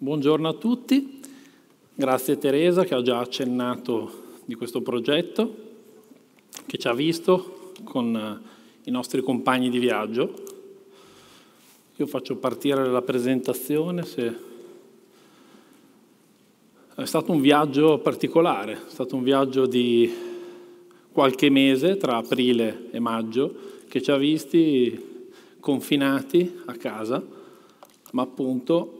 Buongiorno a tutti, grazie Teresa che ha già accennato di questo progetto che ci ha visto con eh, i nostri compagni di viaggio. Io faccio partire la presentazione. Se... È stato un viaggio particolare, è stato un viaggio di qualche mese tra aprile e maggio che ci ha visti confinati a casa, ma appunto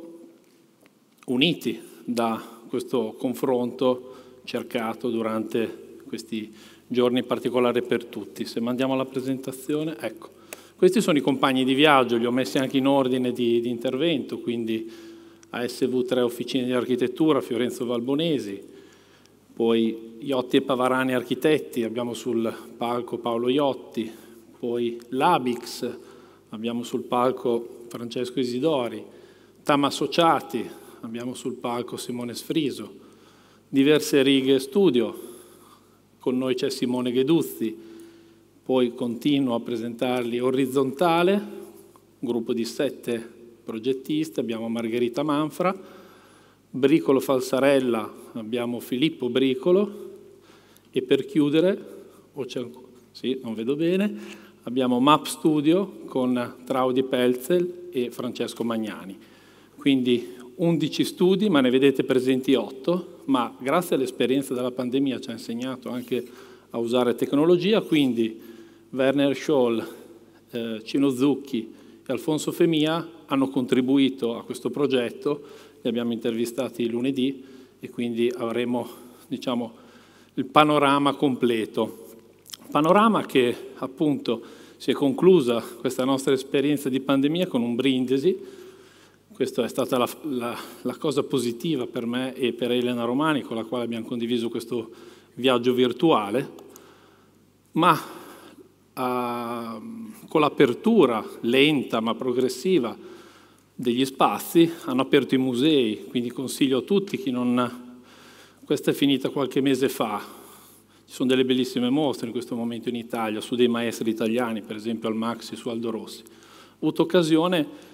uniti da questo confronto cercato durante questi giorni particolari per tutti. Se mandiamo la presentazione, ecco. Questi sono i compagni di viaggio, li ho messi anche in ordine di, di intervento, quindi ASV3 Officine di Architettura, Fiorenzo Valbonesi, poi Iotti e Pavarani Architetti, abbiamo sul palco Paolo Iotti, poi l'Abix, abbiamo sul palco Francesco Isidori, Tama Associati, abbiamo sul palco Simone Sfriso, diverse righe studio, con noi c'è Simone Gheduzzi, poi continuo a presentarli orizzontale, un gruppo di sette progettisti, abbiamo Margherita Manfra, Bricolo Falsarella, abbiamo Filippo Bricolo e per chiudere, o c'è sì, non vedo bene, abbiamo Map Studio con Traudi Pelzel e Francesco Magnani. Quindi 11 studi, ma ne vedete presenti 8, ma grazie all'esperienza della pandemia ci ha insegnato anche a usare tecnologia, quindi Werner Scholl, eh, Cino Zucchi e Alfonso Femia hanno contribuito a questo progetto, li abbiamo intervistati lunedì e quindi avremo diciamo, il panorama completo. Panorama che appunto si è conclusa questa nostra esperienza di pandemia con un brindisi, questa è stata la, la, la cosa positiva per me e per Elena Romani, con la quale abbiamo condiviso questo viaggio virtuale, ma a, ehm, con l'apertura lenta ma progressiva degli spazi, hanno aperto i musei, quindi consiglio a tutti chi non... Questa è finita qualche mese fa, ci sono delle bellissime mostre in questo momento in Italia su dei maestri italiani, per esempio al Maxi, su Aldo Rossi. Ho avuto occasione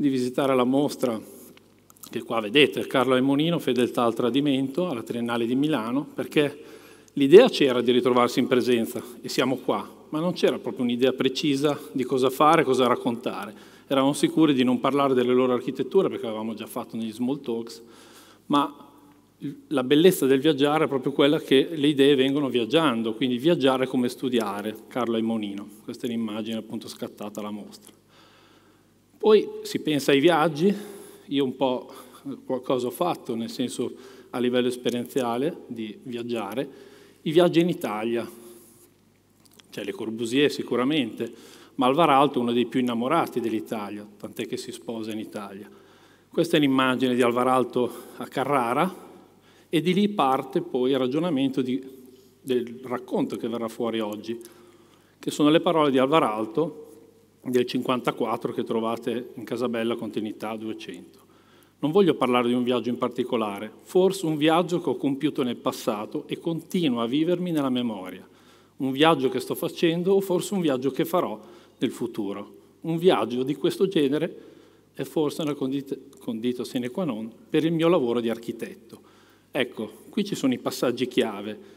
di visitare la mostra che qua vedete, Carlo Aimonino, Fedeltà al Tradimento, alla Triennale di Milano, perché l'idea c'era di ritrovarsi in presenza e siamo qua, ma non c'era proprio un'idea precisa di cosa fare, cosa raccontare. Eravamo sicuri di non parlare delle loro architetture perché avevamo già fatto negli small talks, ma la bellezza del viaggiare è proprio quella che le idee vengono viaggiando, quindi viaggiare come studiare, Carlo Aimonino. Questa è l'immagine appunto scattata alla mostra. Poi si pensa ai viaggi, io un po' qualcosa ho fatto, nel senso a livello esperienziale di viaggiare, i viaggi in Italia, cioè Le Corbusier sicuramente, ma Alvaralto è uno dei più innamorati dell'Italia, tant'è che si sposa in Italia. Questa è l'immagine di Alvaralto a Carrara e di lì parte poi il ragionamento di, del racconto che verrà fuori oggi, che sono le parole di Alvaralto del 54 che trovate in Casabella Continuità 200. Non voglio parlare di un viaggio in particolare, forse un viaggio che ho compiuto nel passato e continua a vivermi nella memoria, un viaggio che sto facendo o forse un viaggio che farò nel futuro. Un viaggio di questo genere è forse una condita sine qua non per il mio lavoro di architetto. Ecco, qui ci sono i passaggi chiave.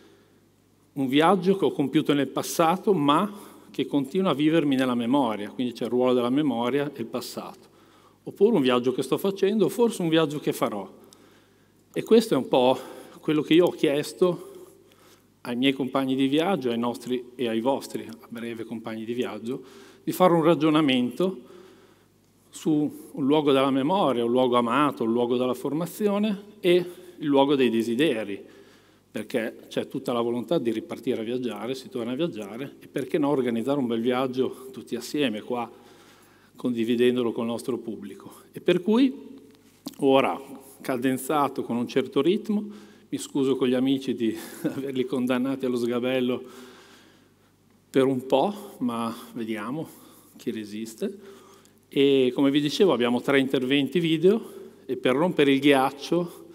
Un viaggio che ho compiuto nel passato, ma che continua a vivermi nella memoria, quindi c'è il ruolo della memoria e il passato. Oppure un viaggio che sto facendo, o forse un viaggio che farò. E questo è un po' quello che io ho chiesto ai miei compagni di viaggio, ai nostri e ai vostri, a breve compagni di viaggio, di fare un ragionamento su un luogo della memoria, un luogo amato, un luogo della formazione e il luogo dei desideri, perché c'è tutta la volontà di ripartire a viaggiare, si torna a viaggiare e perché no organizzare un bel viaggio tutti assieme qua, condividendolo con il nostro pubblico. E per cui ora, cadenzato con un certo ritmo, mi scuso con gli amici di averli condannati allo sgabello per un po', ma vediamo chi resiste. E come vi dicevo abbiamo tre interventi video e per rompere il ghiaccio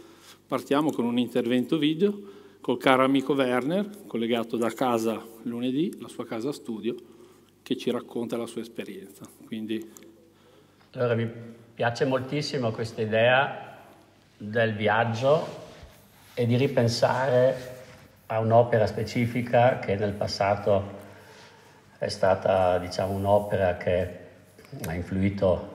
partiamo con un intervento video col caro amico Werner, collegato da casa lunedì, la sua casa studio, che ci racconta la sua esperienza. Quindi... Allora, mi piace moltissimo questa idea del viaggio e di ripensare a un'opera specifica che nel passato è stata diciamo, un'opera che ha influito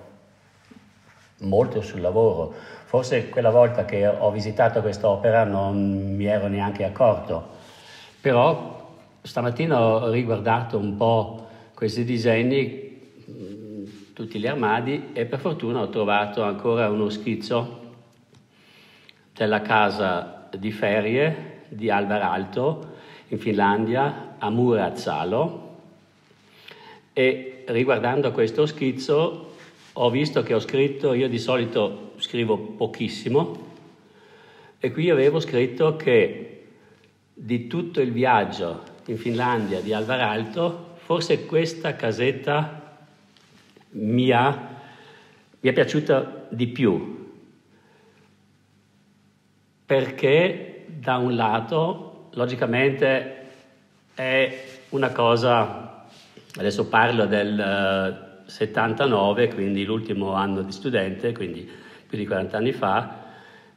molto sul lavoro Forse quella volta che ho visitato quest'opera non mi ero neanche accorto, però stamattina ho riguardato un po' questi disegni, mm, tutti gli armadi, e per fortuna ho trovato ancora uno schizzo della casa di ferie di Alvar Alvaralto in Finlandia, a Murazzalo, e riguardando questo schizzo ho visto che ho scritto, io di solito scrivo pochissimo, e qui avevo scritto che di tutto il viaggio in Finlandia di Alvar Alvaralto, forse questa casetta mia, mi è piaciuta di più, perché da un lato, logicamente, è una cosa, adesso parlo del 79, eh, quindi l'ultimo anno di studente, quindi più di 40 anni fa,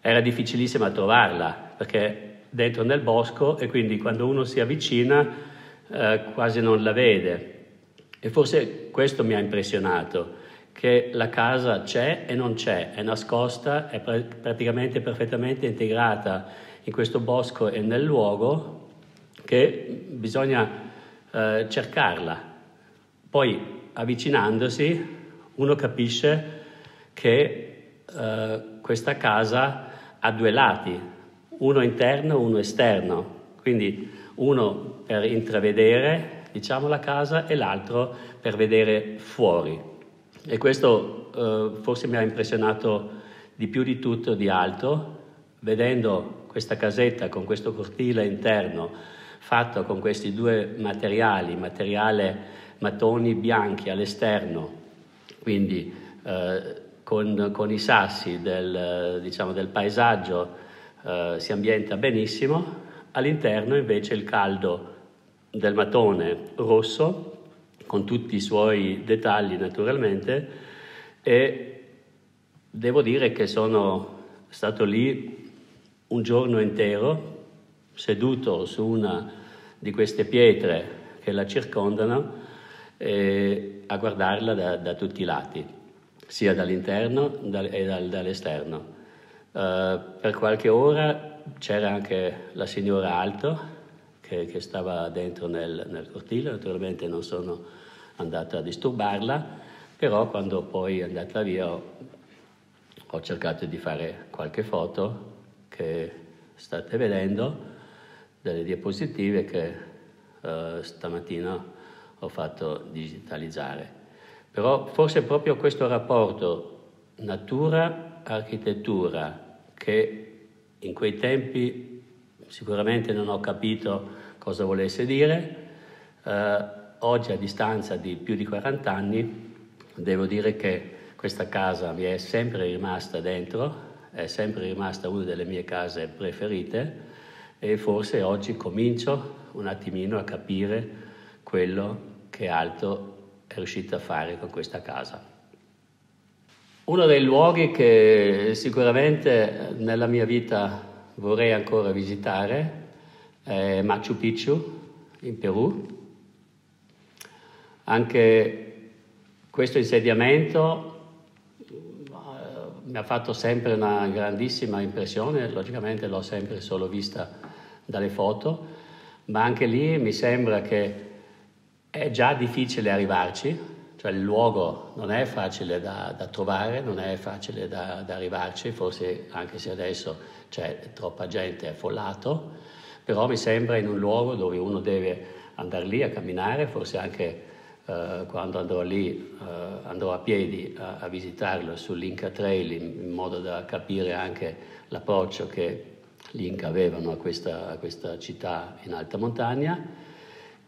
era difficilissima trovarla perché dentro nel bosco e quindi quando uno si avvicina eh, quasi non la vede. E forse questo mi ha impressionato, che la casa c'è e non c'è, è nascosta, è pre- praticamente perfettamente integrata in questo bosco e nel luogo che bisogna eh, cercarla. Poi avvicinandosi uno capisce che eh, questa casa ha due lati, uno interno e uno esterno, quindi uno per intravedere diciamo, la casa e l'altro per vedere fuori. E questo eh, forse mi ha impressionato di più di tutto di altro, vedendo questa casetta con questo cortile interno fatto con questi due materiali, materiale mattoni bianchi all'esterno, quindi eh, con, con i sassi del, diciamo, del paesaggio eh, si ambienta benissimo, all'interno invece il caldo del mattone rosso, con tutti i suoi dettagli naturalmente, e devo dire che sono stato lì un giorno intero, seduto su una di queste pietre che la circondano, eh, a guardarla da, da tutti i lati sia dall'interno e dall'esterno. Eh, per qualche ora c'era anche la signora Alto che, che stava dentro nel, nel, cortile, naturalmente non sono andato a disturbarla, però quando poi è andata via ho, ho cercato di fare qualche foto che state vedendo, delle diapositive che eh, stamattina ho fatto digitalizzare. Però forse proprio questo rapporto natura-architettura che in quei tempi sicuramente non ho capito cosa volesse dire, eh, oggi a distanza di più di 40 anni devo dire che questa casa mi è sempre rimasta dentro, è sempre rimasta una delle mie case preferite e forse oggi comincio un attimino a capire quello che altro è riuscito a fare con questa casa. Uno dei luoghi che sicuramente nella mia vita vorrei ancora visitare è Machu Picchu in Perù. Anche questo insediamento eh, mi ha fatto sempre una grandissima impressione, logicamente l'ho sempre solo vista dalle foto, ma anche lì mi sembra che è già difficile arrivarci, cioè il luogo non è facile da, da trovare, non è facile da, da, arrivarci, forse anche se adesso c'è troppa gente, è affollato, però mi sembra in un luogo dove uno deve andare lì a camminare, forse anche eh, quando andrò lì eh, andrò a piedi a, a visitarlo sull'Inca Trail in, in, modo da capire anche l'approccio che gli Inca avevano a questa, a questa città in alta montagna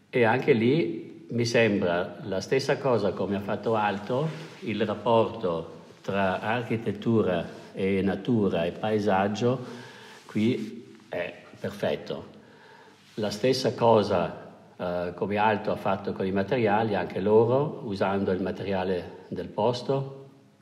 e anche lì mi sembra la stessa cosa come ha fatto Alto, il rapporto tra architettura e natura e paesaggio qui è perfetto. La stessa cosa eh, come Alto ha fatto con i materiali, anche loro, usando il materiale del posto,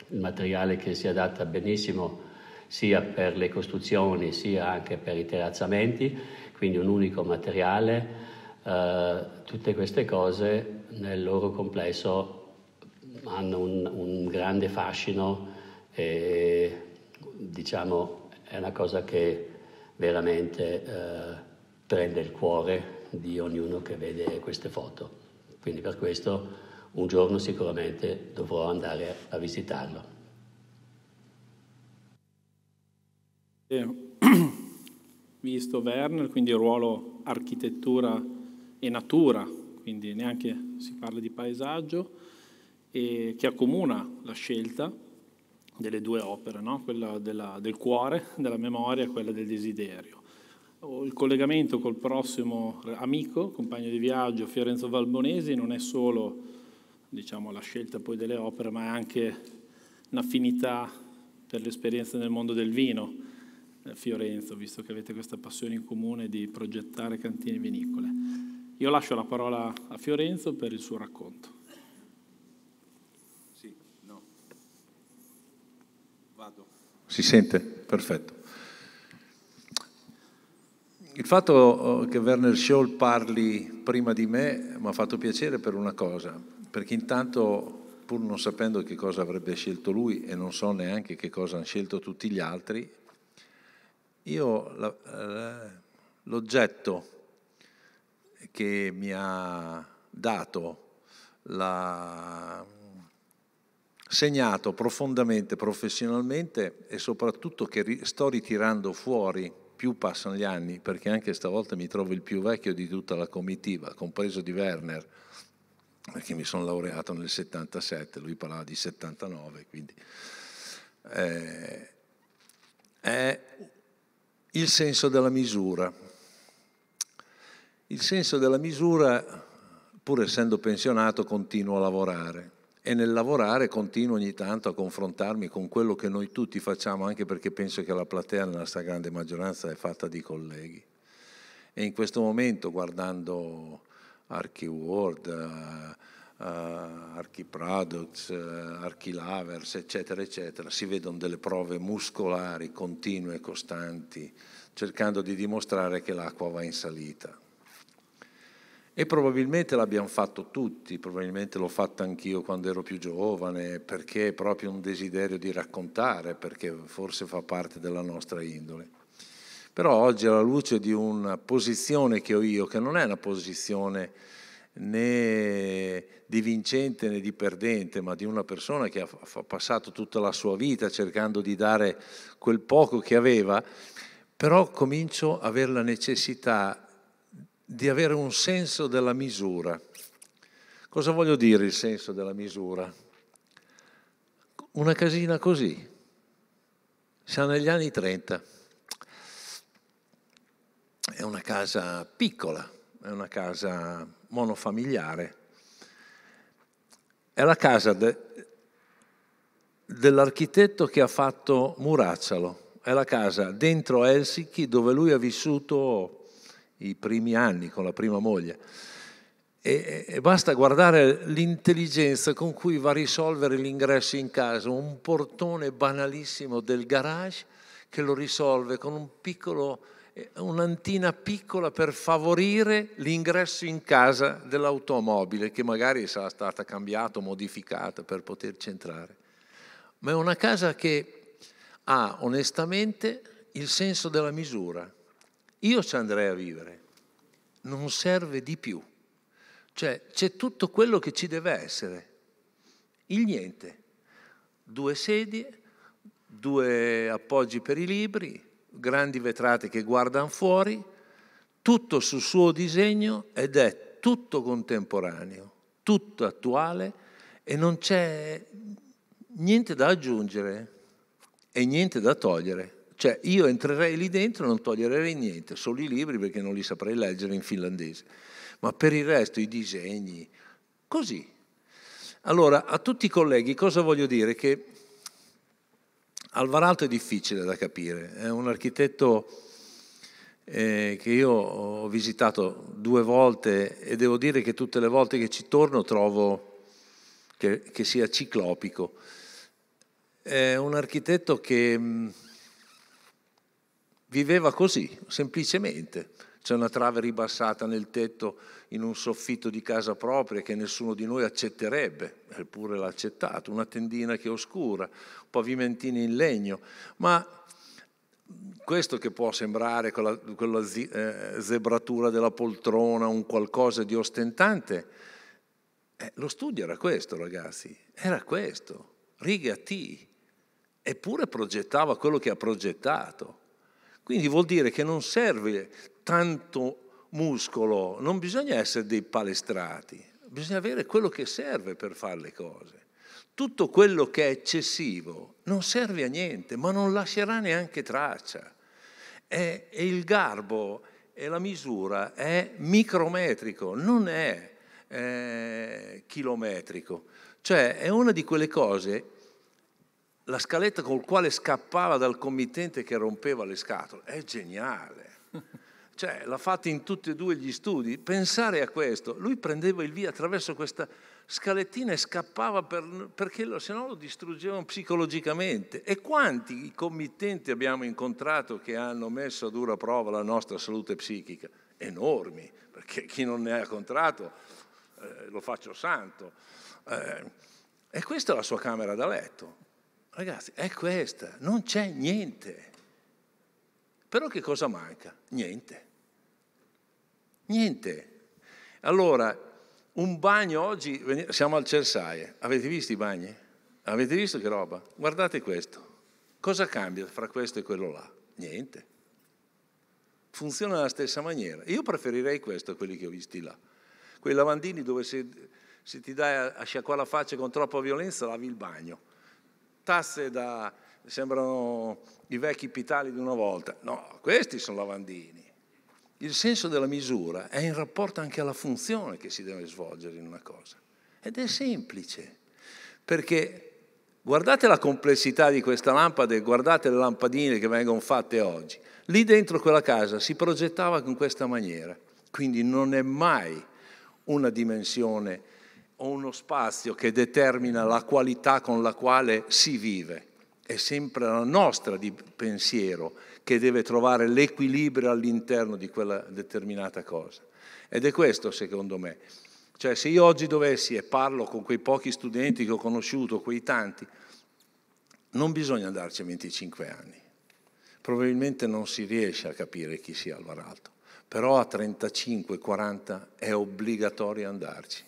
il materiale che si adatta benissimo sia per le costruzioni sia anche per i terrazzamenti, quindi un unico materiale eh, tutte queste cose nel loro complesso hanno un, un grande fascino e diciamo è una cosa che veramente eh, prende il cuore di ognuno che vede queste foto. Quindi per questo un giorno sicuramente dovrò andare a visitarlo. Eh, visto Werner, quindi il ruolo architettura e natura, quindi neanche si parla di paesaggio, che accomuna la scelta delle due opere, no? quella della, del cuore, della memoria e quella del desiderio. Il collegamento col prossimo amico, compagno di viaggio, Fiorenzo Valbonesi, non è solo diciamo, la scelta poi delle opere, ma è anche un'affinità per l'esperienza nel mondo del vino. Eh, Fiorenzo, visto che avete questa passione in comune di progettare cantine vinicole. Io lascio la parola a Fiorenzo per il suo racconto. Sì, no. Vado. Si sente? Perfetto. Il fatto oh, che Werner Scholl parli prima di me mi ha fatto piacere per una cosa, perché intanto pur non sapendo che cosa avrebbe scelto lui e non so neanche che cosa hanno scelto tutti gli altri, io eh, l'oggetto che mi ha dato, l'ha segnato profondamente, professionalmente e soprattutto che sto ritirando fuori più passano gli anni, perché anche stavolta mi trovo il più vecchio di tutta la comitiva, compreso di Werner, perché mi sono laureato nel 77, lui parlava di 79, quindi eh, è il senso della misura. Il senso della misura, pur essendo pensionato, continuo a lavorare e nel lavorare continuo ogni tanto a confrontarmi con quello che noi tutti facciamo, anche perché penso che la platea nella stragrande maggioranza è fatta di colleghi. E in questo momento, guardando ArchiWorld, uh, eh, uh, eh, ArchiProducts, uh, eh, ArchiLavers, eccetera, eccetera, si vedono delle prove muscolari continue e costanti, cercando di dimostrare che l'acqua va in salita. E probabilmente l'abbiamo fatto tutti, probabilmente l'ho fatta anch'io quando ero più giovane, perché è proprio un desiderio di raccontare, perché forse fa parte della nostra indole. Però oggi alla luce di una posizione che ho io, che non è una posizione né di vincente né di perdente, ma di una persona che ha passato tutta la sua vita cercando di dare quel poco che aveva, però comincio a avere la necessità di avere un senso della misura. Cosa voglio dire il senso della misura? Una casina così. Siamo negli anni 30. È una casa piccola, è una casa monofamiliare. È la casa de, dell'architetto che ha fatto Murazzalo. È la casa dentro Helsinki dove lui ha vissuto i primi anni con la prima moglie. E, e basta guardare l'intelligenza con cui va a risolvere l'ingresso in casa, un portone banalissimo del garage che lo risolve con un piccolo, eh, un'antina piccola per favorire l'ingresso in casa dell'automobile che magari sarà stata cambiata o modificata per poterci entrare. Ma è una casa che ha onestamente il senso della misura. Io ci andrei a vivere, non serve di più. Cioè c'è tutto quello che ci deve essere, il niente. Due sedie, due appoggi per i libri, grandi vetrate che guardano fuori, tutto sul suo disegno ed è tutto contemporaneo, tutto attuale e non c'è niente da aggiungere e niente da togliere. Cioè io entrerei lì dentro e non toglierei niente, solo i libri perché non li saprei leggere in finlandese, ma per il resto i disegni, così. Allora, a tutti i colleghi cosa voglio dire? Che Alvarado è difficile da capire, è un architetto eh, che io ho visitato due volte e devo dire che tutte le volte che ci torno trovo che, che sia ciclopico. È un architetto che viveva così, semplicemente. C'è una trave ribassata nel tetto in un soffitto di casa propria che nessuno di noi accetterebbe, eppure l'ha accettato, una tendina che è oscura, pavimentini in legno, ma questo che può sembrare quella, quella eh, zebratura della poltrona, un qualcosa di ostentante, eh, lo studio era questo ragazzi, era questo, riga T, eppure progettava quello che ha progettato quindi vuol dire che non serve tanto muscolo, non bisogna essere dei palestrati, bisogna avere quello che serve per fare le cose. Tutto quello che è eccessivo non serve a niente, ma non lascerà neanche traccia. E il garbo e la misura è micrometrico, non è eh, chilometrico. Cioè è una di quelle cose la scaletta con la quale scappava dal committente che rompeva le scatole. È geniale. Cioè, l'ha fatta in tutti e due gli studi. Pensare a questo, lui prendeva il via attraverso questa scalettina e scappava per, perché lo, se no lo distruggevano psicologicamente. E quanti committenti abbiamo incontrato che hanno messo a dura prova la nostra salute psichica? Enormi, perché chi non ne ha incontrato eh, lo faccio santo. Eh, e questa è la sua camera da letto Ragazzi, è questa, non c'è niente. Però che cosa manca? Niente. Niente. Allora, un bagno oggi, siamo al Cersaie, avete visto i bagni? Avete visto che roba? Guardate questo. Cosa cambia fra questo e quello là? Niente. Funziona alla stessa maniera. Io preferirei questo a quelli che ho visti là. Quei lavandini dove se, se ti dai a sciacquare la faccia con troppa violenza lavi il bagno tasse da, sembrano i vecchi pitali di una volta. No, questi sono lavandini. Il senso della misura è in rapporto anche alla funzione che si deve svolgere in una cosa. Ed è semplice, perché guardate la complessità di questa lampada e guardate le lampadine che vengono fatte oggi. Lì dentro quella casa si progettava in questa maniera, quindi non è mai una dimensione o uno spazio che determina la qualità con la quale si vive. È sempre la nostra di pensiero che deve trovare l'equilibrio all'interno di quella determinata cosa. Ed è questo, secondo me. Cioè, se io oggi dovessi, e parlo con quei pochi studenti che ho conosciuto, quei tanti, non bisogna darci 25 anni. Probabilmente non si riesce a capire chi sia Alvaralto, però a 35-40 è obbligatorio andarci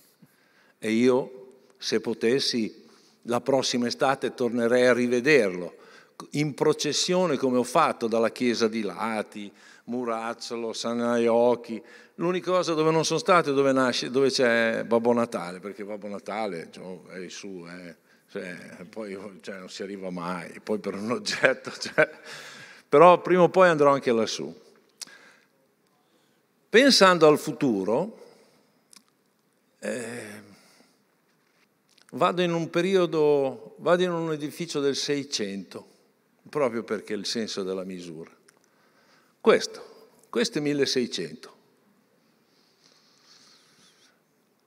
e io, se potessi, la prossima estate tornerei a rivederlo, in processione come ho fatto dalla chiesa di Lati, Murazzolo, San L'unica cosa dove non sono stato è dove, nasce, dove c'è Babbo Natale, perché Babbo Natale oh, è su, eh, cioè, poi cioè, non si arriva mai, poi per un oggetto. Cioè. Però prima o poi andrò anche lassù. Pensando al futuro, eh, Vado in un periodo, vado in un edificio del 600, proprio perché è il senso della misura. Questo, questo è 1600.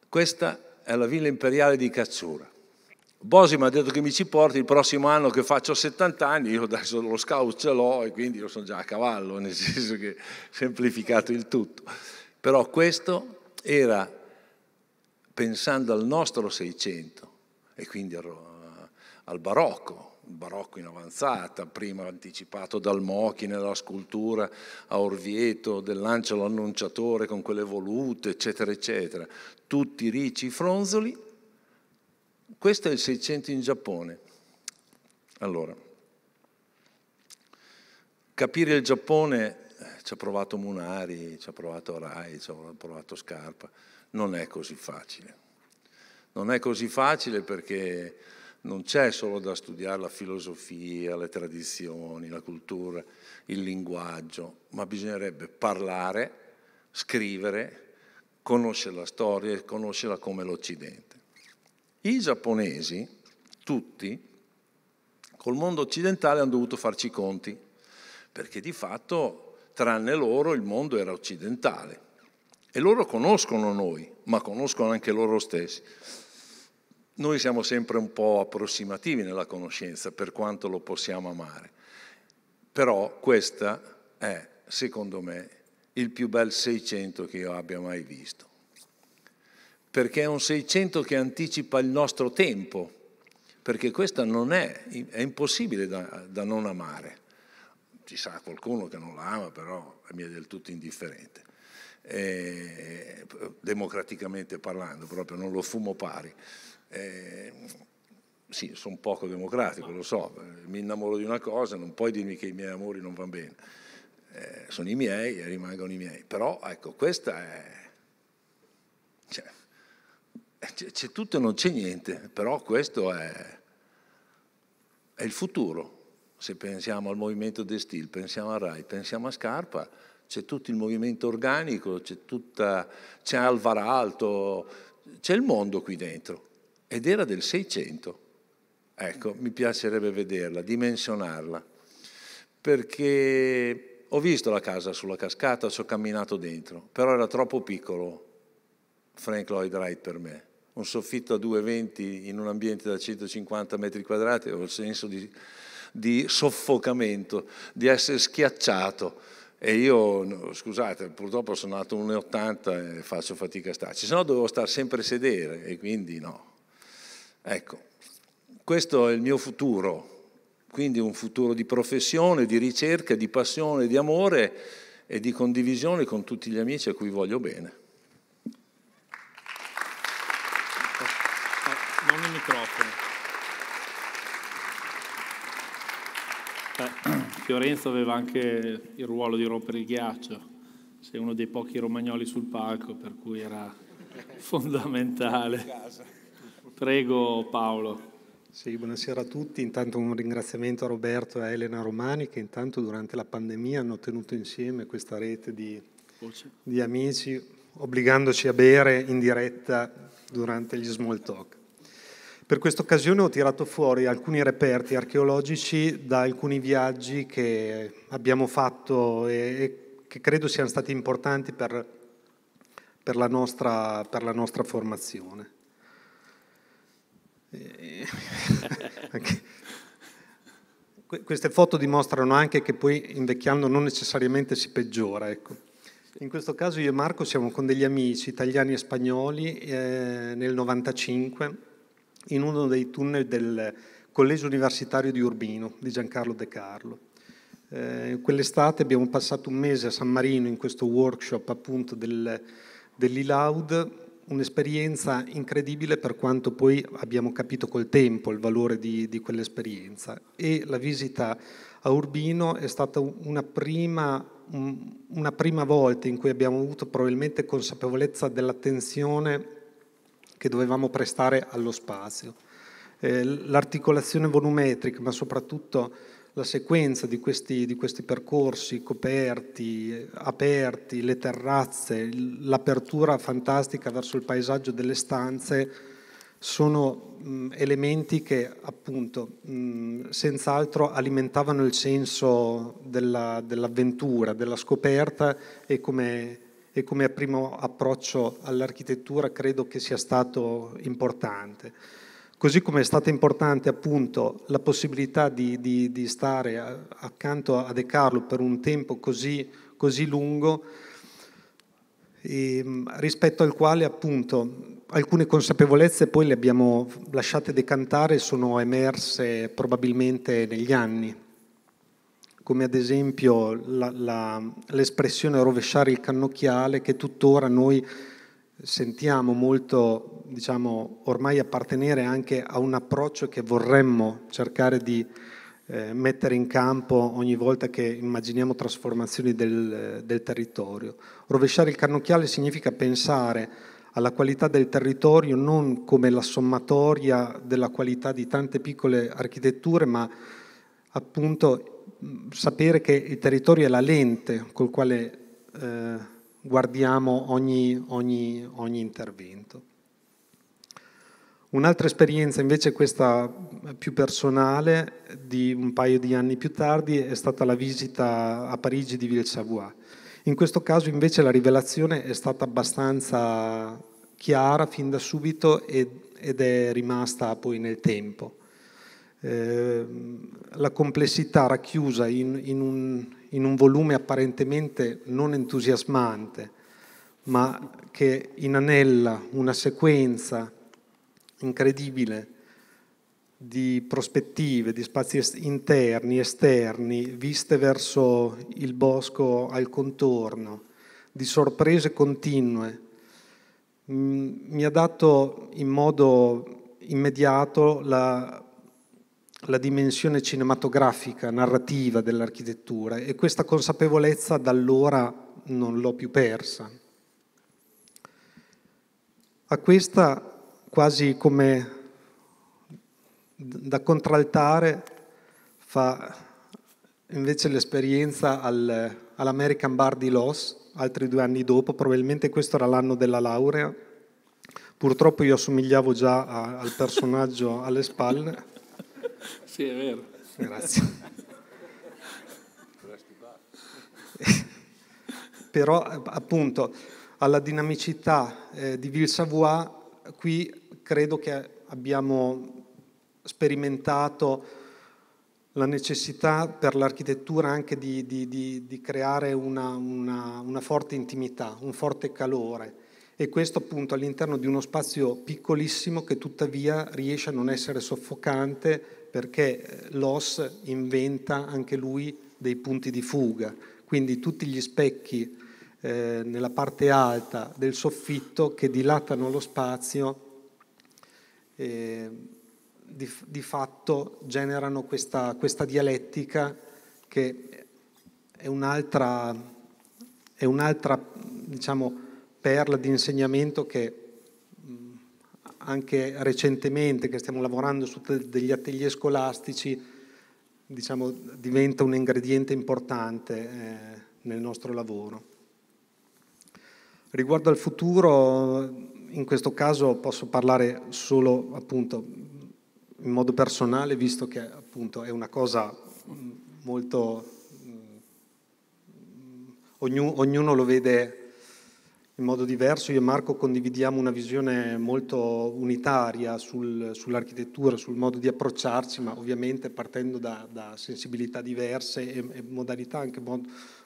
Questa è la villa imperiale di Cacciura. Bosi mi ha detto che mi ci porti il prossimo anno che faccio 70 anni, io adesso lo scout ce l'ho e quindi io sono già a cavallo, nel senso che semplificato il tutto. Però questo era pensando al nostro 600, e quindi ero eh, al barocco, il barocco in avanzata, prima anticipato dal Mochi nella scultura a Orvieto del Lancio l'Annunciatore con quelle volute, eccetera, eccetera. Tutti ricci, fronzoli. Questo è il 600 in Giappone. Allora, capire il Giappone eh, ci ha provato Munari, ci ha provato Rai, ci ha provato Scarpa, non è così facile. Non è così facile perché non c'è solo da studiare la filosofia, le tradizioni, la cultura, il linguaggio, ma bisognerebbe parlare, scrivere, conoscere la storia e conoscerla come l'Occidente. I giapponesi, tutti, col mondo occidentale hanno dovuto farci i conti, perché di fatto, tranne loro, il mondo era occidentale. E loro conoscono noi, ma conoscono anche loro stessi. Noi siamo sempre un po' approssimativi nella conoscenza, per quanto lo possiamo amare. Però questa è, secondo me, il più bel 600 che io abbia mai visto. Perché è un 600 che anticipa il nostro tempo, perché questa non è, è impossibile da, da non amare. Ci sa qualcuno che non la ama, però mi è del tutto indifferente eh, democraticamente parlando, proprio non lo fumo pari. Eh, sì, sono poco democratico, lo so, eh, mi innamoro di una cosa, non puoi dirmi che i miei amori non vanno bene. Eh, sono i miei e rimangono i miei. Però ecco, questa è... Cioè, c'è, c'è tutto e non c'è niente, però questo è, è il futuro. Se pensiamo al movimento De Steel, pensiamo a Rai, pensiamo a Scarpa, c'è tutto il movimento organico, c'è, tutta, c'è Alvar Alto, c'è il mondo qui dentro. Ed era del 600. Ecco, mi piacerebbe vederla, dimensionarla, perché ho visto la casa sulla cascata, ci ho camminato dentro, però era troppo piccolo Frank Lloyd Wright per me. Un soffitto a 2,20 in un ambiente da 150 metri quadrati, ho il senso di, di soffocamento, di essere schiacciato e io, scusate, purtroppo sono nato 1,80 e faccio fatica a starci, se no dovevo stare sempre a sedere e quindi no. Ecco, questo è il mio futuro, quindi un futuro di professione, di ricerca, di passione, di amore e di condivisione con tutti gli amici a cui voglio bene. Non il microfono. Eh. Fiorenzo aveva anche il ruolo di rompere il ghiaccio, sei uno dei pochi romagnoli sul palco, per cui era fondamentale. Prego Paolo. Sì, buonasera a tutti. Intanto un ringraziamento a Roberto e a Elena Romani che intanto durante la pandemia hanno tenuto insieme questa rete di, di amici obbligandoci a bere in diretta durante gli small talk. Per questa occasione ho tirato fuori alcuni reperti archeologici da alcuni viaggi che abbiamo fatto e, che credo siano stati importanti per, per, la, nostra, per la, nostra, formazione. Queste foto dimostrano anche che poi invecchiando non necessariamente si peggiora. Ecco. In questo caso io e Marco siamo con degli amici italiani e spagnoli eh, nel 1995 in uno dei tunnel del collegio universitario di Urbino di Giancarlo De Carlo. Eh, quell'estate abbiamo passato un mese a San Marino in questo workshop appunto del, dell'ILAUD, un'esperienza incredibile per quanto poi abbiamo capito col tempo il valore di, di quell'esperienza e la visita a Urbino è stata una prima, una prima volta in cui abbiamo avuto probabilmente consapevolezza dell'attenzione che dovevamo prestare allo spazio. Eh, l'articolazione volumetrica, ma soprattutto la sequenza di questi, di questi percorsi coperti, aperti, le terrazze, l'apertura fantastica verso il paesaggio delle stanze, sono mh, elementi che appunto mh, senz'altro alimentavano il senso della, dell'avventura, della scoperta e come e come primo approccio all'architettura credo che sia stato importante. Così come è stata importante appunto la possibilità di, di, di stare accanto a De Carlo per un tempo così, così lungo, e, ehm, rispetto al quale appunto alcune consapevolezze poi le abbiamo lasciate decantare e sono emerse probabilmente negli anni come ad esempio la, la, l'espressione rovesciare il cannocchiale che tuttora noi sentiamo molto, diciamo, ormai appartenere anche a un approccio che vorremmo cercare di eh, mettere in campo ogni volta che immaginiamo trasformazioni del, del territorio. Rovesciare il cannocchiale significa pensare alla qualità del territorio non come la sommatoria della qualità di tante piccole architetture, ma appunto sapere che il territorio è la lente col quale eh, guardiamo ogni, ogni, ogni intervento. Un'altra esperienza invece, questa più personale, di un paio di anni più tardi, è stata la visita a Parigi di Ville Savoie. In questo caso invece la rivelazione è stata abbastanza chiara fin da subito ed è rimasta poi nel tempo. Ehm, la complessità racchiusa in, in, un, in un volume apparentemente non entusiasmante, ma che inanella una sequenza incredibile di prospettive, di spazi interni, esterni, viste verso il bosco al contorno, di sorprese continue. Mm, mi ha dato in modo immediato la la dimensione cinematografica, narrativa dell'architettura e questa consapevolezza da allora non l'ho più persa. A questa, quasi come da contraltare, fa invece l'esperienza al, all'American Bar di Los, altri due anni dopo, probabilmente questo era l'anno della laurea. Purtroppo io assomigliavo già a, al personaggio alle spalle. Sì, è vero. Grazie. Però eh, appunto alla dinamicità eh, di Ville-Savoie qui credo che abbiamo sperimentato la necessità per l'architettura anche di, di, di, di creare una, una, una, forte intimità, un forte calore e questo appunto all'interno di uno spazio piccolissimo che tuttavia riesce a non essere soffocante perché eh, Loss inventa anche lui dei punti di fuga, quindi tutti gli specchi eh, nella parte alta del soffitto che dilatano lo spazio eh, di, di, fatto generano questa, questa dialettica che è un'altra, è un'altra diciamo, perla di insegnamento che anche recentemente che stiamo lavorando su degli atelier scolastici diciamo, diventa un ingrediente importante eh, nel nostro lavoro. Riguardo al futuro, in questo caso posso parlare solo appunto, in modo personale, visto che appunto, è una cosa mm, molto... Mm, ognuno, ognuno lo vede in modo diverso. Io e Marco condividiamo una visione molto unitaria sul, sull'architettura, sul modo di approcciarci, ma ovviamente partendo da, da sensibilità diverse e, e, modalità anche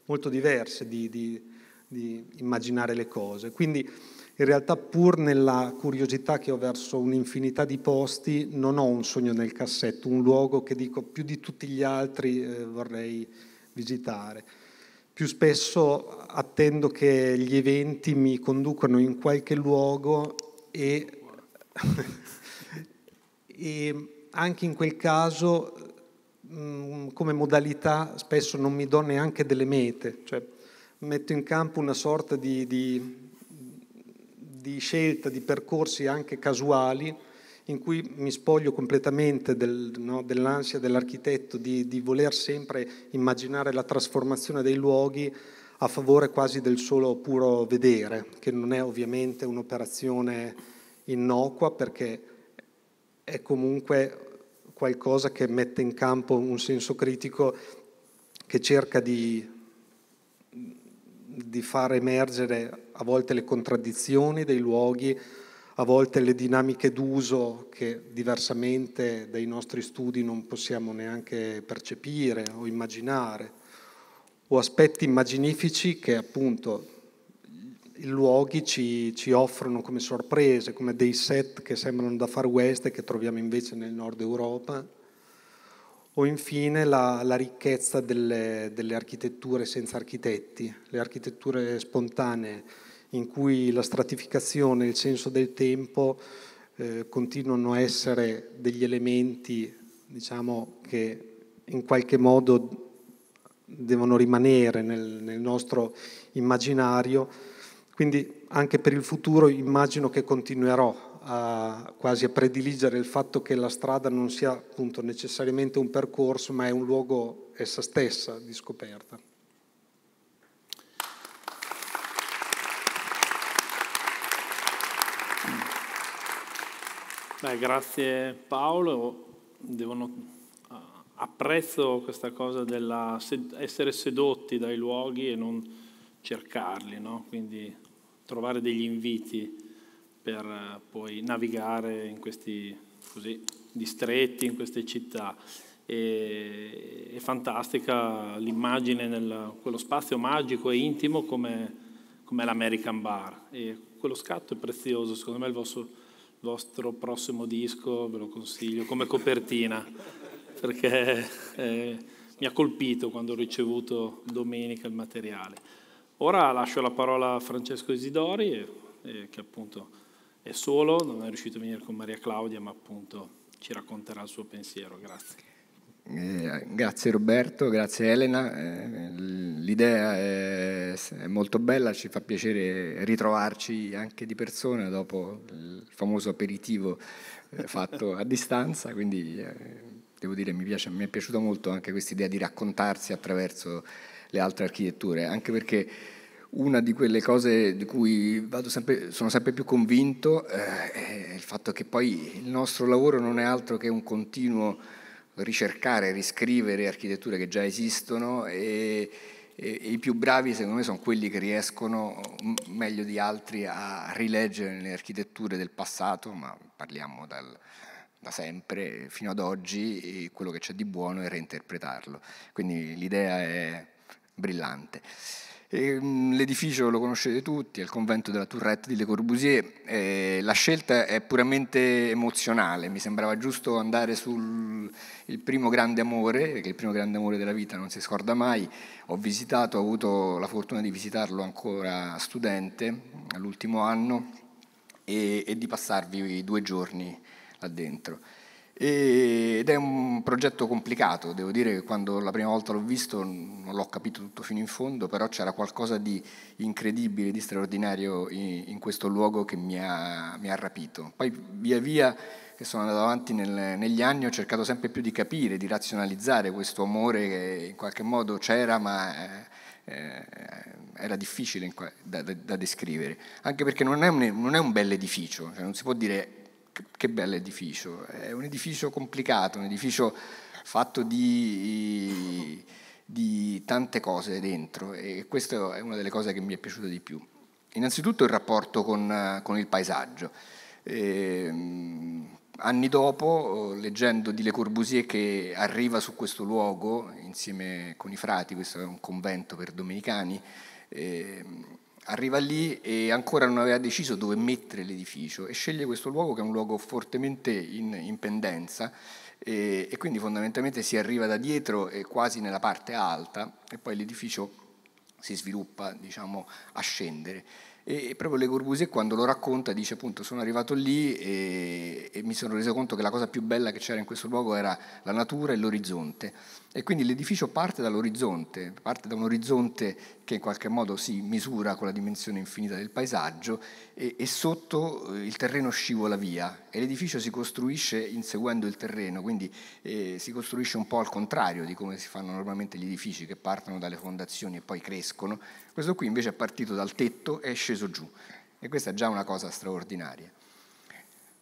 molto diverse di, di, di, immaginare le cose. Quindi in realtà pur nella curiosità che ho verso un'infinità di posti, non ho un sogno nel cassetto, un luogo che dico più di tutti gli altri eh, vorrei visitare. Più spesso attendo che gli eventi mi conducano in qualche luogo e, e anche in quel caso mm, come modalità spesso non mi do neanche delle mete, cioè metto in campo una sorta di, di, di scelta di percorsi anche casuali in cui mi spoglio completamente del, no, dell'ansia dell'architetto di, di, voler sempre immaginare la trasformazione dei luoghi a favore quasi del solo puro vedere, che non è ovviamente un'operazione innocua perché è comunque qualcosa che mette in campo un senso critico che cerca di, di far emergere a volte le contraddizioni dei luoghi, a volte le dinamiche d'uso che diversamente dai nostri studi non possiamo neanche percepire o immaginare, o aspetti immaginifici che appunto i luoghi ci, ci offrono come sorprese, come dei set che sembrano da far west e che troviamo invece nel nord Europa, o infine la, la ricchezza delle, delle architetture senza architetti, le architetture spontanee in cui la stratificazione e il senso del tempo eh, continuano a essere degli elementi diciamo, che in qualche modo devono rimanere nel, nel nostro immaginario. Quindi anche per il futuro immagino che continuerò a, quasi a prediligere il fatto che la strada non sia appunto necessariamente un percorso, ma è un luogo essa stessa di scoperta. Beh, grazie Paolo, Devono, ah, apprezzo questa cosa dell'essere sedotti dai luoghi e non cercarli, no? quindi trovare degli inviti per poi navigare in questi così, distretti, in queste città. E, è fantastica l'immagine nel quello spazio magico e intimo come, come l'American Bar. E quello scatto è prezioso, secondo me il vostro vostro prossimo disco ve lo consiglio come copertina, perché eh, mi ha colpito quando ho ricevuto domenica il materiale. Ora lascio la parola a Francesco Isidori, eh, che appunto è solo, non è riuscito a venire con Maria Claudia, ma appunto ci racconterà il suo pensiero. Grazie. Eh, grazie Roberto, grazie Elena, eh, l'idea è, è, molto bella, ci fa piacere ritrovarci anche di persona dopo il famoso aperitivo eh, fatto a distanza, quindi eh, devo dire mi, piace, mi è piaciuta molto anche questa idea di raccontarsi attraverso le altre architetture, anche perché una di quelle cose di cui sempre, sono sempre più convinto eh, è il fatto che poi il nostro lavoro non è altro che un continuo ricercare, riscrivere architetture che già esistono e, e, i più bravi secondo me sono quelli che riescono meglio di altri a rileggere le architetture del passato, ma parliamo dal, da sempre fino ad oggi, quello che c'è di buono e reinterpretarlo. Quindi l'idea è brillante. Ehm, l'edificio lo conoscete tutti, è il convento della Tourette di Le Corbusier. la scelta è puramente emozionale, mi sembrava giusto andare sul primo grande amore, perché il primo grande amore della vita non si scorda mai. Ho visitato, ho avuto la fortuna di visitarlo ancora studente, all'ultimo anno, e, e di passarvi due giorni là dentro ed è un progetto complicato, devo dire che quando la prima volta l'ho visto non l'ho capito tutto fino in fondo, però c'era qualcosa di incredibile, di straordinario in, questo luogo che mi ha, mi ha rapito. Poi via via che sono andato avanti nel, negli anni ho cercato sempre più di capire, di razionalizzare questo amore che in qualche modo c'era ma eh, eh era difficile da, da, da, descrivere, anche perché non è un, non è un bell'edificio, cioè non si può dire che, che bello edificio, è un edificio complicato, un edificio fatto di, di tante cose dentro e questa è una delle cose che mi è piaciuta di più. Innanzitutto il rapporto con, con il paesaggio. E, ehm, anni dopo, leggendo di Le Corbusier che arriva su questo luogo insieme con i frati, questo è un convento per domenicani, e, ehm, arriva lì e ancora non aveva deciso dove mettere l'edificio e sceglie questo luogo che è un luogo fortemente in, in pendenza e, e, quindi fondamentalmente si arriva da dietro e quasi nella parte alta e poi l'edificio si sviluppa diciamo a scendere. E, proprio Le Corbusier quando lo racconta dice appunto sono arrivato lì e, e mi sono reso conto che la cosa più bella che c'era in questo luogo era la natura e l'orizzonte e quindi l'edificio parte dall'orizzonte, parte da un orizzonte che in qualche modo si misura con la dimensione infinita del paesaggio e, e sotto eh, il terreno scivola via e l'edificio si costruisce inseguendo il terreno, quindi eh, si costruisce un po' al contrario di come si fanno normalmente gli edifici che partono dalle fondazioni e poi crescono. Questo qui invece è partito dal tetto e è sceso giù e questa è già una cosa straordinaria.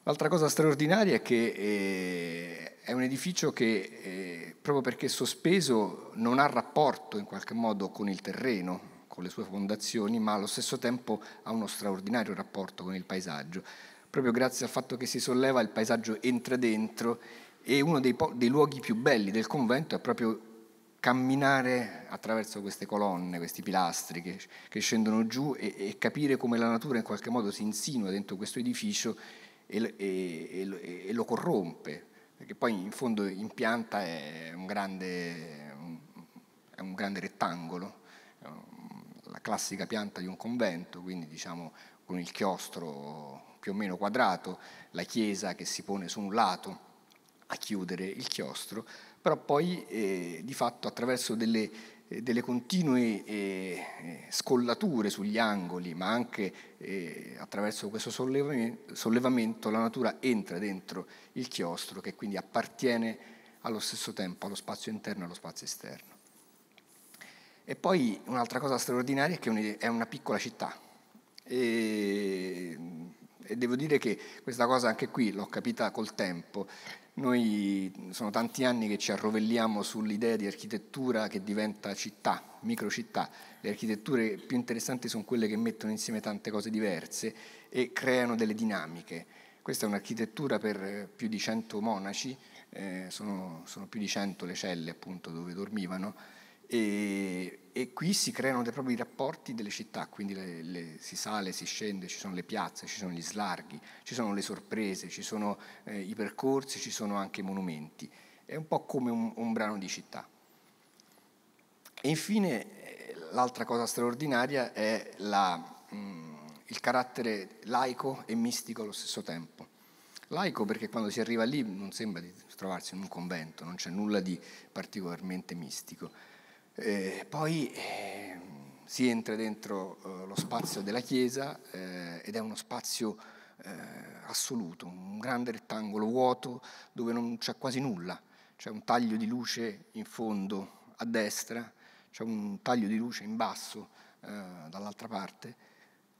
L'altra cosa straordinaria è che eh, è un edificio che, eh, proprio perché sospeso, non ha rapporto in qualche modo con il terreno, con le sue fondazioni, ma allo stesso tempo ha uno straordinario rapporto con il paesaggio, proprio grazie al fatto che si solleva il paesaggio entra dentro e uno dei, dei luoghi più belli del convento è proprio camminare attraverso queste colonne, questi pilastri che, che scendono giù e, e, capire come la natura in qualche modo si insinua dentro questo edificio e, e, e lo corrompe, perché poi in fondo in pianta è un grande, è un grande rettangolo, la classica pianta di un convento, quindi diciamo con il chiostro più o meno quadrato, la chiesa che si pone su un lato a chiudere il chiostro, però poi eh, di fatto attraverso delle eh, delle continue eh, eh, scollature sugli angoli, ma anche attraverso questo sollevamento la natura entra dentro il chiostro che quindi appartiene allo stesso tempo allo spazio interno e allo spazio esterno. E poi un'altra cosa straordinaria è che è una piccola città. E, e devo dire che questa cosa anche qui l'ho capita col tempo. Noi sono tanti anni che ci arrovelliamo sull'idea di architettura che diventa città, microcittà. Le architetture più interessanti sono quelle che mettono insieme tante cose diverse e creano delle dinamiche. Questa è un'architettura per più di 100 monaci, eh, sono, sono, più di 100 le celle appunto dove dormivano e e qui si creano dei propri rapporti delle città, quindi le, le, si sale, si scende, ci sono le piazze, ci sono gli slarghi, ci sono le sorprese, ci sono eh, i percorsi, ci sono anche i monumenti. È un po' come un, un brano di città. E infine eh, l'altra cosa straordinaria è la, mh, mm, il carattere laico e mistico allo stesso tempo. Laico perché quando si arriva lì non sembra di trovarsi in un convento, non c'è nulla di particolarmente mistico eh, poi eh, si entra dentro eh, lo spazio della Chiesa eh, ed è uno spazio eh, assoluto, un grande rettangolo vuoto dove non c'è quasi nulla, c'è un taglio di luce in fondo a destra, c'è un taglio di luce in basso eh, dall'altra parte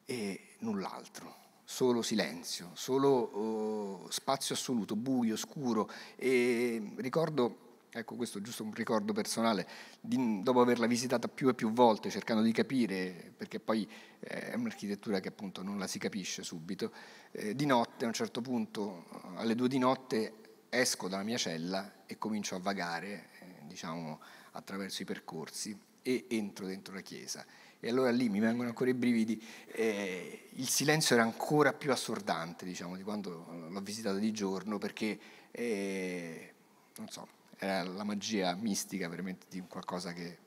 e null'altro solo silenzio, solo oh, spazio assoluto, buio, scuro. E ricordo Ecco, questo è giusto un ricordo personale, di, dopo averla visitata più e più volte, cercando di capire, perché poi eh, è un'architettura che appunto non la si capisce subito, eh, di notte a un certo punto, alle due di notte, esco dalla mia cella e comincio a vagare, eh, diciamo, attraverso i percorsi e entro dentro la chiesa. E allora lì mi vengono ancora i brividi, eh, il silenzio era ancora più assordante, diciamo, di quando l'ho visitata di giorno, perché, eh, non so, era la magia mistica veramente di qualcosa che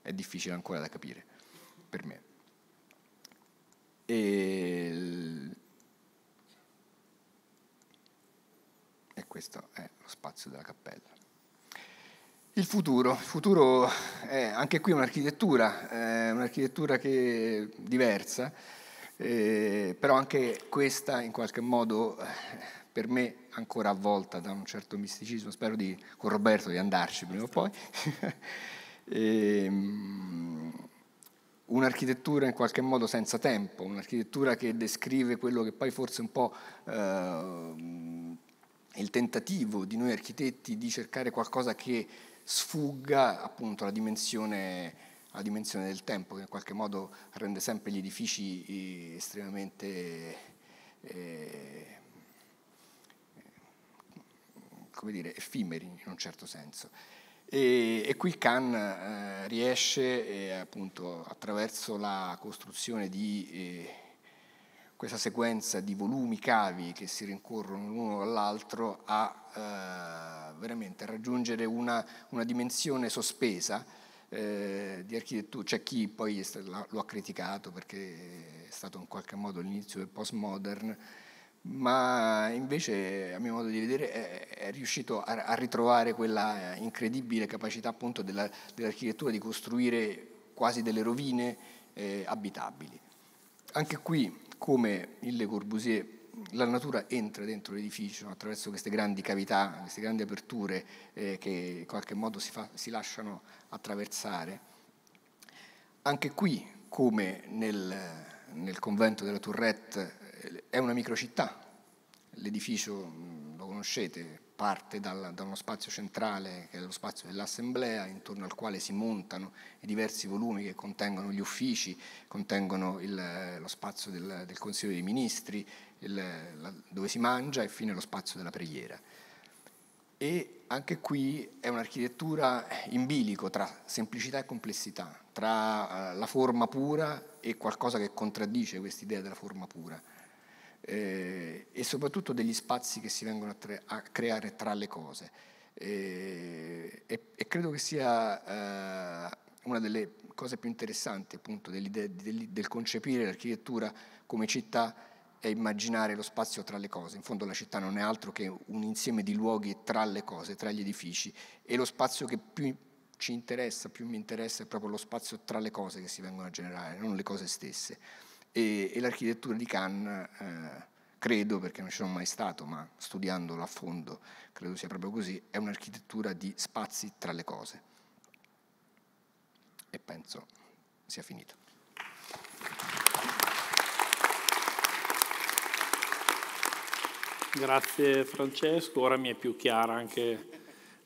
è difficile ancora da capire per me. E ehm, e questo è lo spazio della cappella. Il futuro, il futuro è anche qui un'architettura, eh, un'architettura che diversa, eh, però anche questa in qualche modo eh, per me ancora avvolta da un certo misticismo, spero di, con Roberto di andarci prima o poi. e, ehm, un'architettura in qualche modo senza tempo, un'architettura che descrive quello che poi forse un po' eh, il tentativo di noi architetti di cercare qualcosa che sfugga appunto alla dimensione, alla dimensione del tempo, che in qualche modo rende sempre gli edifici eh, estremamente... Eh, come dire, effimeri in un certo senso. E, e qui Kahn eh, riesce eh, appunto attraverso la costruzione di eh, questa sequenza di volumi cavi che si rincorrono l'uno all'altro a eh, veramente raggiungere una, una dimensione sospesa eh, di architettura, c'è chi poi lo ha criticato perché è stato in qualche modo l'inizio del postmodern, ma invece a mio modo di vedere è, è riuscito a, a, ritrovare quella eh, incredibile capacità appunto della, dell'architettura di costruire quasi delle rovine eh, abitabili. Anche qui, come il Le Corbusier, la natura entra dentro l'edificio attraverso queste grandi cavità, queste grandi aperture eh, che in qualche modo si, fa, si lasciano attraversare. Anche qui, come nel, nel convento della Tourette eh, è una microcittà, l'edificio mm, lo conoscete, parte dalla, da uno spazio centrale che è lo spazio dell'assemblea intorno al quale si montano i diversi volumi che contengono gli uffici, contengono il, eh, lo spazio del, del, Consiglio dei Ministri, il, la, dove si mangia e fine lo spazio della preghiera. E anche qui è un'architettura in bilico tra semplicità e complessità, tra eh, la forma pura e qualcosa che contraddice quest'idea della forma pura eh, e soprattutto degli spazi che si vengono a, tre, a creare tra le cose. E, eh, e, e credo che sia eh, una delle cose più interessanti appunto del, del concepire l'architettura come città è immaginare lo spazio tra le cose. In fondo la città non è altro che un insieme di luoghi tra le cose, tra gli edifici e lo spazio che più ci interessa, più mi interessa è proprio lo spazio tra le cose che si vengono a generare, non le cose stesse e, e l'architettura di Cannes, eh, credo, perché non ci sono mai stato, ma studiandolo a fondo credo sia proprio così, è un'architettura di spazi tra le cose. E penso sia finito. Grazie Francesco, ora mi è più chiara anche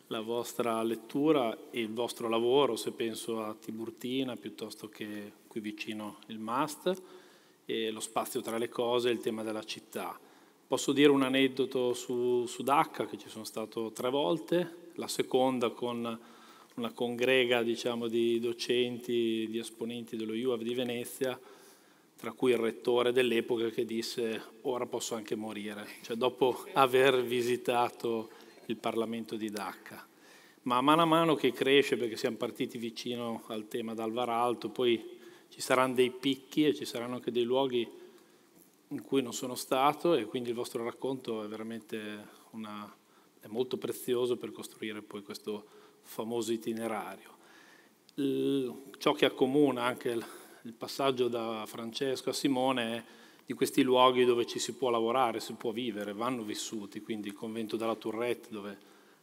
la vostra lettura e il vostro lavoro, se penso a Tiburtina piuttosto che qui vicino il Master e lo spazio tra le cose e il tema della città. Posso dire un aneddoto su, su Dhaka, che ci sono stato tre volte, la seconda con una congrega diciamo, di docenti, di esponenti dello UAV di Venezia, tra cui il rettore dell'epoca che disse ora posso anche morire, cioè dopo aver visitato il Parlamento di Dacca. Ma a mano a mano che cresce, perché siamo partiti vicino al tema d'Alvaralto, poi ci saranno dei picchi e ci saranno anche dei luoghi in cui non sono stato e quindi il vostro racconto è veramente una, è molto prezioso per costruire poi questo famoso itinerario. ciò che accomuna anche il passaggio da Francesco a Simone è di questi luoghi dove ci si può lavorare, si può vivere, vanno vissuti, quindi il convento della Tourette dove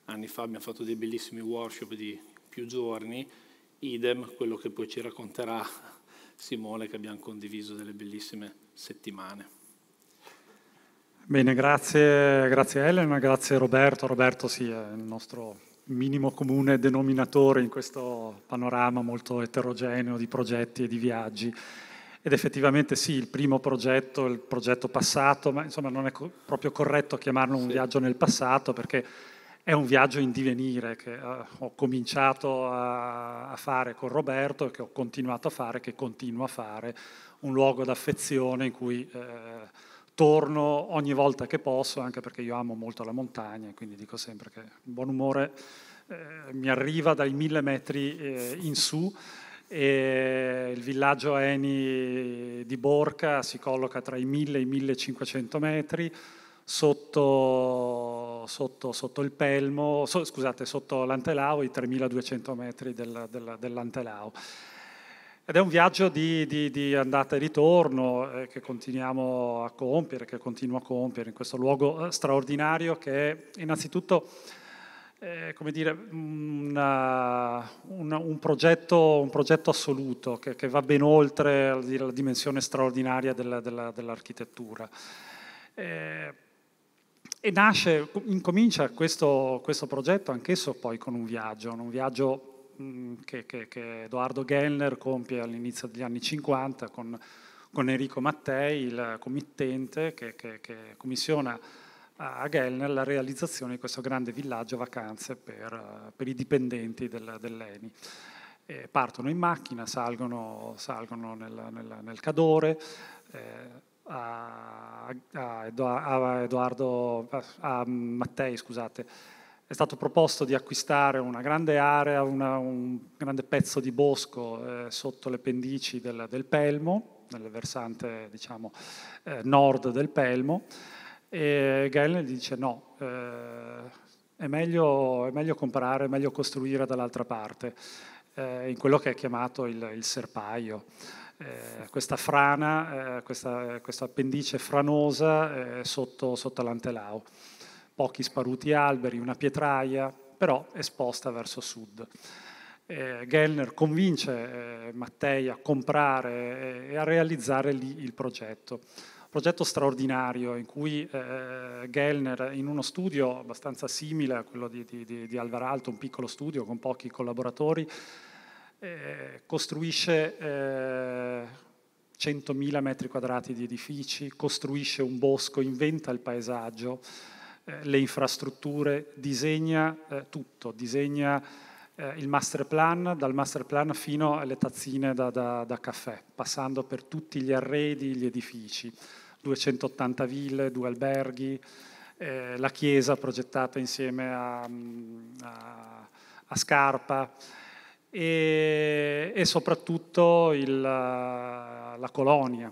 anni fa abbiamo fatto dei bellissimi workshop di più giorni, idem quello che poi ci racconterà Simone che abbiamo condiviso delle bellissime settimane. Bene, grazie, grazie Elena, grazie Roberto. Roberto sì, è il nostro minimo comune denominatore in questo panorama molto eterogeneo di progetti e di viaggi. Ed effettivamente sì, il primo progetto, il progetto passato, ma insomma non è co- proprio corretto chiamarlo un sì. viaggio nel passato perché è un viaggio in divenire che uh, ho cominciato a, a, fare con Roberto e che ho continuato a fare, che continuo a fare, un luogo d'affezione in cui eh, torno ogni volta che posso, anche perché io amo molto la montagna, quindi dico sempre che il buon umore eh, mi arriva dai mille metri eh, in su e il villaggio Eni di Borca si colloca tra i 1000 e i 1500 metri, sotto, sotto, sotto il pelmo, so, scusate, sotto l'antelao, i 3200 metri del, del, dell'antelao. Ed è un viaggio di, di, di andata e ritorno eh, che continuiamo a compiere, che continuo a compiere in questo luogo eh, straordinario che è innanzitutto eh, come dire, una, eh, una, un, progetto, un, progetto, assoluto che, che, va ben oltre la dimensione straordinaria della, della, dell'architettura. Eh, e nasce, incomincia questo, questo progetto anch'esso poi con un viaggio, un viaggio mm, che, che, che Edoardo Gellner compie all'inizio degli anni 50 con, con Enrico Mattei, il committente che, che commissiona a Gellner la realizzazione di questo grande villaggio vacanze per, per i dipendenti del, dell'ENI. E partono in macchina, salgono, salgono nel, nel, nel Cadore, eh, a, a, Edoardo, a Mattei, scusate, è stato proposto di acquistare una grande area, una, un grande pezzo di bosco eh, sotto le pendici del, del, Pelmo, nel versante diciamo, eh, nord del Pelmo, e Gellner dice no, eh, è, meglio, è, meglio, comprare, è meglio costruire dall'altra parte, eh, in quello che è chiamato il, il serpaio. Eh, questa frana, eh, questa, questa, appendice franosa eh, sotto, sotto l'antelao. Pochi sparuti alberi, una pietraia, però esposta verso sud. Eh, Gellner convince eh, Mattei a comprare e a realizzare lì il progetto. Un progetto straordinario in cui Gellner, in uno studio abbastanza simile a quello di, di, di Alvaralto, un piccolo studio con pochi collaboratori, eh, costruisce eh, 100.000 metri quadrati di edifici, costruisce un bosco, inventa il paesaggio, eh, le infrastrutture, disegna eh, tutto, disegna eh, il master plan, dal master plan fino alle tazzine da, da, da caffè, passando per tutti gli arredi, gli edifici, 280 ville, due alberghi, eh, la chiesa progettata insieme a, a, a Scarpa, e, e soprattutto il, la colonia,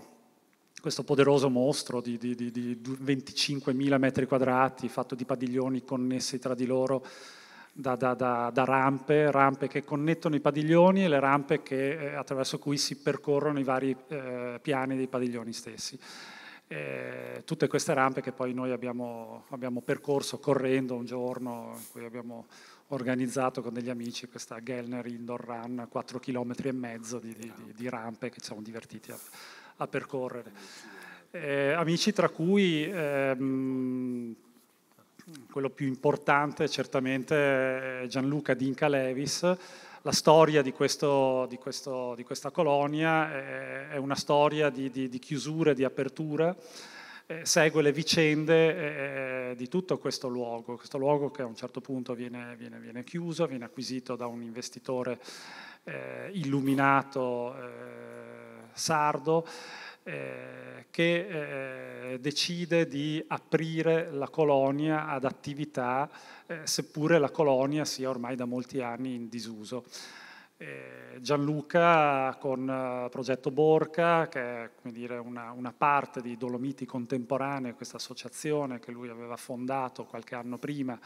questo poderoso mostro di, di, di, di 25.000 metri quadrati fatto di padiglioni connessi tra di loro da, da, da, da, rampe, rampe che connettono i padiglioni e le rampe che, eh, attraverso cui si percorrono i vari eh, piani dei padiglioni stessi eh, tutte queste rampe che poi noi abbiamo, abbiamo, percorso correndo un giorno in cui abbiamo organizzato con degli amici questa Gellner Indoor Run, 4 km e mezzo di, di, di rampe che ci siamo divertiti a, a percorrere. Eh, amici tra cui ehm, quello più importante certamente Gianluca Dinca Levis, la storia di, questo, di, questo, di questa colonia è, eh, è una storia di, di chiusura, di apertura, eh, segue le vicende eh, eh, di tutto questo luogo, questo luogo che a un certo punto viene, viene, viene chiuso, viene acquisito da un investitore eh, illuminato eh, sardo che decide di aprire la colonia ad attività eh, seppure la colonia sia ormai da molti anni in disuso. Eh, Gianluca con eh, Progetto Borca, che è dire, una, una, parte di Dolomiti Contemporanee, questa associazione che lui aveva fondato qualche anno prima,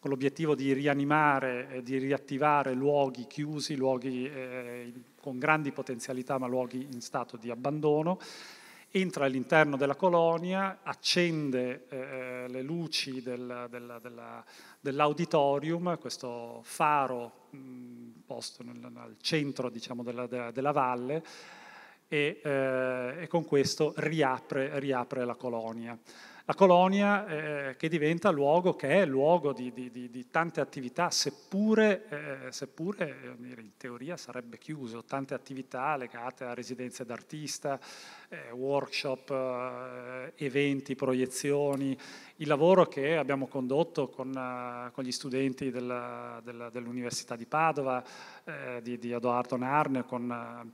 con l'obiettivo di rianimare e di riattivare luoghi chiusi, luoghi eh, con grandi potenzialità ma luoghi in stato di abbandono entra all'interno della colonia, accende eh, eh le luci del, del, della, dell'auditorium, questo faro mh, mm, posto nel, al centro diciamo, della, della, della, valle, e, eh, e con questo riapre, riapre la colonia. La colonia eh, che diventa luogo che è luogo di, di, di, di tante attività, seppure, eh, seppure eh, in teoria sarebbe chiuso, tante attività legate a residenze d'artista, eh, workshop, eh, eventi, proiezioni, il lavoro che abbiamo condotto con, eh, con gli studenti della, della, dell'Università di Padova, di, Edoardo Narne, con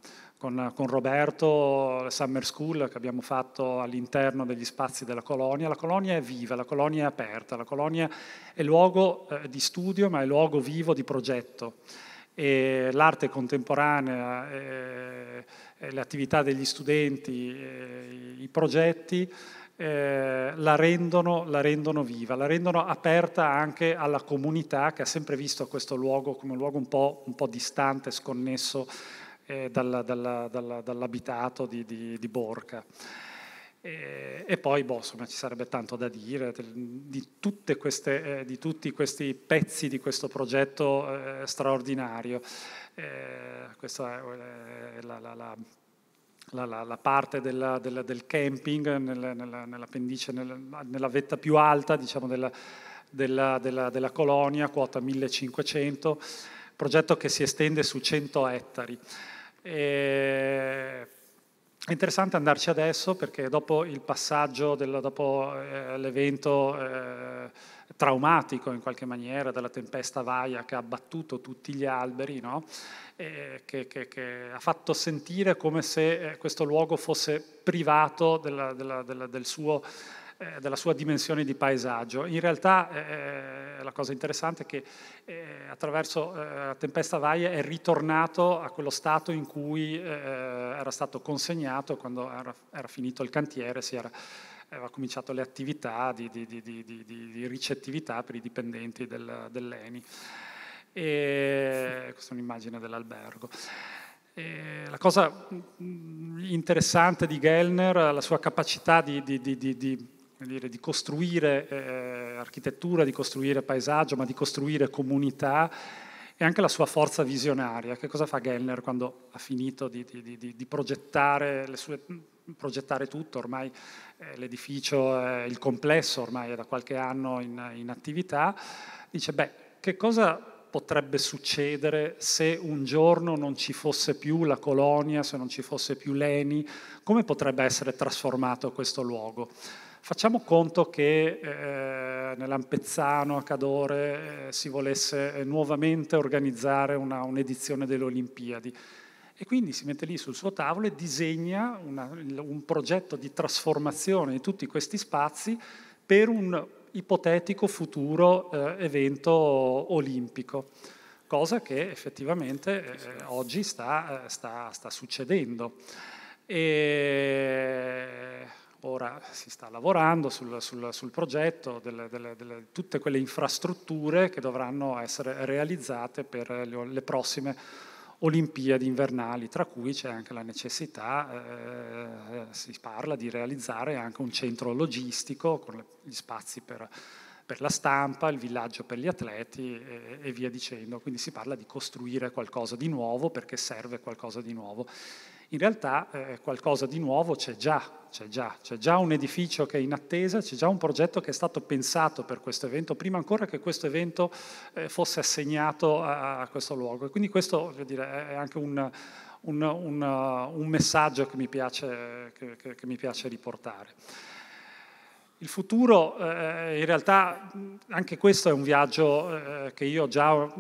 con, con Roberto, la Summer School che abbiamo fatto all'interno degli spazi della colonia. La colonia è viva, la colonia è aperta, la colonia è luogo eh, di studio ma è luogo vivo di progetto. E l'arte contemporanea, eh, le attività degli studenti, eh, i progetti eh, la, rendono, la, rendono, viva, la rendono aperta anche alla comunità che ha sempre visto questo luogo come un luogo un po', un po distante, sconnesso eh, dalla, dalla, dalla, dall'abitato di, di, di Borca. E, e, poi boh, insomma, ci sarebbe tanto da dire di, queste, eh, di tutti questi pezzi di questo progetto eh, straordinario. Eh, questa è eh, la, la, la la, la, parte della, della, del camping nel, nella, nell'appendice, nel, nella vetta più alta diciamo, della, della, colonia, quota 1500, progetto che si estende su 100 ettari. E... È interessante andarci adesso perché dopo il passaggio, del, dopo eh, l'evento eh, traumatico in qualche maniera della tempesta Vaia che ha abbattuto tutti gli alberi, no? eh, che, che, che, ha fatto sentire come se eh, questo luogo fosse privato della, della, della, del suo eh, della sua dimensione di paesaggio. In realtà eh, eh la cosa interessante è che eh, attraverso eh, la tempesta Vaia è ritornato a quello stato in cui eh, era stato consegnato quando era, era finito il cantiere, si era aveva cominciato le attività di, di, di, di ricettività per i dipendenti del, dell'ENI. E, questa è un'immagine dell'albergo. E la cosa mm, mm, interessante di Gellner, la sua capacità di, dire, di costruire eh, architettura, di costruire paesaggio, ma di costruire comunità e anche la sua forza visionaria. Che cosa fa Gellner quando ha finito di, di, di, di progettare, sue, progettare, tutto? Ormai eh, l'edificio, eh, il complesso ormai è da qualche anno in, in attività. Dice, beh, che cosa potrebbe succedere se un giorno non ci fosse più la colonia, se non ci fosse più Leni, come potrebbe essere trasformato questo luogo. Facciamo conto che eh, nell'Ampezzano, a Cadore, eh, si volesse eh, nuovamente organizzare una, un'edizione delle Olimpiadi. E quindi si mette lì sul suo tavolo e disegna una, un progetto di trasformazione di tutti questi spazi per un ipotetico futuro eh, evento olimpico, cosa che effettivamente eh, oggi sta, sta, sta succedendo. E Ora si sta lavorando sul, sul, sul progetto di tutte quelle infrastrutture che dovranno essere realizzate per le, le prossime Olimpiadi invernali, tra cui c'è anche la necessità, eh, eh si parla di realizzare anche un centro logistico con gli spazi per, per la stampa, il villaggio per gli atleti e, e, via dicendo. Quindi si parla di costruire qualcosa di nuovo perché serve qualcosa di nuovo. In realtà eh, qualcosa di nuovo c'è già, c'è già, c'è già un edificio che è in attesa, c'è già un progetto che è stato pensato per questo evento, prima ancora che questo evento eh, fosse assegnato a, a, questo luogo. E quindi questo dire, è anche un, un, un, uh, un, messaggio che mi piace, che, che, che mi piace riportare. Il futuro, eh, eh in realtà, anche questo è un viaggio eh, che io già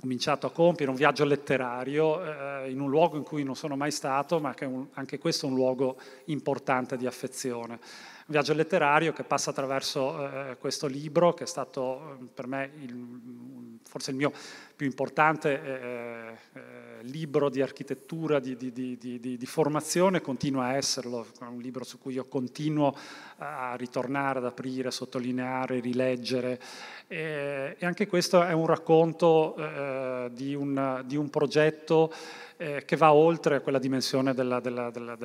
cominciato a compiere un viaggio letterario eh, in un luogo in cui non sono mai stato, ma che un, anche questo è un luogo importante di affezione un viaggio letterario che passa attraverso eh, questo libro che è stato eh, per me il, forse il mio più importante eh, eh libro di architettura, di, di, di, di, formazione, continua a esserlo, è un libro su cui io continuo a ritornare, ad aprire, a sottolineare, rileggere. E, e anche questo è un racconto eh, un, di un progetto eh, che va oltre quella dimensione della, della, della,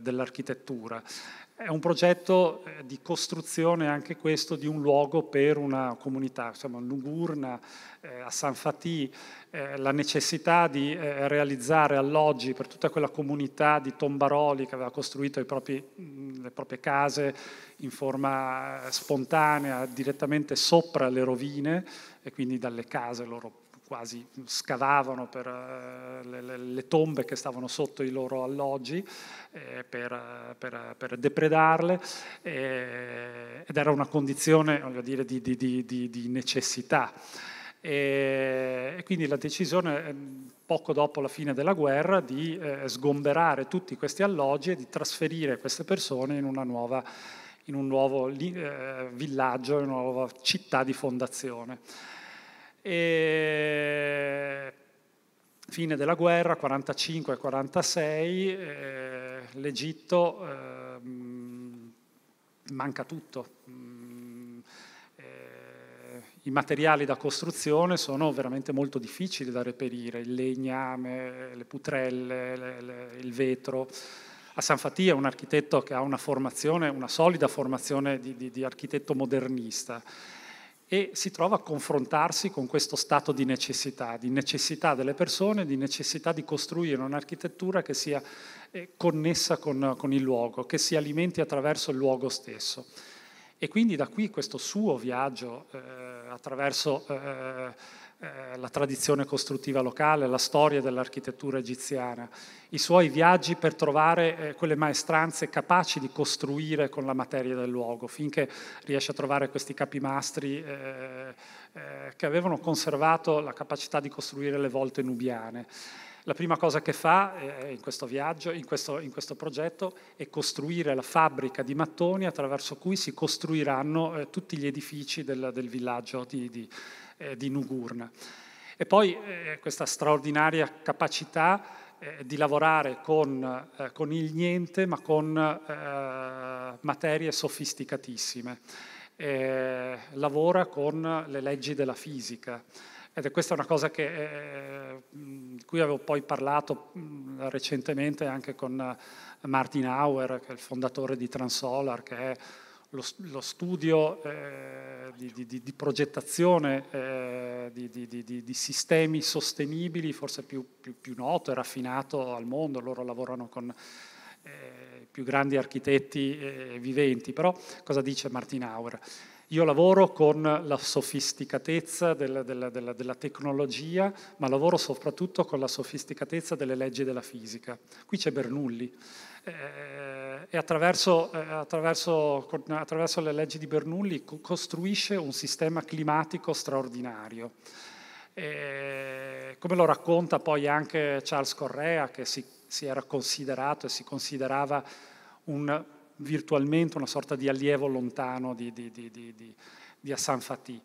dell'architettura. È un progetto eh, di costruzione anche questo di un luogo per una comunità, insomma a Lugurna, eh, a San Fatì, eh, la necessità di eh, realizzare alloggi per tutta quella comunità di tombaroli che aveva costruito propri, le proprie case in forma eh, spontanea, direttamente sopra le rovine e quindi dalle case loro quasi scavavano per eh, le, le, le, tombe che stavano sotto i loro alloggi eh, per, per, per, depredarle eh, ed era una condizione dire, di, di, di, di, necessità. E, e, quindi la decisione eh, poco dopo la fine della guerra di eh, sgomberare tutti questi alloggi e di trasferire queste persone in una nuova in un nuovo eh, villaggio, in una nuova città di fondazione. E fine della guerra, 45-46, eh, l'Egitto eh, manca tutto. Mm, eh, I materiali da costruzione sono veramente molto difficili da reperire, il legname, le putrelle, le, le, il vetro. A San Fatia un architetto che ha una formazione, una solida formazione di, di, di architetto modernista e si trova a confrontarsi con questo stato di necessità, di necessità delle persone, di necessità di costruire un'architettura che sia eh, connessa con, con il luogo, che si alimenti attraverso il luogo stesso. E quindi da qui questo suo viaggio eh, attraverso eh, eh, la tradizione costruttiva locale, la storia dell'architettura egiziana, i suoi viaggi per trovare eh, quelle maestranze capaci di costruire con la materia del luogo, finché riesce a trovare questi capimastri eh, eh, che avevano conservato la capacità di costruire le volte nubiane. La prima cosa che fa eh, in questo viaggio, in questo, in questo, progetto, è costruire la fabbrica di mattoni attraverso cui si costruiranno eh, tutti gli edifici del, del villaggio di, di, eh, di Nugurna. E poi eh, questa straordinaria capacità eh, di lavorare con, eh, con, il niente, ma con eh, materie sofisticatissime. Eh, lavora con le leggi della fisica. Ed è questa una cosa che, eh, di cui avevo poi parlato mh, recentemente anche con Martin Auer, che è il fondatore di Transolar, che è lo, lo studio eh, di, di, di, progettazione eh, di, di, sistemi sostenibili, forse più, più, più, noto e raffinato al mondo, loro lavorano con eh, i più grandi architetti eh, viventi, però cosa dice Martin Auer? Io lavoro con la sofisticatezza della, della, della, della, tecnologia, ma lavoro soprattutto con la sofisticatezza delle leggi della fisica. Qui c'è Bernoulli. Eh, e attraverso, eh, attraverso, attraverso, le leggi di Bernoulli costruisce un sistema climatico straordinario. E eh, come lo racconta poi anche Charles Correa, che si, si era considerato e si considerava un, virtualmente una sorta di allievo lontano di, di, di, di Hassan Fatih.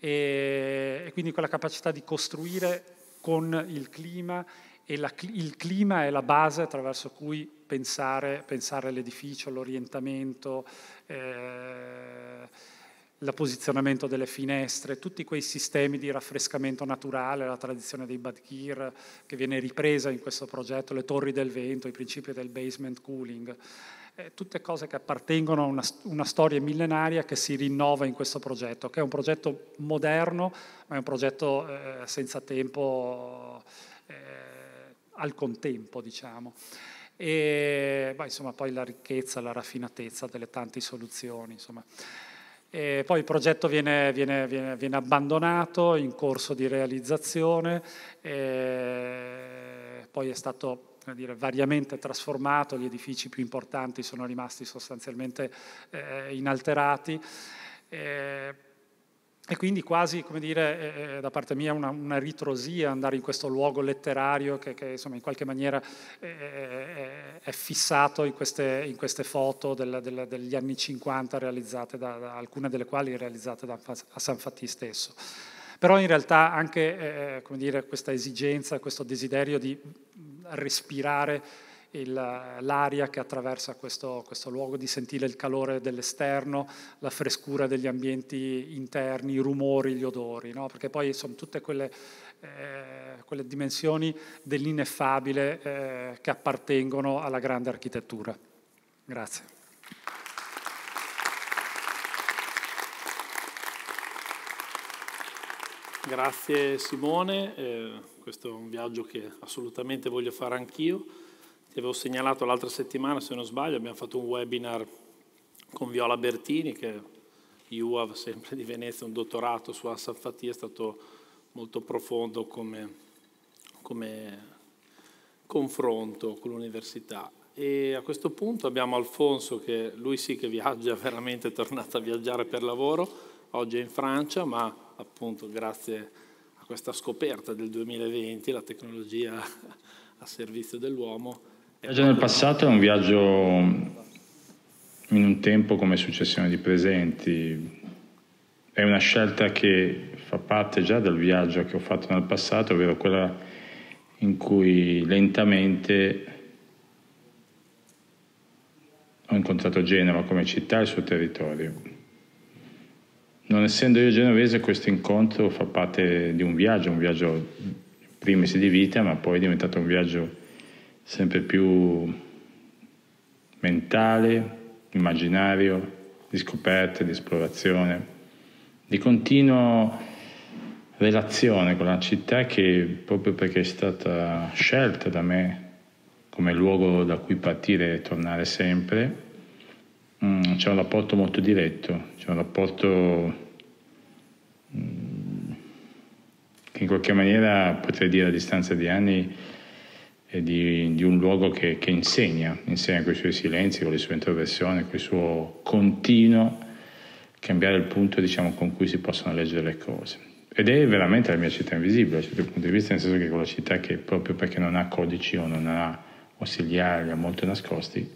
E, e, quindi quella capacità di costruire con il clima e la, il clima è la base attraverso cui pensare, pensare all'edificio, all'orientamento, eh, il posizionamento delle finestre, tutti quei sistemi di raffrescamento naturale, la tradizione dei badgir che viene ripresa in questo progetto, le torri del vento, i principi del basement cooling, eh, tutte cose che appartengono a una, una, storia millenaria che si rinnova in questo progetto, che è un progetto moderno, ma è un progetto eh, senza tempo eh, al contempo, diciamo e beh, insomma, poi la ricchezza, la raffinatezza delle tante soluzioni. poi il progetto viene, viene, viene, viene, abbandonato in corso di realizzazione, poi è stato dire, variamente trasformato, gli edifici più importanti sono rimasti sostanzialmente eh, inalterati. Eh, e quindi quasi, come dire, eh, eh, da parte mia una, una, ritrosia andare in questo luogo letterario che, che insomma, in qualche maniera eh, eh, eh è fissato in queste, in queste foto del, del, degli anni 50, realizzate da, da, alcune delle quali realizzate da, a San Fatti stesso. Però in realtà anche eh, dire, questa esigenza, questo desiderio di mm, respirare l'aria che attraversa questo, questo, luogo, di sentire il calore dell'esterno, la frescura degli ambienti interni, i rumori, gli odori, no? perché poi sono tutte quelle, eh, quelle dimensioni dell'ineffabile eh, che appartengono alla grande architettura. Grazie. Grazie Simone, eh, questo è un viaggio che assolutamente voglio fare anch'io. Ti avevo segnalato l'altra settimana, se non sbaglio, abbiamo fatto un webinar con Viola Bertini, che UAV sempre di Venezia, un dottorato sulla Sanfatia, è stato molto profondo come, come confronto con l'università. E a questo punto abbiamo Alfonso che lui sì che viaggia, veramente è tornato a viaggiare per lavoro, oggi è in Francia, ma appunto grazie a questa scoperta del 2020, la tecnologia a servizio dell'uomo, il viaggio nel passato è un viaggio in un tempo come successione di presenti. È una scelta che fa parte già del viaggio che ho fatto nel passato, ovvero quella in cui lentamente ho incontrato Genova come città e il suo territorio. Non essendo io genovese, questo incontro fa parte di un viaggio, un viaggio primis di vita, ma poi è diventato un viaggio sempre più mentale, immaginario, di scoperta, di esplorazione, di continua relazione con la città che proprio perché è stata scelta da me come luogo da cui partire e tornare sempre, mm, c'è un rapporto molto diretto, c'è un rapporto mm, che in qualche maniera potrei dire a distanza di anni di, di, un luogo che, che insegna, insegna con i suoi silenzi, con le sue introversioni, con il suo continuo cambiare il punto diciamo, con cui si possono leggere le cose. Ed è veramente la mia città invisibile, da un certo punto di vista, nel senso che è quella città che proprio perché non ha codici o non ha ausiliari o molto nascosti,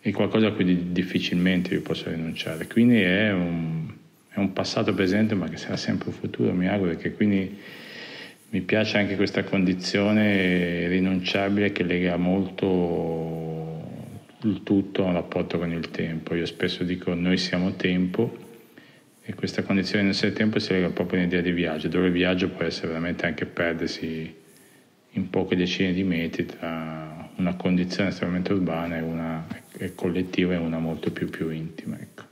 è qualcosa a cui difficilmente io posso rinunciare. Quindi è un, è un passato presente, ma che sarà sempre un futuro, mi auguro, che quindi mi piace anche questa condizione rinunciabile che lega molto il tutto a un rapporto con il tempo. Io spesso dico noi siamo tempo e questa condizione di non essere tempo si lega proprio all'idea di viaggio, dove il viaggio può essere veramente anche perdersi in poche decine di metri tra una condizione estremamente urbana e una e collettiva e una molto più, più intima. Ecco.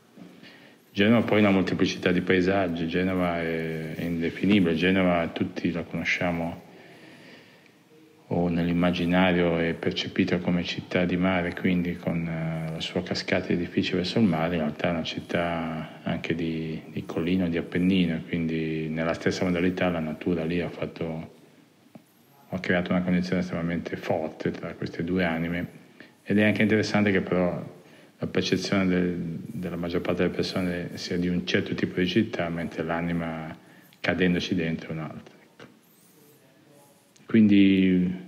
Genova poi una molteplicità di paesaggi, Genova è, indefinibile, Genova tutti la conosciamo o nell'immaginario è percepita come città di mare, quindi con eh, la sua cascata di edifici verso il mare, in realtà è una città anche di, di collino, di appennino, quindi nella stessa modalità la natura lì ha, fatto, ha creato una condizione estremamente forte tra queste due anime ed è anche interessante che però la percezione del, della maggior parte delle persone sia di un certo tipo di città, mentre l'anima cadendoci dentro è un'altra. Ecco. Quindi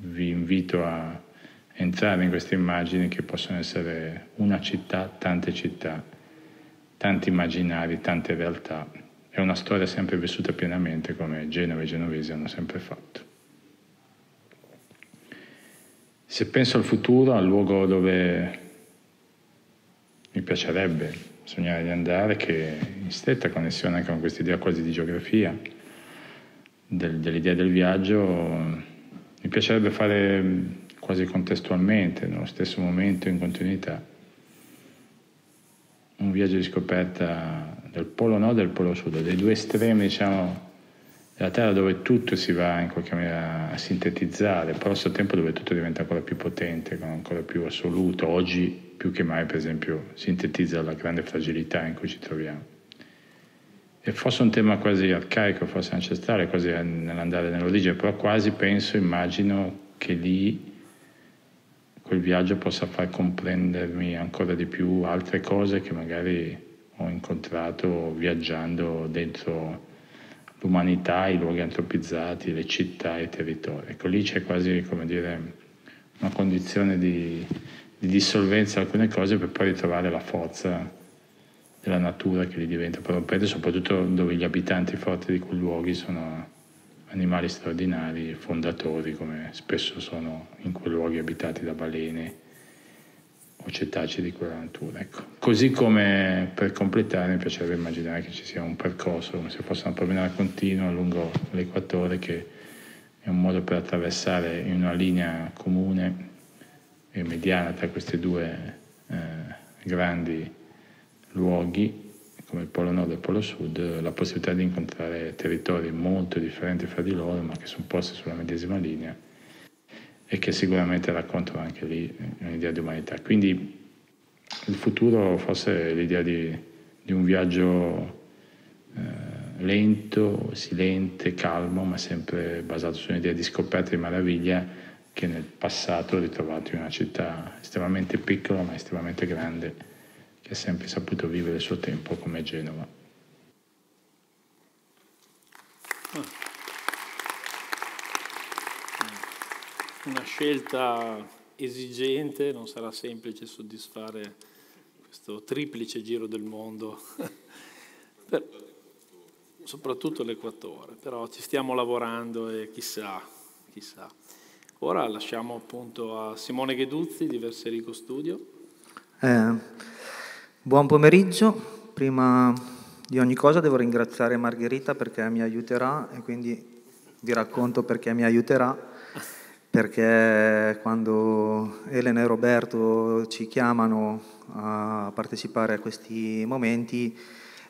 vi invito a entrare in queste immagini che possono essere una città, tante città, tanti immaginari, tante realtà. È una storia sempre vissuta pienamente come Genova e genovesi hanno sempre fatto. Se penso al futuro, al luogo dove mi piacerebbe sognare di andare, che in stretta connessione anche con questa idea quasi di geografia, del, dell'idea del viaggio, mi piacerebbe fare quasi contestualmente, nello stesso momento, in continuità, un viaggio di scoperta del polo nord e del polo sud, dei due estremi, diciamo, la terra dove tutto si va in qualche maniera a sintetizzare, però allo stesso tempo dove tutto diventa ancora più potente, ancora più assoluto. Oggi più che mai, per esempio, sintetizza la grande fragilità in cui ci troviamo. E forse un tema quasi arcaico, forse ancestrale, quasi nell'andare nell'origine, però quasi penso, immagino che lì quel viaggio possa far comprendermi ancora di più altre cose che magari ho incontrato viaggiando dentro l'umanità, i luoghi antropizzati, le città e i territori. Ecco, lì c'è quasi dire, una condizione di, di dissolvenza di alcune cose per poi ritrovare la forza della natura che li diventa prete, soprattutto dove gli abitanti forti di quei luoghi sono animali straordinari, fondatori, come spesso sono in quei luoghi abitati da balene o cetacei di quella natura. Ecco. Così come per completare mi piacerebbe immaginare che ci sia un percorso, come se fosse una promenade continua lungo l'equatore che è un modo per attraversare in una linea comune e mediana tra questi due eh, grandi luoghi come il Polo Nord e il Polo Sud, la possibilità di incontrare territori molto differenti fra di loro, ma che sono posti sulla medesima linea e che sicuramente raccontano anche lì un'idea eh, di umanità. Quindi il futuro forse è l'idea di, di un viaggio eh, lento, silente, calmo, ma sempre basato su un'idea di scoperta e di meraviglia che nel passato ho ritrovato in una città estremamente piccola ma estremamente grande, che ha sempre saputo vivere il suo tempo come Genova. Oh. una scelta esigente, non sarà semplice soddisfare questo triplice giro del mondo, per, soprattutto l'Equatore, però ci stiamo lavorando e chissà, chissà. Ora lasciamo appunto a Simone Gheduzzi di Verserico Studio. Eh, buon pomeriggio, prima di ogni cosa devo ringraziare Margherita perché mi aiuterà e quindi vi racconto perché mi aiuterà perché quando Elena e Roberto ci chiamano a partecipare a questi momenti,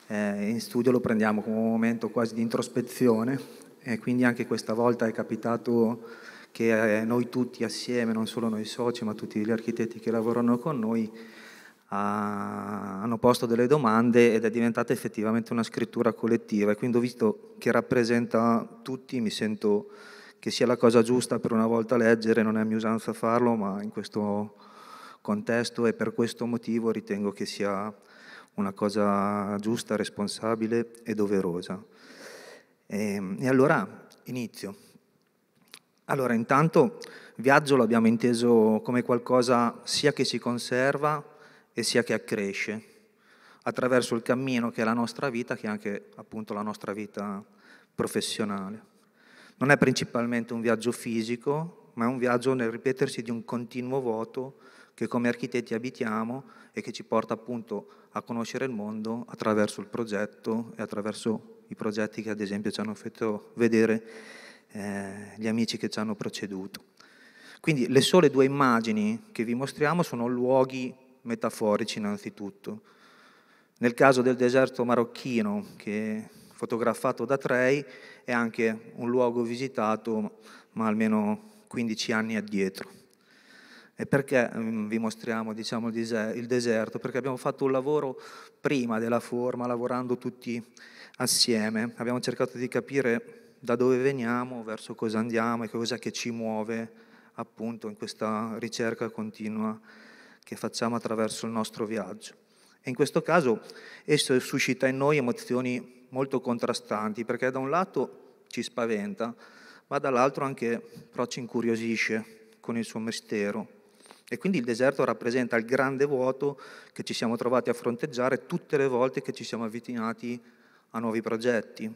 eh, in studio lo prendiamo come un momento quasi di introspezione e quindi anche questa volta è capitato che eh, noi tutti assieme, non solo noi soci, ma tutti gli architetti che lavorano con noi, a, hanno posto delle domande ed è diventata effettivamente una scrittura collettiva e quindi ho visto che rappresenta tutti, mi sento che sia la cosa giusta per una volta leggere, non è mia usanza farlo, ma in questo contesto e per questo motivo ritengo che sia una cosa giusta, responsabile e doverosa. E, ehm, e allora inizio. Allora, intanto viaggio lo abbiamo inteso come qualcosa sia che si conserva e sia che accresce attraverso il cammino che è la nostra vita, che è anche appunto la nostra vita professionale non è principalmente un viaggio fisico, ma è un viaggio nel ripetersi di un continuo vuoto che come architetti abitiamo e che ci porta appunto a conoscere il mondo attraverso il progetto e attraverso i progetti che ad esempio ci hanno fatto vedere eh, gli amici che ci hanno preceduto. Quindi le sole due immagini che vi mostriamo sono luoghi metaforici innanzitutto. Nel caso del deserto marocchino, che fotografato da Trey, è anche un luogo visitato ma almeno 15 anni addietro. E perché mm, vi mostriamo diciamo, il deserto? Perché abbiamo fatto un lavoro prima della forma, lavorando tutti assieme, abbiamo cercato di capire da dove veniamo, verso cosa andiamo e cosa che ci muove appunto in questa ricerca continua che facciamo attraverso il nostro viaggio. E in questo caso esso suscita in noi emozioni molto contrastanti, perché da un lato ci spaventa, ma dall'altro anche però ci incuriosisce con il suo mistero. E quindi il deserto rappresenta il grande vuoto che ci siamo trovati a fronteggiare tutte le volte che ci siamo avvicinati a nuovi progetti.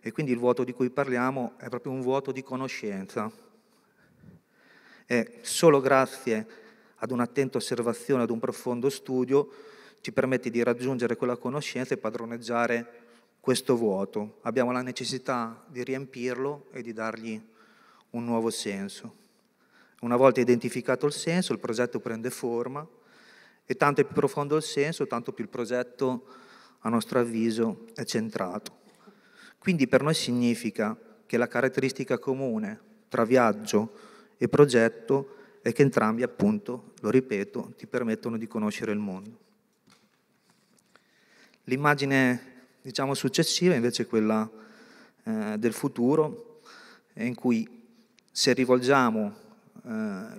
E quindi il vuoto di cui parliamo è proprio un vuoto di conoscenza. E solo grazie ad un'attenta osservazione, ad un profondo studio, ci permette di raggiungere quella conoscenza e padroneggiare questo vuoto, abbiamo la necessità di riempirlo e di dargli un nuovo senso. Una volta identificato il senso, il progetto prende forma e tanto più profondo il senso, tanto più il progetto, a nostro avviso, è centrato. Quindi per noi significa che la caratteristica comune tra viaggio e progetto è che entrambi, appunto, lo ripeto, ti permettono di conoscere il mondo. L'immagine diciamo, successiva, invece quella eh, del futuro, in cui se rivolgiamo eh,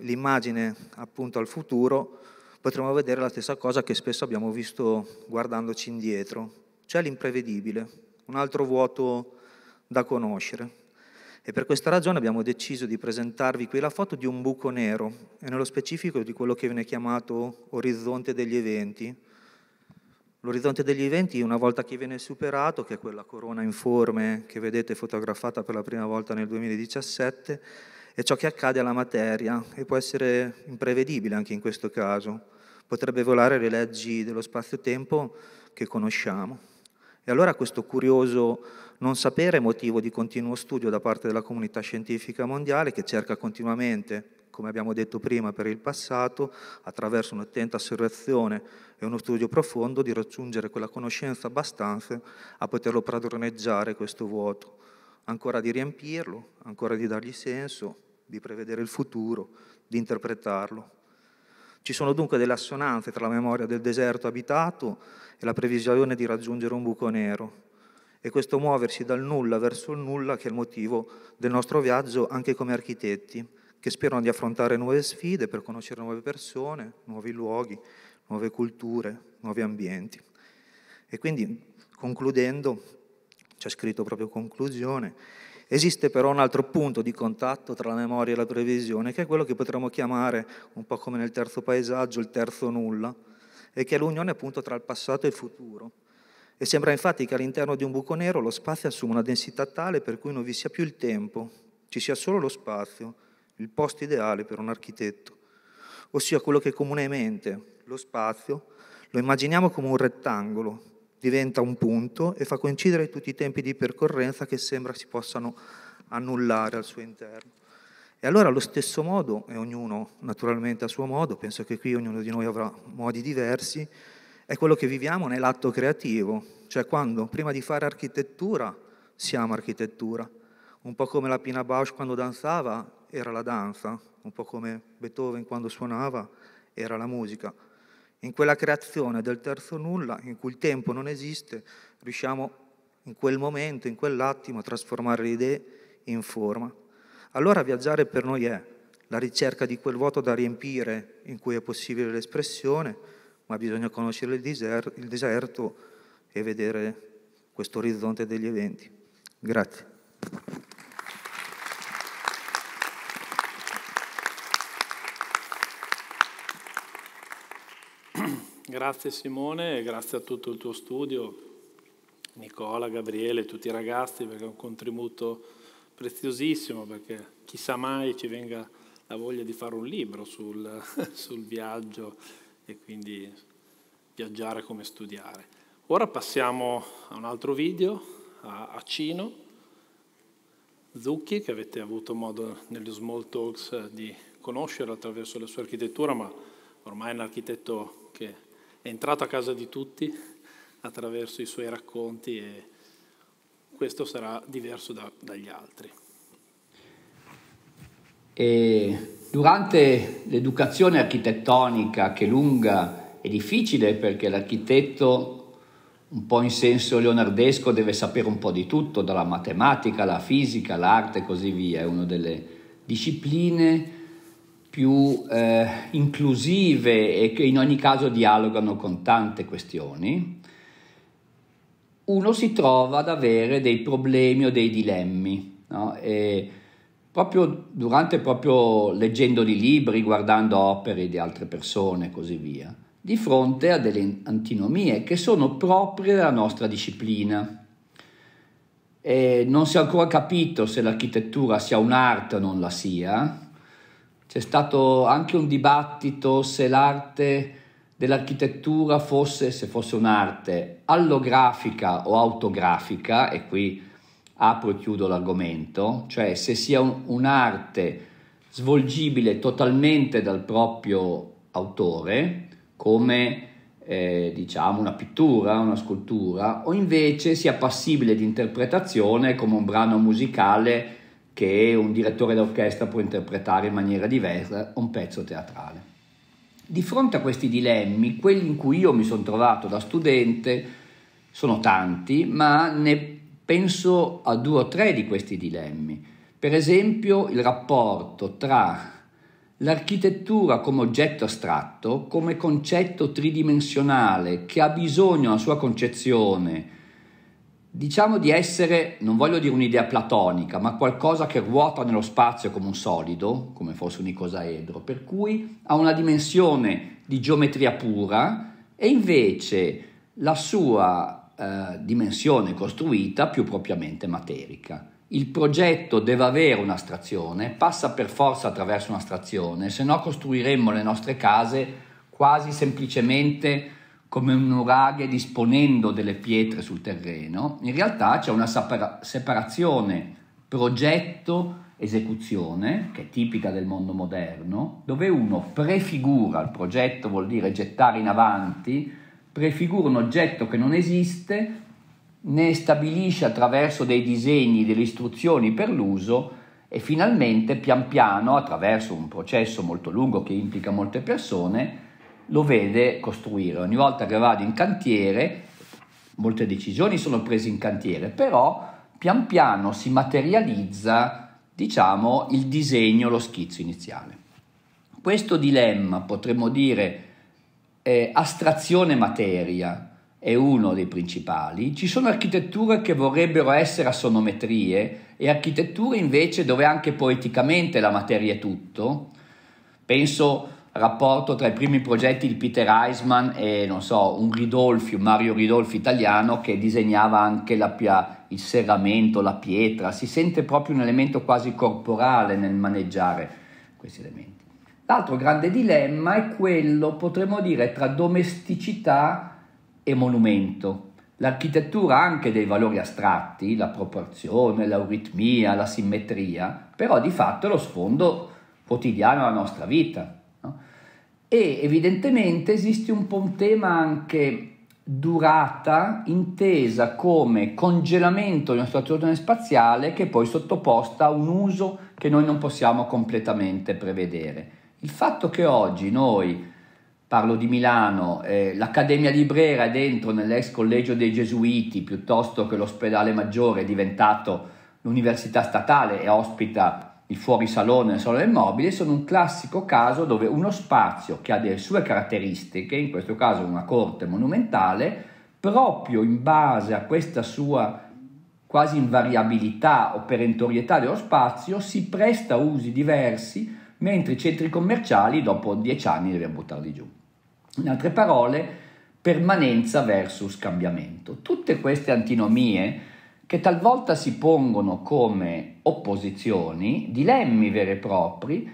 l'immagine appunto al futuro, potremo vedere la stessa cosa che spesso abbiamo visto guardandoci indietro, cioè l'imprevedibile, un altro vuoto da conoscere. E per questa ragione abbiamo deciso di presentarvi qui la foto di un buco nero, e nello specifico di quello che viene chiamato orizzonte degli eventi, L'orizzonte degli eventi, una volta che viene superato, che è quella corona informe che vedete fotografata per la prima volta nel 2017, è ciò che accade alla materia e può essere imprevedibile anche in questo caso. Potrebbe volare le leggi dello spazio-tempo che conosciamo. E allora questo curioso non sapere è motivo di continuo studio da parte della comunità scientifica mondiale che cerca continuamente come abbiamo detto prima, per il passato, attraverso un'attenta osservazione e uno studio profondo, di raggiungere quella conoscenza abbastanza a poterlo padroneggiare questo vuoto, ancora di riempirlo, ancora di dargli senso, di prevedere il futuro, di interpretarlo. Ci sono dunque delle assonanze tra la memoria del deserto abitato e la previsione di raggiungere un buco nero. E questo muoversi dal nulla verso il nulla che è il motivo del nostro viaggio anche come architetti, che sperano di affrontare nuove sfide per conoscere nuove persone, nuovi luoghi, nuove culture, nuovi ambienti. E quindi, concludendo, c'è scritto proprio conclusione, esiste però un altro punto di contatto tra la memoria e la previsione, che è quello che potremmo chiamare, un po' come nel terzo paesaggio, il terzo nulla, e che è l'unione appunto tra il passato e il futuro. E sembra infatti che all'interno di un buco nero lo spazio assuma una densità tale per cui non vi sia più il tempo, ci sia solo lo spazio, il posto ideale per un architetto, ossia quello che comunemente lo spazio lo immaginiamo come un rettangolo, diventa un punto e fa coincidere tutti i tempi di percorrenza che sembra si possano annullare al suo interno. E allora allo stesso modo, e ognuno naturalmente a suo modo, penso che qui ognuno di noi avrà modi diversi, è quello che viviamo nell'atto creativo, cioè quando prima di fare architettura siamo architettura, un po' come la Pina Bausch quando danzava era la danza, un po' come Beethoven quando suonava era la musica. In quella creazione del terzo nulla, in cui il tempo non esiste, riusciamo in quel momento, in quell'attimo, a trasformare le idee in forma. Allora viaggiare per noi è la ricerca di quel vuoto da riempire in cui è possibile l'espressione, ma bisogna conoscere il, diser- il deserto e vedere questo orizzonte degli eventi. Grazie. Grazie Simone grazie a tutto il tuo studio, Nicola, Gabriele, tutti i ragazzi, perché è un contributo preziosissimo, perché chissà mai ci venga la voglia di fare un libro sul, sul viaggio e quindi viaggiare come studiare. Ora passiamo a un altro video, a, a Cino, Zucchi, che avete avuto modo negli small talks di conoscere attraverso la sua architettura, ma ormai è un architetto che è entrato a casa di tutti attraverso i suoi racconti e questo sarà diverso da, dagli altri. E durante l'educazione architettonica, che è lunga e difficile perché l'architetto un po' in senso leonardesco deve sapere un po' di tutto, dalla matematica alla fisica, all'arte e così via, è una delle discipline più eh, inclusive e che in ogni caso dialogano con tante questioni, uno si trova ad avere dei problemi o dei dilemmi. No? E proprio durante, proprio leggendo di libri, guardando opere di altre persone e così via, di fronte a delle antinomie che sono proprie della nostra disciplina. E non si è ancora capito se l'architettura sia un'arte o non la sia, c'è stato anche un dibattito se l'arte dell'architettura fosse, se fosse un'arte allografica o autografica, e qui apro e chiudo l'argomento, cioè se sia un, un'arte svolgibile totalmente dal proprio autore, come eh, diciamo una pittura, una scultura, o invece sia passibile di interpretazione come un brano musicale che un direttore d'orchestra può interpretare in maniera diversa un pezzo teatrale. Di fronte a questi dilemmi, quelli in cui io mi sono trovato da studente sono tanti, ma ne penso a due o tre di questi dilemmi. Per esempio il rapporto tra l'architettura come oggetto astratto, come concetto tridimensionale che ha bisogno, la sua concezione, Diciamo di essere, non voglio dire un'idea platonica, ma qualcosa che ruota nello spazio come un solido, come fosse un icosaedro, per cui ha una dimensione di geometria pura e invece la sua eh, dimensione costruita più propriamente materica. Il progetto deve avere un'astrazione, passa per forza attraverso un'astrazione, se no costruiremmo le nostre case quasi semplicemente come un nuraghe disponendo delle pietre sul terreno, in realtà c'è una separazione progetto-esecuzione, che è tipica del mondo moderno, dove uno prefigura il progetto, vuol dire gettare in avanti, prefigura un oggetto che non esiste, ne stabilisce attraverso dei disegni, delle istruzioni per l'uso e finalmente pian piano, attraverso un processo molto lungo che implica molte persone, lo vede costruire. Ogni volta che vado in cantiere, molte decisioni sono prese in cantiere, però pian piano si materializza, diciamo, il disegno, lo schizzo iniziale. Questo dilemma, potremmo dire, eh, astrazione materia è uno dei principali. Ci sono architetture che vorrebbero essere assonometrie e architetture invece dove anche poeticamente la materia è tutto. Penso rapporto tra i primi progetti di Peter Eisman e non so, un Ridolfi, un Mario Ridolfi italiano che disegnava anche la, il serramento, la pietra, si sente proprio un elemento quasi corporale nel maneggiare questi elementi. L'altro grande dilemma è quello, potremmo dire, tra domesticità e monumento. L'architettura anche dei valori astratti, la proporzione, l'euritmia, la simmetria, però di fatto è lo sfondo quotidiano della nostra vita e evidentemente esiste un po' un tema anche durata intesa come congelamento di una situazione spaziale che poi è sottoposta a un uso che noi non possiamo completamente prevedere. Il fatto che oggi noi, parlo di Milano, eh, l'Accademia Librera è dentro nell'ex collegio dei Gesuiti piuttosto che l'ospedale maggiore è diventato l'università statale e ospita il fuorisalone e il salone del mobile sono un classico caso dove uno spazio che ha delle sue caratteristiche, in questo caso una corte monumentale, proprio in base a questa sua quasi invariabilità o perentorietà dello spazio, si presta a usi diversi, mentre i centri commerciali dopo dieci anni deve buttarli giù. In altre parole, permanenza versus cambiamento. Tutte queste antinomie che talvolta si pongono come opposizioni, dilemmi veri e propri,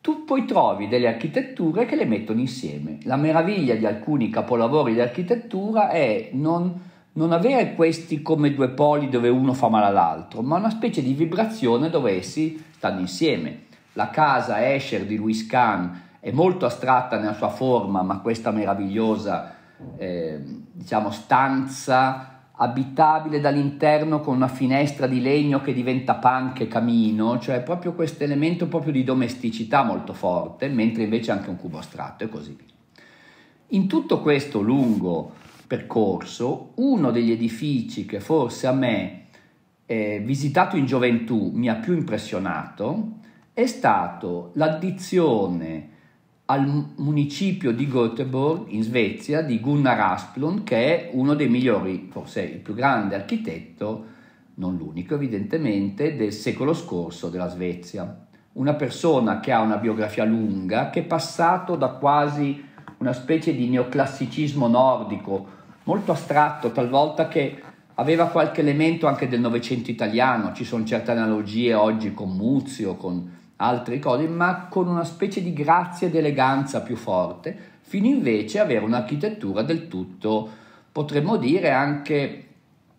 tu poi trovi delle architetture che le mettono insieme. La meraviglia di alcuni capolavori di architettura è non, non avere questi come due poli dove uno fa male all'altro, ma una specie di vibrazione dove essi stanno insieme. La casa Escher di Louis Kahn è molto astratta nella sua forma, ma questa meravigliosa eh, diciamo, stanza abitabile dall'interno con una finestra di legno che diventa panche, camino, cioè proprio questo elemento proprio di domesticità molto forte, mentre invece anche un cubo astratto e così via. In tutto questo lungo percorso, uno degli edifici che forse a me, eh, visitato in gioventù, mi ha più impressionato, è stato l'addizione al municipio di Göteborg in Svezia di Gunnar Asplund che è uno dei migliori, forse il più grande architetto, non l'unico evidentemente, del secolo scorso della Svezia. Una persona che ha una biografia lunga, che è passato da quasi una specie di neoclassicismo nordico, molto astratto talvolta che aveva qualche elemento anche del Novecento italiano, ci sono certe analogie oggi con Muzio, con altre cose, ma con una specie di grazia ed eleganza più forte, fino invece ad avere un'architettura del tutto, potremmo dire, anche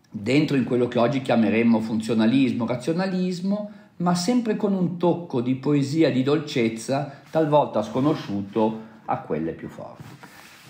dentro in quello che oggi chiameremmo funzionalismo, razionalismo, ma sempre con un tocco di poesia, di dolcezza, talvolta sconosciuto a quelle più forti.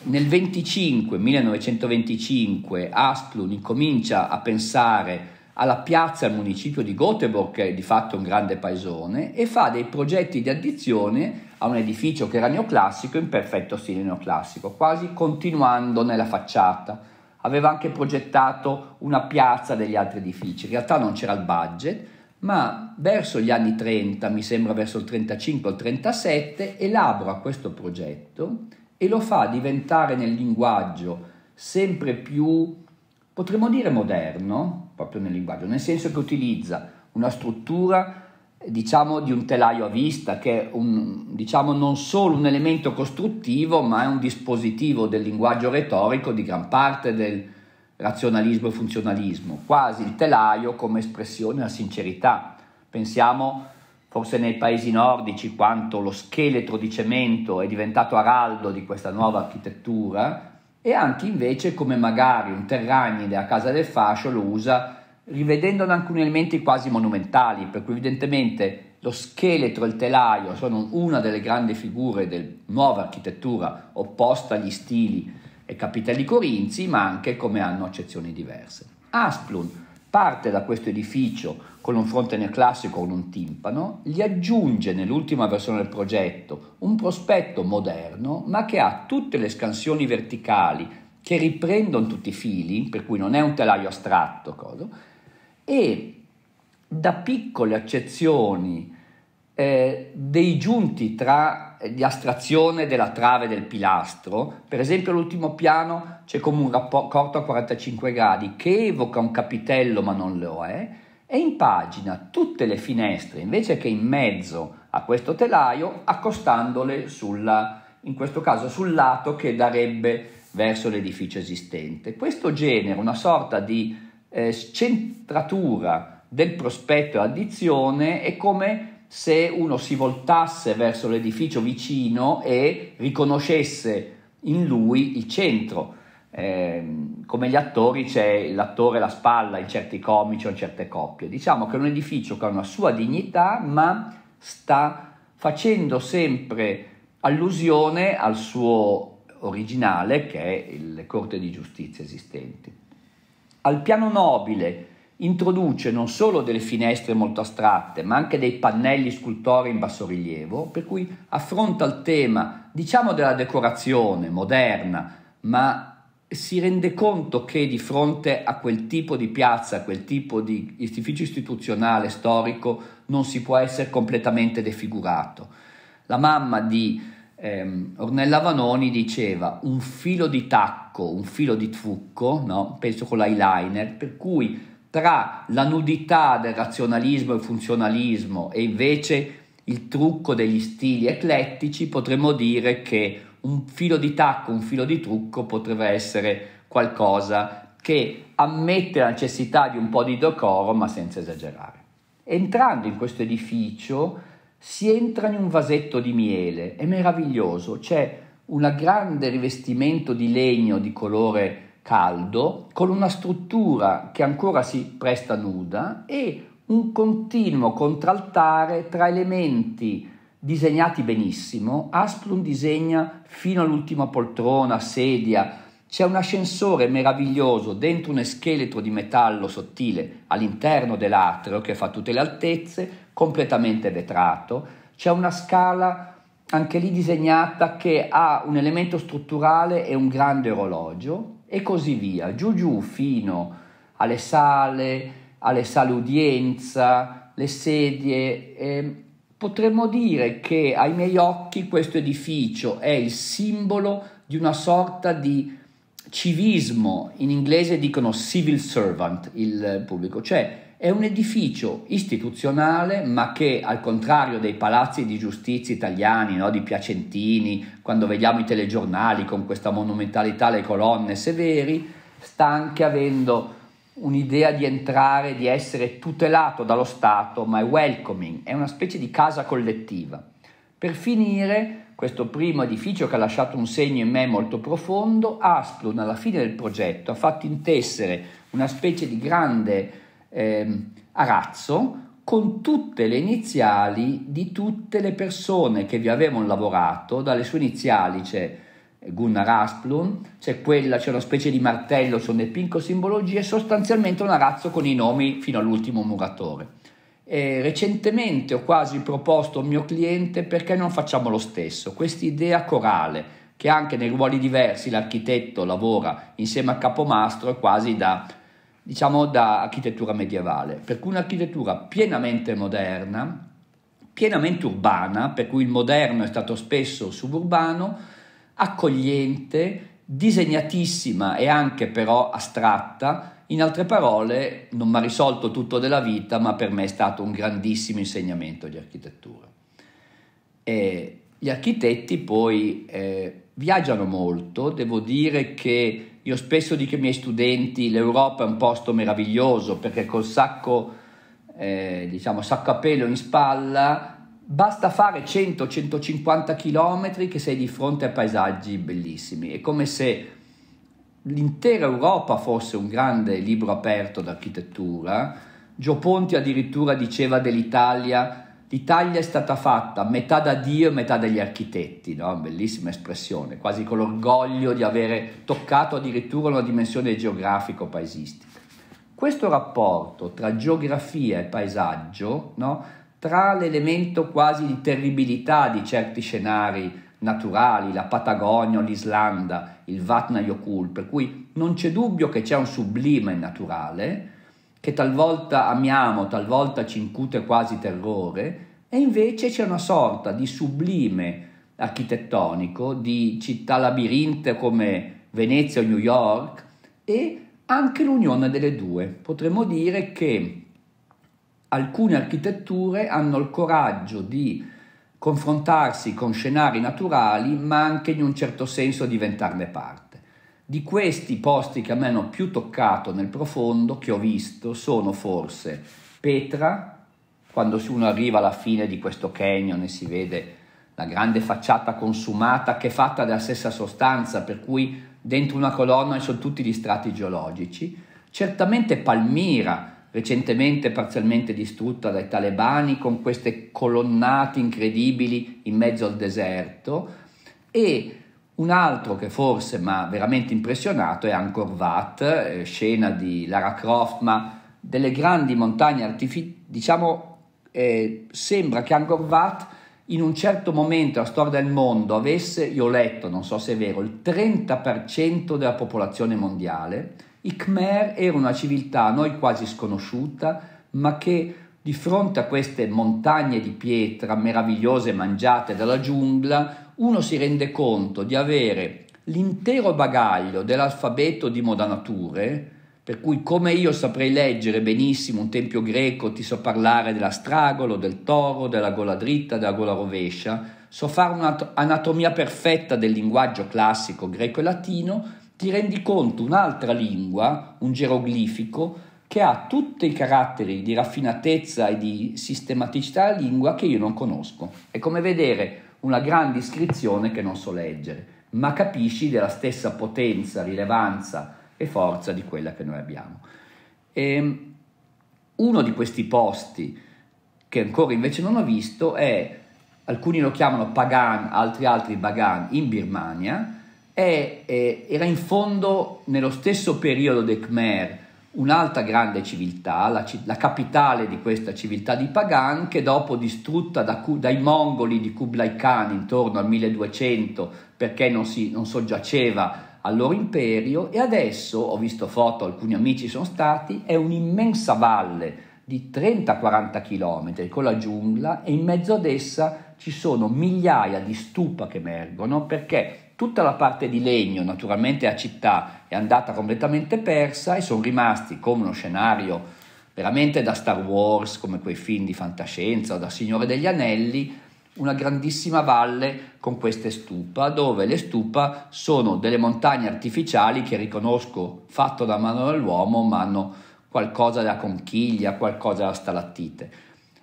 Nel 25, 1925 Asplund incomincia a pensare alla piazza al municipio di Göteborg, che è di fatto un grande paesone, e fa dei progetti di addizione a un edificio che era neoclassico in perfetto stile neoclassico, quasi continuando nella facciata. Aveva anche progettato una piazza degli altri edifici, in realtà non c'era il budget, ma verso gli anni 30, mi sembra verso il 35 o il 37, elabora questo progetto e lo fa diventare nel linguaggio sempre più potremmo dire moderno, proprio nel linguaggio, nel senso che utilizza una struttura diciamo di un telaio a vista che è un, diciamo, non solo un elemento costruttivo ma è un dispositivo del linguaggio retorico di gran parte del razionalismo e funzionalismo, quasi il telaio come espressione della sincerità. Pensiamo forse nei paesi nordici quanto lo scheletro di cemento è diventato araldo di questa nuova architettura e anche invece come magari un Terragni della Casa del Fascio lo usa rivedendo alcuni elementi quasi monumentali, per cui evidentemente lo scheletro e il telaio sono una delle grandi figure della nuova architettura opposta agli stili e capitelli corinzi, ma anche come hanno accezioni diverse. Asplund parte da questo edificio con un fronte classico con un timpano, gli aggiunge nell'ultima versione del progetto un prospetto moderno ma che ha tutte le scansioni verticali che riprendono tutti i fili, per cui non è un telaio astratto, cosa, e da piccole accezioni eh, dei giunti tra eh, di astrazione della trave del pilastro, per esempio l'ultimo piano c'è come un rapporto a 45 gradi che evoca un capitello ma non lo è, e impagina tutte le finestre invece che in mezzo a questo telaio accostandole sulla, in questo caso sul lato che darebbe verso l'edificio esistente. Questo genera una sorta di eh, scentratura del prospetto e addizione e come se uno si voltasse verso l'edificio vicino e riconoscesse in lui il centro. Eh, come gli attori c'è l'attore alla spalla in certi comici o in certe coppie. Diciamo che è un edificio che ha una sua dignità, ma sta facendo sempre allusione al suo originale, che è le corte di giustizia esistenti. Al piano nobile introduce non solo delle finestre molto astratte, ma anche dei pannelli scultori in bassorilievo, per cui affronta il tema, diciamo, della decorazione moderna, ma si rende conto che di fronte a quel tipo di piazza, a quel tipo di edificio istituzionale, storico, non si può essere completamente defigurato. La mamma di ehm, Ornella Vanoni diceva un filo di tacco, un filo di trucco, no? penso con l'eyeliner, per cui tra la nudità del razionalismo e funzionalismo e invece il trucco degli stili eclettici, potremmo dire che un filo di tacco, un filo di trucco potrebbe essere qualcosa che ammette la necessità di un po' di decoro ma senza esagerare. Entrando in questo edificio si entra in un vasetto di miele, è meraviglioso, c'è un grande rivestimento di legno di colore caldo, con una struttura che ancora si presta nuda e un continuo contraltare tra elementi disegnati benissimo. Asplund disegna fino all'ultima poltrona, sedia, c'è un ascensore meraviglioso dentro un scheletro di metallo sottile all'interno dell'atrio che fa tutte le altezze, completamente vetrato. C'è una scala anche lì disegnata che ha un elemento strutturale e un grande orologio e così via, giù giù fino alle sale, alle sale udienza, le sedie. Eh, potremmo dire che ai miei occhi questo edificio è il simbolo di una sorta di civismo, in inglese dicono civil servant, il pubblico, cioè è un edificio istituzionale, ma che al contrario dei palazzi di giustizia italiani, no? di Piacentini, quando vediamo i telegiornali con questa monumentalità, le colonne severi, sta anche avendo un'idea di entrare, di essere tutelato dallo Stato, ma è welcoming, è una specie di casa collettiva. Per finire, questo primo edificio che ha lasciato un segno in me molto profondo, Asplun alla fine del progetto ha fatto intessere una specie di grande eh, arazzo con tutte le iniziali di tutte le persone che vi avevano lavorato, dalle sue iniziali c'è Gunnar Asplund, c'è quella, c'è una specie di martello, sono le pinco simbologie, sostanzialmente un arazzo con i nomi fino all'ultimo muratore. E recentemente ho quasi proposto a un mio cliente perché non facciamo lo stesso, quest'idea corale che anche nei ruoli diversi l'architetto lavora insieme al capomastro è quasi da diciamo da architettura medievale, per cui un'architettura pienamente moderna, pienamente urbana, per cui il moderno è stato spesso suburbano, accogliente, disegnatissima e anche però astratta, in altre parole, non mi ha risolto tutto della vita, ma per me è stato un grandissimo insegnamento di architettura. E gli architetti poi eh, viaggiano molto, devo dire che io spesso dico ai miei studenti l'Europa è un posto meraviglioso perché col sacco, eh, diciamo, sacco a pelo in spalla basta fare 100-150 km che sei di fronte a paesaggi bellissimi. È come se l'intera Europa fosse un grande libro aperto d'architettura. Gio Ponti addirittura diceva dell'Italia L'Italia è stata fatta metà da Dio e metà dagli architetti, no? bellissima espressione, quasi con l'orgoglio di avere toccato addirittura una dimensione geografico-paesistica. Questo rapporto tra geografia e paesaggio, no? tra l'elemento quasi di terribilità di certi scenari naturali, la Patagonia, l'Islanda, il Vatna Yokul, per cui non c'è dubbio che c'è un sublime naturale, che talvolta amiamo, talvolta ci incute quasi terrore, e invece c'è una sorta di sublime architettonico di città labirinte come Venezia o New York e anche l'unione delle due. Potremmo dire che alcune architetture hanno il coraggio di confrontarsi con scenari naturali, ma anche in un certo senso diventarne parte. Di questi posti che a me hanno più toccato nel profondo, che ho visto, sono forse Petra, quando uno arriva alla fine di questo canyon e si vede la grande facciata consumata che è fatta della stessa sostanza, per cui dentro una colonna ci sono tutti gli strati geologici. Certamente Palmira, recentemente parzialmente distrutta dai talebani, con queste colonnate incredibili in mezzo al deserto, e un altro che forse mi ha veramente impressionato è Angkor Wat, eh, scena di Lara Croft, ma delle grandi montagne artificiali, diciamo, eh, sembra che Angkor Wat in un certo momento della storia del mondo avesse, io ho letto, non so se è vero, il 30% della popolazione mondiale, i Khmer erano una civiltà a noi quasi sconosciuta, ma che di fronte a queste montagne di pietra meravigliose mangiate dalla giungla, uno si rende conto di avere l'intero bagaglio dell'alfabeto di modanature, per cui come io saprei leggere benissimo un tempio greco, ti so parlare della stragolo, del toro, della gola dritta, della gola rovescia, so fare un'anatomia perfetta del linguaggio classico greco e latino, ti rendi conto un'altra lingua, un geroglifico, che ha tutti i caratteri di raffinatezza e di sistematicità della lingua che io non conosco. È come vedere una grande iscrizione che non so leggere, ma capisci della stessa potenza, rilevanza e forza di quella che noi abbiamo. E ehm, uno di questi posti che ancora invece non ho visto è, alcuni lo chiamano Pagan, altri altri Bagan in Birmania, e, è, era in fondo nello stesso periodo dei Khmer, un'altra grande civiltà, la, la, capitale di questa civiltà di Pagan, che dopo distrutta da, dai mongoli di Kublai Khan intorno al 1200 perché non, si, non soggiaceva al loro imperio e adesso, ho visto foto, alcuni amici sono stati, è un'immensa valle di 30-40 km con la giungla e in mezzo ad essa ci sono migliaia di stupa che emergono perché tutta la parte di legno naturalmente a città è andata completamente persa e sono rimasti come uno scenario veramente da Star Wars, come quei film di fantascienza o da Signore degli Anelli, una grandissima valle con queste stupa, dove le stupa sono delle montagne artificiali che riconosco fatto da mano dell'uomo, ma hanno qualcosa da conchiglia, qualcosa da stalattite.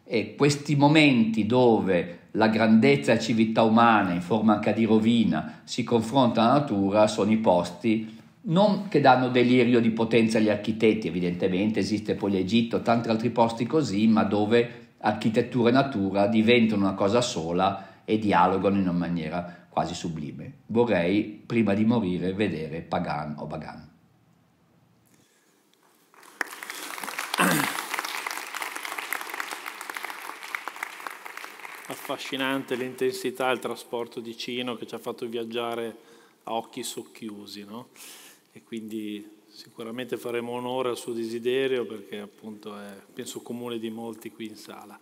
E questi momenti dove la grandezza e civiltà umana, in forma anche di rovina, si confronta alla natura, sono i posti non che danno delirio di potenza agli architetti, evidentemente esiste poi l'Egitto, tanti altri posti così, ma dove architettura e natura diventano una cosa sola e dialogano in una maniera quasi sublime. Vorrei, prima di morire, vedere Pagan o Bagan. Affascinante l'intensità, il trasporto di Cino che ci ha fatto viaggiare a occhi socchiusi, no? e quindi sicuramente faremo onore al suo desiderio perché appunto è, penso, comune di molti qui in sala.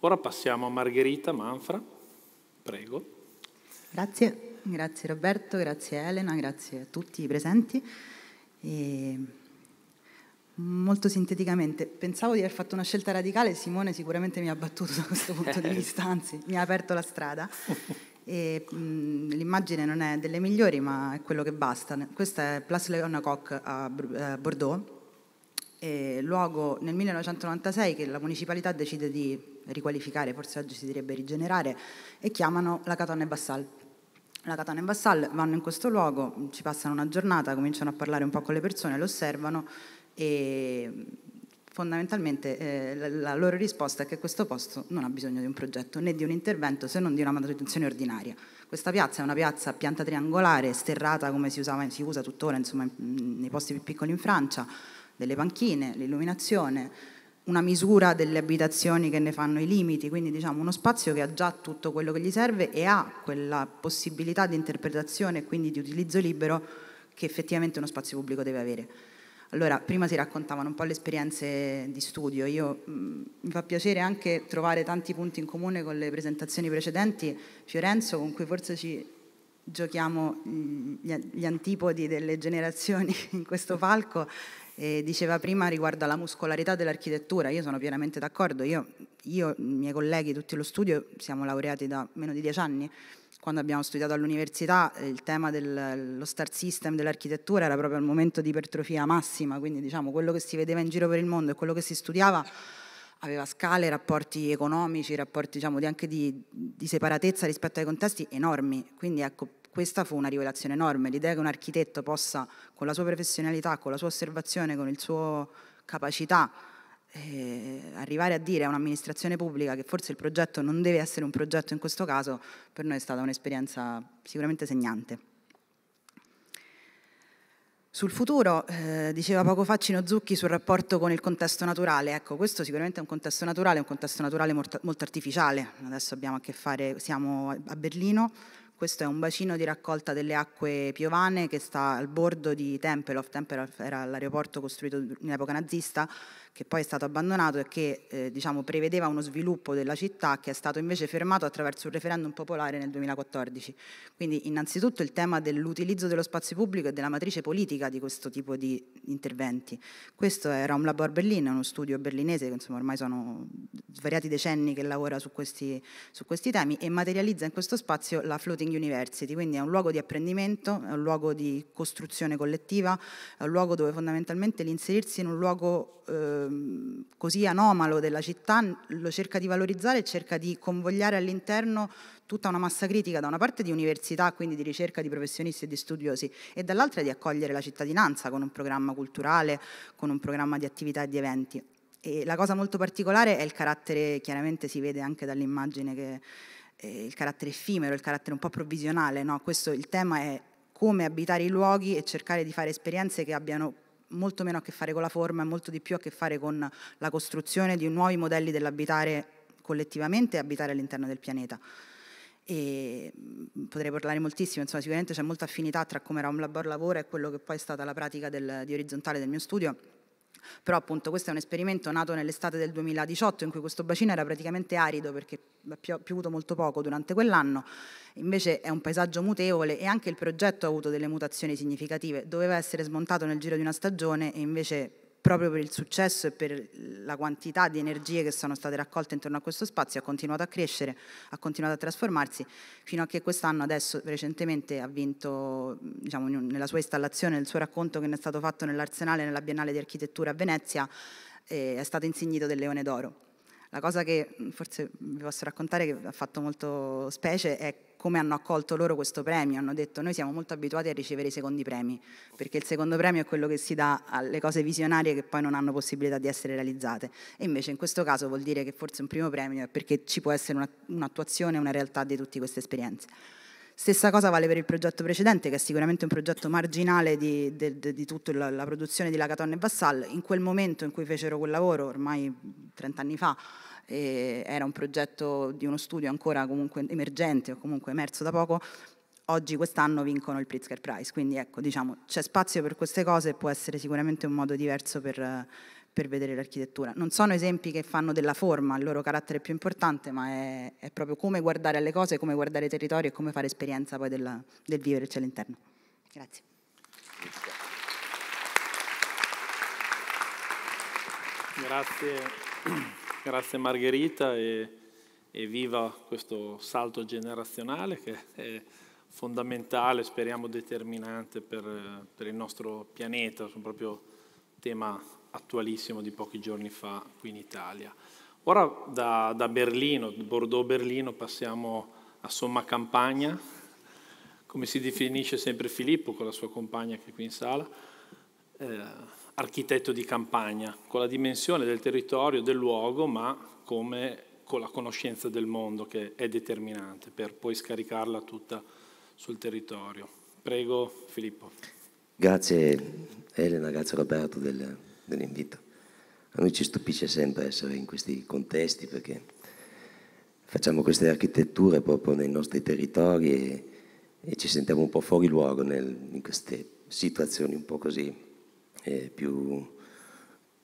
Ora passiamo a Margherita Manfra, prego. Grazie, grazie Roberto, grazie Elena, grazie a tutti i presenti. E molto sinteticamente, pensavo di aver fatto una scelta radicale, Simone sicuramente mi ha battuto da questo punto di eh. vista, anzi mi ha aperto la strada. E, mh, l'immagine non è delle migliori, ma è quello che basta. Questa è Place Leona Coq a, a eh, Bordeaux, luogo nel 1996 che la municipalità decide di riqualificare, forse oggi si direbbe rigenerare, e chiamano la Catone Bassal. La Catone e Bassal vanno in questo luogo, ci passano una giornata, cominciano a parlare un po' con le persone, lo osservano e fondamentalmente eh, la, loro risposta è che questo posto non ha bisogno di un progetto né di un intervento se non di una manutenzione ordinaria. Questa piazza è una piazza a pianta triangolare, sterrata come si, usava, si usa tuttora insomma, nei posti più piccoli in Francia, delle panchine, l'illuminazione, una misura delle abitazioni che ne fanno i limiti, quindi diciamo uno spazio che ha già tutto quello che gli serve e ha quella possibilità di interpretazione e quindi di utilizzo libero che effettivamente uno spazio pubblico deve avere. Allora, prima si raccontavano un po' le esperienze di studio, Io, mh, mm, mi fa piacere anche trovare tanti punti in comune con le presentazioni precedenti, Fiorenzo con cui forse ci giochiamo gli, gli antipodi delle generazioni in questo palco, e diceva prima riguardo alla muscolarità dell'architettura, io sono pienamente d'accordo, io, io, i miei colleghi, tutti lo studio, siamo laureati da meno di dieci anni, quando abbiamo studiato all'università eh, il tema dello star system dell'architettura era proprio il momento di ipertrofia massima, quindi diciamo quello che si vedeva in giro per il mondo e quello che si studiava aveva scale, rapporti economici, rapporti diciamo, anche di, di, separatezza rispetto ai contesti enormi. Quindi ecco, questa fu una rivelazione enorme, l'idea che un architetto possa con la sua professionalità, con la sua osservazione, con la sua capacità eh, arrivare a dire a un'amministrazione pubblica che forse il progetto non deve essere un progetto in questo caso, per noi è stata un'esperienza sicuramente segnante. Sul futuro, eh, diceva poco fa Cino Zucchi sul rapporto con il contesto naturale, ecco questo sicuramente è un contesto naturale, un contesto naturale molto, molto artificiale, adesso abbiamo a che fare, siamo a Berlino, questo è un bacino di raccolta delle acque piovane che sta al bordo di Tempelhof. Tempelhof era l'aeroporto costruito in epoca nazista che poi è stato abbandonato e che eh, diciamo, prevedeva uno sviluppo della città che è stato invece fermato attraverso un referendum popolare nel 2014. Quindi innanzitutto il tema dell'utilizzo dello spazio pubblico e della matrice politica di questo tipo di interventi. Questo è Raum Labor Berlin, uno studio berlinese che insomma, ormai sono svariati decenni che lavora su questi, su questi temi e materializza in questo spazio la Floating University, quindi è un luogo di apprendimento, è un luogo di costruzione collettiva, è un luogo dove fondamentalmente l'inserirsi in un luogo... Eh, Ehm, così anomalo della città lo cerca di valorizzare e cerca di convogliare all'interno tutta una massa critica da una parte di università, quindi di ricerca di professionisti e di studiosi, e dall'altra di accogliere la cittadinanza con un programma culturale, con un programma di attività e di eventi. E la cosa molto particolare è il carattere, chiaramente si vede anche dall'immagine che eh, il carattere effimero, il carattere un po' provvisionale, no? Questo il tema è come abitare i luoghi e cercare di fare esperienze che abbiano molto meno a che fare con la forma e molto di più a che fare con la costruzione di nuovi modelli dell'abitare collettivamente e abitare all'interno del pianeta. E mm, potrei parlare moltissimo, insomma, sicuramente c'è molta affinità tra come Raum Labor lavora e quello che poi è stata la pratica del, di orizzontale del mio studio però appunto questo è un esperimento nato nell'estate del 2018 in cui questo bacino era praticamente arido perché ha piovuto molto poco durante quell'anno, invece è un paesaggio mutevole e anche il progetto ha avuto delle mutazioni significative, doveva essere smontato nel giro di una stagione e invece proprio per il successo e per la quantità di energie che sono state raccolte intorno a questo spazio, ha continuato a crescere, ha continuato a trasformarsi, fino a che quest'anno, adesso recentemente, ha vinto, diciamo, nella sua installazione, nel suo racconto che ne è stato fatto nell'Arsenale, nella Biennale di Architettura a Venezia, eh, è stato insignito del Leone d'Oro. La cosa che mm, forse mm, vi posso raccontare che ha fatto molto specie è come hanno accolto loro questo premio, hanno detto noi siamo molto abituati a ricevere i secondi premi, perché il secondo premio è quello che si dà alle cose visionarie che poi non hanno possibilità di essere realizzate e invece in questo caso vuol dire che forse un primo premio è perché ci può essere una, un'attuazione, una realtà di tutte queste esperienze. Stessa cosa vale per il progetto precedente, che è sicuramente un progetto marginale di, di, di tutta la, la, produzione di Lagaton e Vassal. In quel momento in cui fecero quel lavoro, ormai 30 anni fa, eh, era un progetto di uno studio ancora comunque emergente o comunque emerso da poco, oggi quest'anno vincono il Pritzker Prize. Quindi ecco, diciamo, c'è spazio per queste cose e può essere sicuramente un modo diverso per per vedere l'architettura. Non sono esempi che fanno della forma il loro carattere più importante, ma è, è proprio come guardare alle cose, come guardare i territori e come fare esperienza poi della, del viverci all'interno. Grazie. Grazie, grazie Margherita e, e, viva questo salto generazionale che è fondamentale, speriamo determinante per, per il nostro pianeta, sono proprio tema attualissimo di pochi giorni fa qui in Italia. Ora da, da Berlino, Bordeaux-Berlino, passiamo a Somma Campagna, come si definisce sempre Filippo con la sua compagna che è qui in sala, eh, architetto di campagna, con la dimensione del territorio, del luogo, ma come con la conoscenza del mondo che è determinante per poi scaricarla tutta sul territorio. Prego Filippo. Grazie Elena, grazie Roberto del, dell'invito. A noi ci stupisce sempre essere in questi contesti perché facciamo queste architetture proprio nei nostri territori e, e ci sentiamo un po' fuori luogo nel, in queste situazioni un po' così eh, più,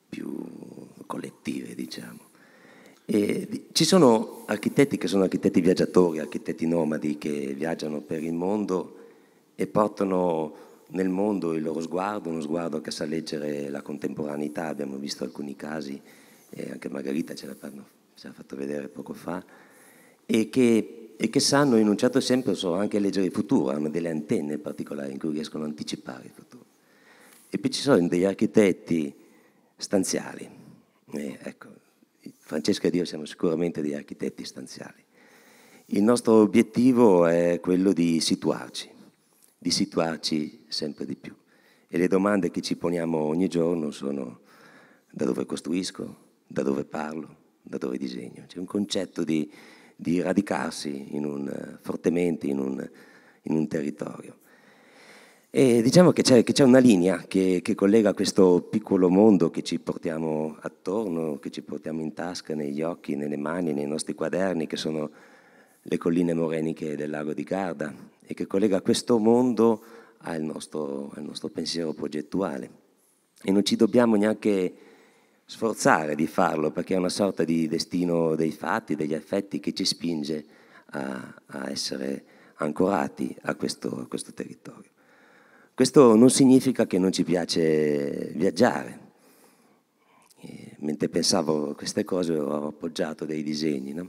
più collettive, diciamo. E ci sono architetti che sono architetti viaggiatori, architetti nomadi che viaggiano per il mondo e portano nel mondo il loro sguardo, uno sguardo che sa leggere la contemporaneità, abbiamo visto alcuni casi, eh, anche Margherita ce l'ha, ce l'ha, fatto vedere poco fa, e che, e che sanno in un certo senso anche leggere il futuro, hanno delle antenne particolari in cui riescono a anticipare il futuro. E poi ci sono degli architetti stanziali, eh, ecco, Francesca e io siamo sicuramente degli architetti stanziali. Il nostro obiettivo è quello di situarci, di situarci sempre di più. E le domande che ci poniamo ogni giorno sono da dove costruisco, da dove parlo, da dove disegno. C'è un concetto di, di radicarsi in un, fortemente in un, in un territorio. E diciamo che c'è, che c'è, una linea che, che collega questo piccolo mondo che ci portiamo attorno, che ci portiamo in tasca, negli occhi, nelle mani, nei nostri quaderni, che sono le colline moreniche del lago di Garda, e che collega questo mondo al nostro, al nostro pensiero progettuale. E non ci dobbiamo neanche sforzare di farlo perché è una sorta di destino dei fatti, degli affetti che ci spinge a, a essere ancorati a questo, a questo territorio. Questo non significa che non ci piace viaggiare, mentre pensavo queste cose ho appoggiato dei disegni, no?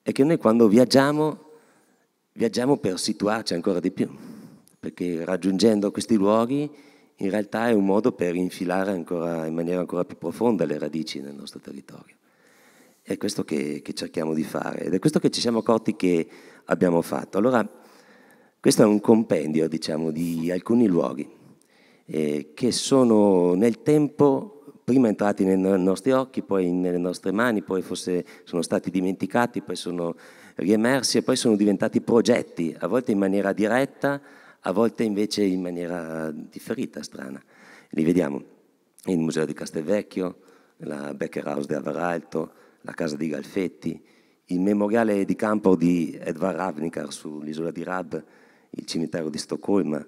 è che noi quando viaggiamo viaggiamo per situarci ancora di più, perché raggiungendo questi luoghi in realtà è un modo per infilare ancora, in maniera ancora più profonda le radici nel nostro territorio. È questo che, che cerchiamo di fare ed è questo che ci siamo accorti che abbiamo fatto. Allora, questo è un compendio, diciamo, di alcuni luoghi eh, che sono nel tempo prima entrati nei nostri occhi, poi nelle nostre mani, poi forse sono stati dimenticati, poi sono riemersi e poi sono diventati progetti, a volte in maniera diretta, a volte invece in maniera differita, strana. Li vediamo il Museo di Castelvecchio, la Becker House di Avaralto, la Casa di Galfetti, il memoriale di campo di Edvard Ravnikar sull'isola di Rab, il cimitero di Stoccolma,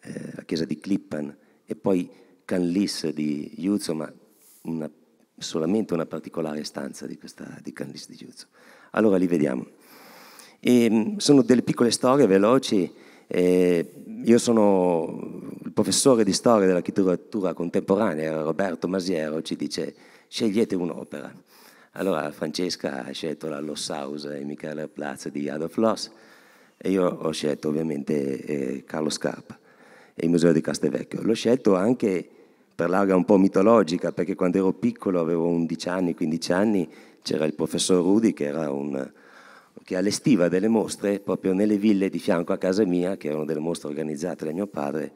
eh, la chiesa di Klippan e poi Canlis di Iuzzo, ma una, solamente una particolare stanza di, questa, di Canlis di Iuzzo. Allora li vediamo. E mm, sono delle piccole storie veloci. Eh, io sono il professore di storia dell'architettura contemporanea, Roberto Masiero, ci dice scegliete un'opera. Allora Francesca ha scelto la Los House e Michele Platz di Adolf Loss e io ho scelto ovviamente eh, Carlo Scarpa e il Museo di Castelvecchio. L'ho scelto anche per larga un po' mitologica perché quando ero piccolo, avevo 11 anni, 15 anni, c'era il professor Rudi che era un che allestiva delle mostre proprio nelle ville di fianco a casa mia, che erano delle mostre organizzate da mio padre,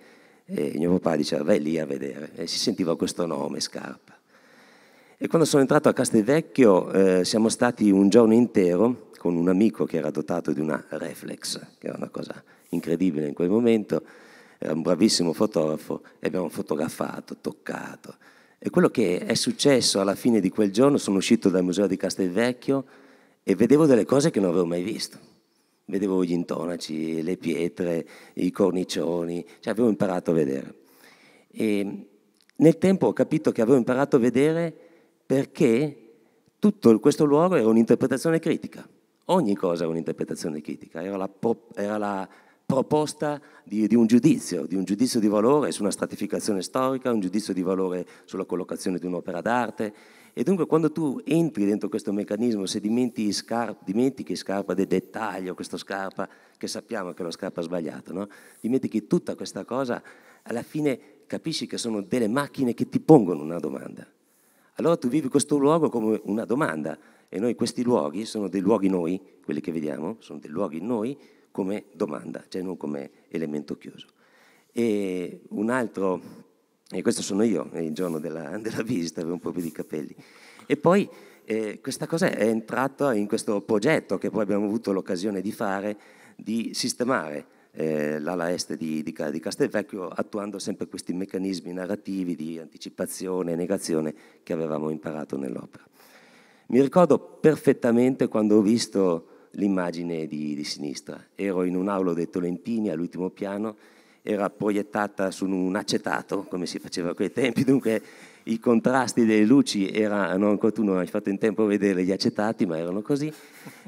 e mio papà diceva vai lì a vedere, e si sentiva questo nome, Scarpa. E quando sono entrato a Castelvecchio eh, siamo stati un giorno intero con un amico che era dotato di una reflex, che era una cosa incredibile in quel momento, era un bravissimo fotografo e abbiamo fotografato, toccato. E quello che è successo alla fine di quel giorno, sono uscito dal museo di Castelvecchio, e vedevo delle cose che non avevo mai visto. Vedevo gli intonaci, le pietre, i cornicioni, cioè avevo imparato a vedere. E nel tempo ho capito che avevo imparato a vedere perché tutto questo luogo era un'interpretazione critica. Ogni cosa era un'interpretazione critica, era la, pro, era la proposta di, di, un giudizio, di un giudizio di valore su una stratificazione storica, un giudizio di valore sulla collocazione di un'opera d'arte. E dunque quando tu entri dentro questo meccanismo, se dimentichi, scarpa, dimentichi scarpa del dettaglio, questa scarpa che sappiamo che è una scarpa sbagliata, no? dimentichi tutta questa cosa, alla fine capisci che sono delle macchine che ti pongono una domanda. Allora tu vivi questo luogo come una domanda e noi questi luoghi sono dei luoghi noi, quelli che vediamo, sono dei luoghi noi come domanda, cioè non come elemento chiuso. E un altro e questo sono io il giorno della, della visita, avevo un po' più di capelli. E poi eh, questa cosa è entrata in questo progetto che poi abbiamo avuto l'occasione di fare, di sistemare eh, l'ala est di, di, di, Castelvecchio attuando sempre questi meccanismi narrativi di anticipazione e negazione che avevamo imparato nell'opera. Mi ricordo perfettamente quando ho visto l'immagine di, di sinistra. Ero in un aulo dei Tolentini all'ultimo piano era proiettata su un acetato, come si faceva a quei tempi, dunque i contrasti delle luci erano, ancora tu non hai fatto in tempo a vedere gli acetati, ma erano così,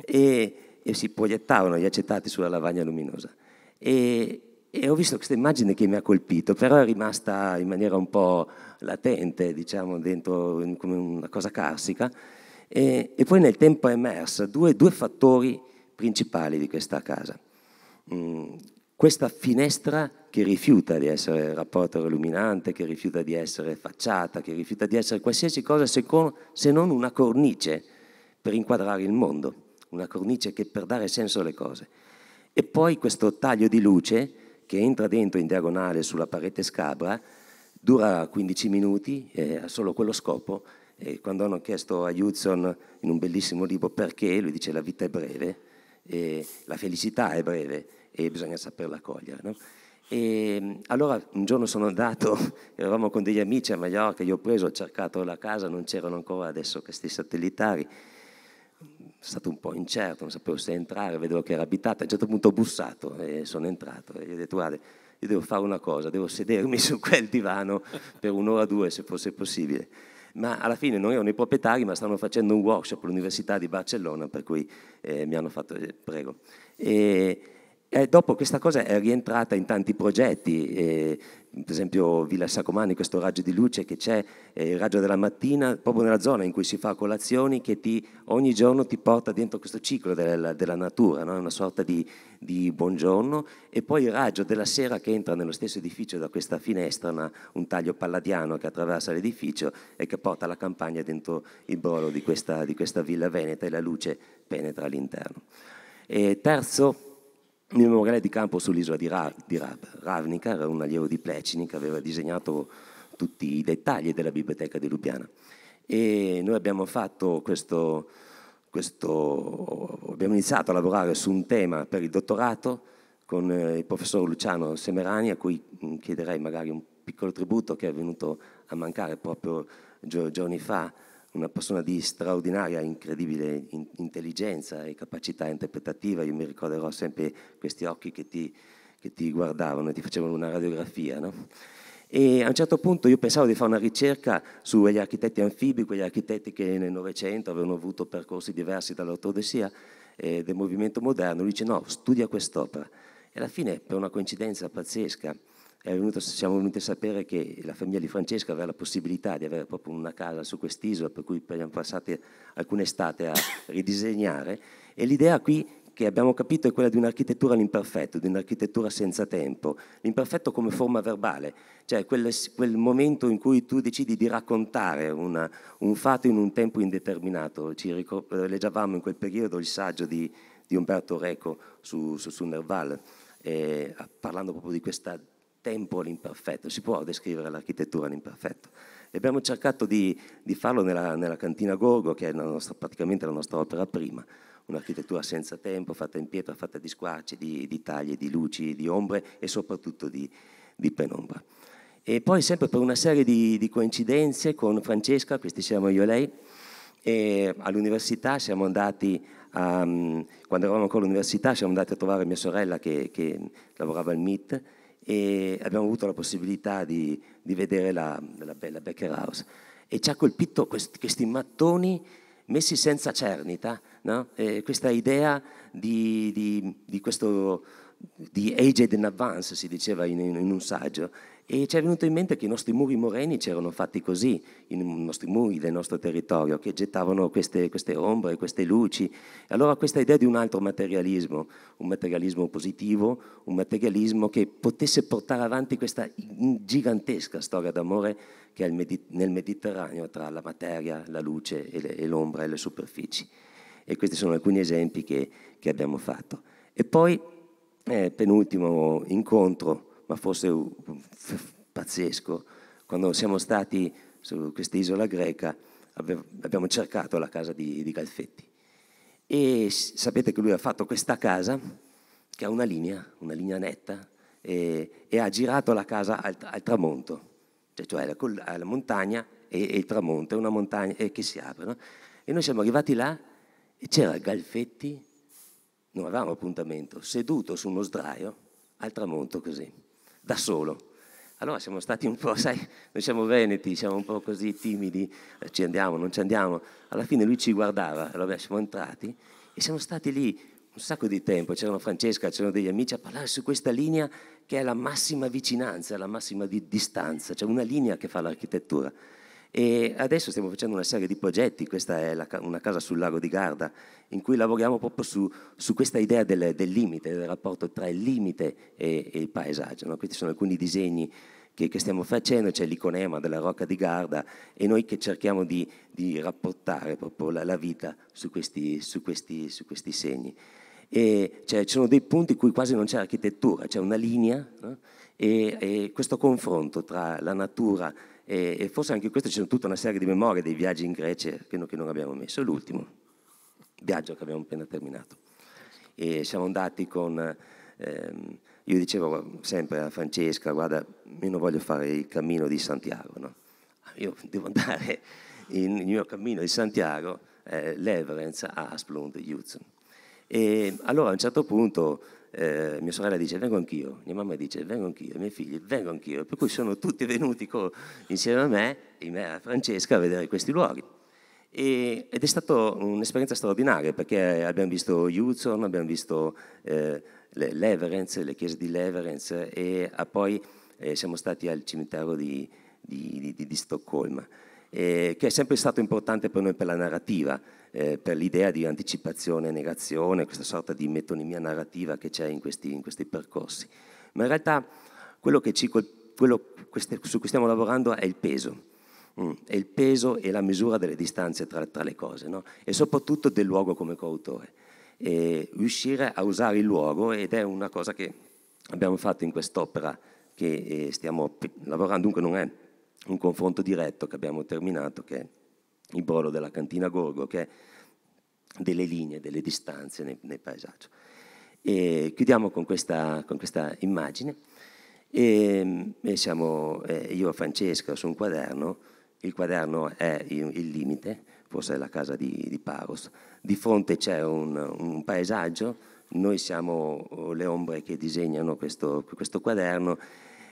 e, e si proiettavano gli acetati sulla lavagna luminosa. E, e ho visto questa immagine che mi ha colpito, però è rimasta in maniera un po' latente, diciamo, dentro come una cosa carsica, e, e poi nel tempo è emersa due, due fattori principali di questa casa. Mm, questa finestra che rifiuta di essere rapporto illuminante, che rifiuta di essere facciata, che rifiuta di essere qualsiasi cosa se, non una cornice per inquadrare il mondo, una cornice che per dare senso alle cose. E poi questo taglio di luce che entra dentro in diagonale sulla parete scabra dura 15 minuti, eh, ha solo quello scopo. E quando hanno chiesto a Hudson in un bellissimo libro perché, lui dice la vita è breve, la felicità è breve e bisogna saperla cogliere. No? E ehm, allora un giorno sono andato, eravamo con degli amici a Mallorca, io ho preso, ho cercato la casa, non c'erano ancora adesso questi satellitari. È stato un po' incerto, non sapevo se entrare, vedevo che era abitata. A un certo punto ho bussato e sono entrato e gli ho detto guarda, io devo fare una cosa, devo sedermi su quel divano per un'ora o due se fosse possibile. Ma alla fine non erano i proprietari, ma stavano facendo un workshop all'Università di Barcellona, per cui eh, mi hanno fatto, eh, prego. E, e eh, dopo questa cosa è rientrata in tanti progetti, eh, per esempio Villa Sacomani, questo raggio di luce che c'è, eh, il raggio della mattina, proprio nella zona in cui si fa colazioni, che ti, ogni giorno ti porta dentro questo ciclo della, della natura, no? una sorta di, di, buongiorno, e poi il raggio della sera che entra nello stesso edificio da questa finestra, una, un taglio palladiano che attraversa l'edificio e che porta la campagna dentro il brolo di questa, di questa villa veneta e la luce penetra all'interno. E terzo, mio memoriale di campo sull'isola di, Ra- di Rab. Ravnica era un allievo di Plecini che aveva disegnato tutti i dettagli della biblioteca di Lubiana. E noi abbiamo fatto questo, questo, abbiamo iniziato a lavorare su un tema per il dottorato con eh, il professor Luciano Semerani, a cui mm, chiederei magari un piccolo tributo che è venuto a mancare proprio giorni fa una persona di straordinaria, incredibile in, intelligenza e capacità interpretativa. Io mi ricorderò sempre questi occhi che ti, che ti guardavano e ti facevano una radiografia. No? E a un certo punto io pensavo di fare una ricerca sugli architetti anfibi, quegli architetti che nel Novecento avevano avuto percorsi diversi dall'ortodessia eh, del movimento moderno. Lui dice no, studia quest'opera. E alla fine, per una coincidenza pazzesca, venuto, siamo venuti a sapere che la famiglia di Francesca aveva la possibilità di avere proprio una casa su quest'isola, per cui abbiamo passato alcune estate a ridisegnare. E l'idea qui che abbiamo capito è quella di un'architettura all'imperfetto, di un'architettura senza tempo. L'imperfetto come forma verbale, cioè quel, quel, momento in cui tu decidi di raccontare una, un fatto in un tempo indeterminato. Ci eh, leggevamo in quel periodo il saggio di, di Umberto Reco su, su, su Nerval, eh, parlando proprio di questa tempo all'imperfetto, si può descrivere l'architettura all'imperfetto. E abbiamo cercato di, di farlo nella, nella, cantina Gorgo, che è la nostra, praticamente la nostra opera prima, un'architettura senza tempo, fatta in pietra, fatta di squarci, di, di tagli, di luci, di ombre e soprattutto di, di penombra. E poi sempre per una serie di, coincidenze con Francesca, questi siamo io e lei, e all'università siamo andati a, mm, quando eravamo ancora all'università siamo andati a trovare mia sorella che, che lavorava al MIT e abbiamo avuto la possibilità di, di vedere la, la bella Becker House e ci ha colpito questi, questi mattoni messi senza cernita, no? eh, questa idea di, di, di questo di aged in advance, si diceva in, in un saggio, e ci è venuto in mente che i nostri muri moreni c'erano fatti così, i nostri muri del nostro territorio, che gettavano queste, queste ombre, queste luci. E allora questa idea di un altro materialismo, un materialismo positivo, un materialismo che potesse portare avanti questa gigantesca storia d'amore che è nel Mediterraneo tra la materia, la luce e, le, e, l'ombra e le superfici. E questi sono alcuni esempi che, che abbiamo fatto. E poi, eh, penultimo incontro, ma fosse pazzesco. Quando siamo stati su questa isola greca abbiamo cercato la casa di, di Calfetti e sapete che lui ha fatto questa casa che ha una linea, una linea netta e, e ha girato la casa al, al tramonto, cioè, cioè alla, alla montagna e, e, il tramonto, è una montagna eh, che si apre. No? E noi siamo arrivati là e c'era Galfetti, non avevamo appuntamento, seduto su uno sdraio al tramonto così da solo. Allora siamo stati un po', sai, noi siamo veneti, siamo un po' così timidi, eh, ci andiamo, non ci andiamo. Alla fine lui ci guardava, allora siamo entrati e siamo stati lì un sacco di tempo, c'erano Francesca, c'erano degli amici a parlare su questa linea che è la massima vicinanza, la massima di distanza, cioè una linea che fa l'architettura. E adesso stiamo facendo una serie di progetti, questa è la, una casa sul lago di Garda, in cui lavoriamo proprio su, su questa idea del, del, limite, del rapporto tra il limite e, e il paesaggio. No? Questi sono alcuni disegni che, che, stiamo facendo, c'è l'iconema della Rocca di Garda e noi che cerchiamo di, di rapportare proprio la, la vita su questi, su questi, su questi segni. E, cioè, ci sono dei punti in cui quasi non c'è architettura, c'è una linea no? e, e questo confronto tra la natura e e, e forse anche in questo ci sono tutta una serie di memorie dei viaggi in Grecia che, no, che non abbiamo messo. L'ultimo viaggio che abbiamo appena terminato. E siamo andati con... Ehm, io dicevo sempre a Francesca, guarda, io non voglio fare il cammino di Santiago, no? Ah, io devo andare in, il mio cammino di Santiago, eh, Leverance, Asplund, Judson. E allora a un certo punto eh, mia sorella dice vengo anch'io, mia mamma dice vengo anch'io, i miei figli vengo anch'io, per cui sono tutti venuti co- insieme a me e a Francesca a vedere questi luoghi. E, ed è stata un'esperienza straordinaria perché abbiamo visto Hudson, abbiamo visto eh, le Leverance, le chiese di Leverance e poi eh, siamo stati al cimitero di, di, di, di Stoccolma eh, che è sempre stato importante per noi per la narrativa, eh, per l'idea di anticipazione e negazione, questa sorta di metonimia narrativa che c'è in questi, in questi percorsi. Ma in realtà quello, ci, quello queste, su cui stiamo lavorando è il peso. Mm, è il peso e la misura delle distanze tra, tra le cose, no? e soprattutto del luogo come coautore. E riuscire a usare il luogo, ed è una cosa che abbiamo fatto in quest'opera che eh, stiamo lavorando, dunque non è un confronto diretto che abbiamo terminato, che è il brolo della cantina Gorgo, che è delle linee, delle distanze nel, nel paesaggio. E chiudiamo con questa, con questa immagine. E, e siamo, eh, io e Francesca su un quaderno, il quaderno è il, il limite, forse è la casa di, di Paros, di fronte c'è un, un, paesaggio, noi siamo le ombre che disegnano questo, questo quaderno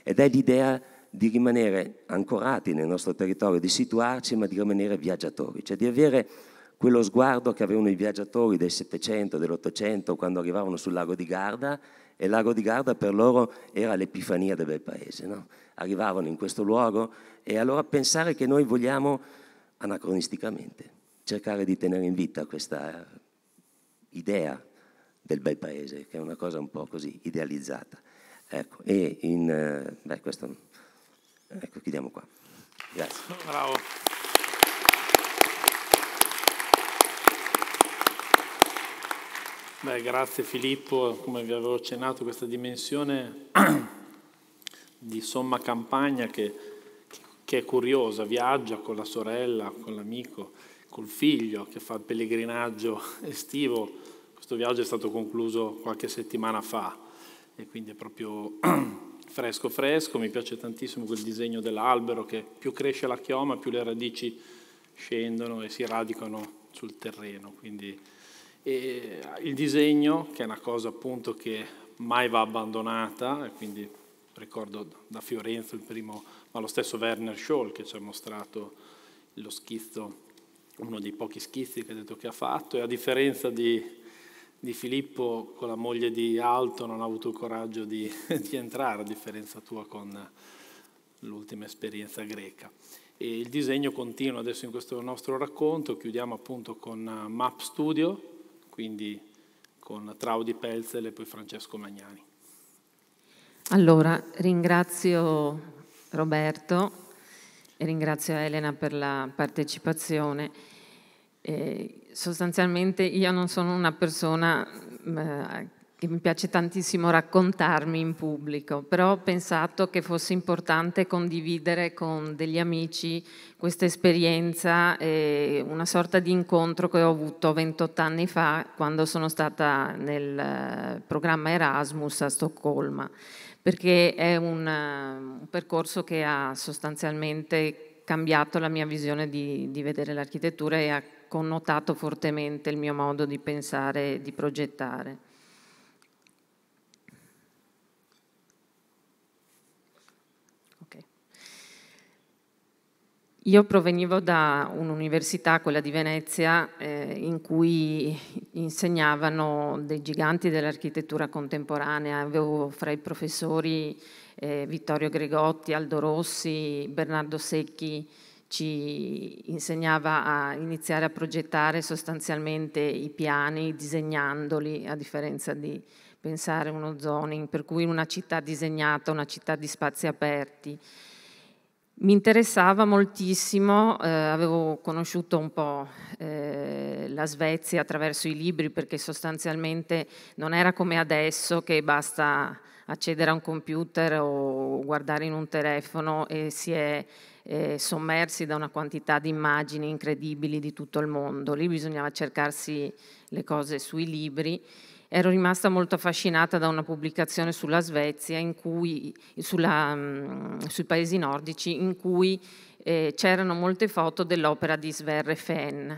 ed è l'idea di rimanere ancorati nel nostro territorio, di situarci, ma di rimanere viaggiatori, cioè di avere quello sguardo che avevano i viaggiatori del Settecento, dell'Ottocento, quando arrivavano sul lago di Garda, e il lago di Garda per loro era l'epifania del bel paese. No? Arrivavano in questo luogo e allora pensare che noi vogliamo anacronisticamente cercare di tenere in vita questa idea del bel paese, che è una cosa un po' così idealizzata. Ecco, e in, eh, beh, questo Ecco, chiudiamo qua. Grazie. Bravo. Beh, grazie Filippo, come vi avevo accennato, questa dimensione di somma campagna che, che è curiosa, viaggia con la sorella, con l'amico, col figlio che fa il pellegrinaggio estivo. Questo viaggio è stato concluso qualche settimana fa e quindi è proprio fresco fresco, mi piace tantissimo quel disegno dell'albero che più cresce la chioma, più le radici scendono e si radicano sul terreno. Quindi il disegno, che è una cosa appunto che mai va abbandonata, e quindi ricordo da Fiorenzo il primo, ma lo stesso Werner Scholl che ci ha mostrato lo schizzo, uno dei pochi schizzi che ha detto che ha fatto, e a differenza di di Filippo con la moglie di Alto non ha avuto il coraggio di, di entrare, a differenza tua con l'ultima esperienza greca. E il disegno continua adesso in questo nostro racconto, chiudiamo appunto con eh, Map Studio, quindi con Traudi Pelzel e poi Francesco Magnani. Allora, ringrazio Roberto e ringrazio Elena per la partecipazione. Eh, sostanzialmente io non sono una persona mm, eh, che mi piace tantissimo raccontarmi in pubblico, però ho pensato che fosse importante condividere con degli amici questa esperienza, e una sorta di incontro che ho avuto 28 anni fa quando sono stata nel eh, programma Erasmus a Stoccolma, perché è un, eh, un percorso che ha sostanzialmente cambiato la mia visione di, di vedere l'architettura e ha connotato fortemente il mio modo di pensare e di progettare. Okay. Io provenivo da un'università, quella di Venezia, eh, in cui insegnavano dei giganti dell'architettura contemporanea. Avevo fra i professori eh, Vittorio Gregotti, Aldo Rossi, Bernardo Secchi, ci insegnava a iniziare a progettare sostanzialmente i piani disegnandoli, a differenza di pensare uno zoning, per cui una città disegnata, una città di spazi aperti. Mi interessava moltissimo, eh, avevo conosciuto un po' eh, la Svezia attraverso i libri perché sostanzialmente non era come adesso che basta accedere a un computer o guardare in un telefono e si è eh, sommersi da una quantità di immagini incredibili di tutto il mondo. Lì bisognava cercarsi le cose sui libri. Ero rimasta molto affascinata da una pubblicazione sulla Svezia, cui, sulla, mm, sui paesi nordici, in cui eh, c'erano molte foto dell'opera di Sverre Fenn.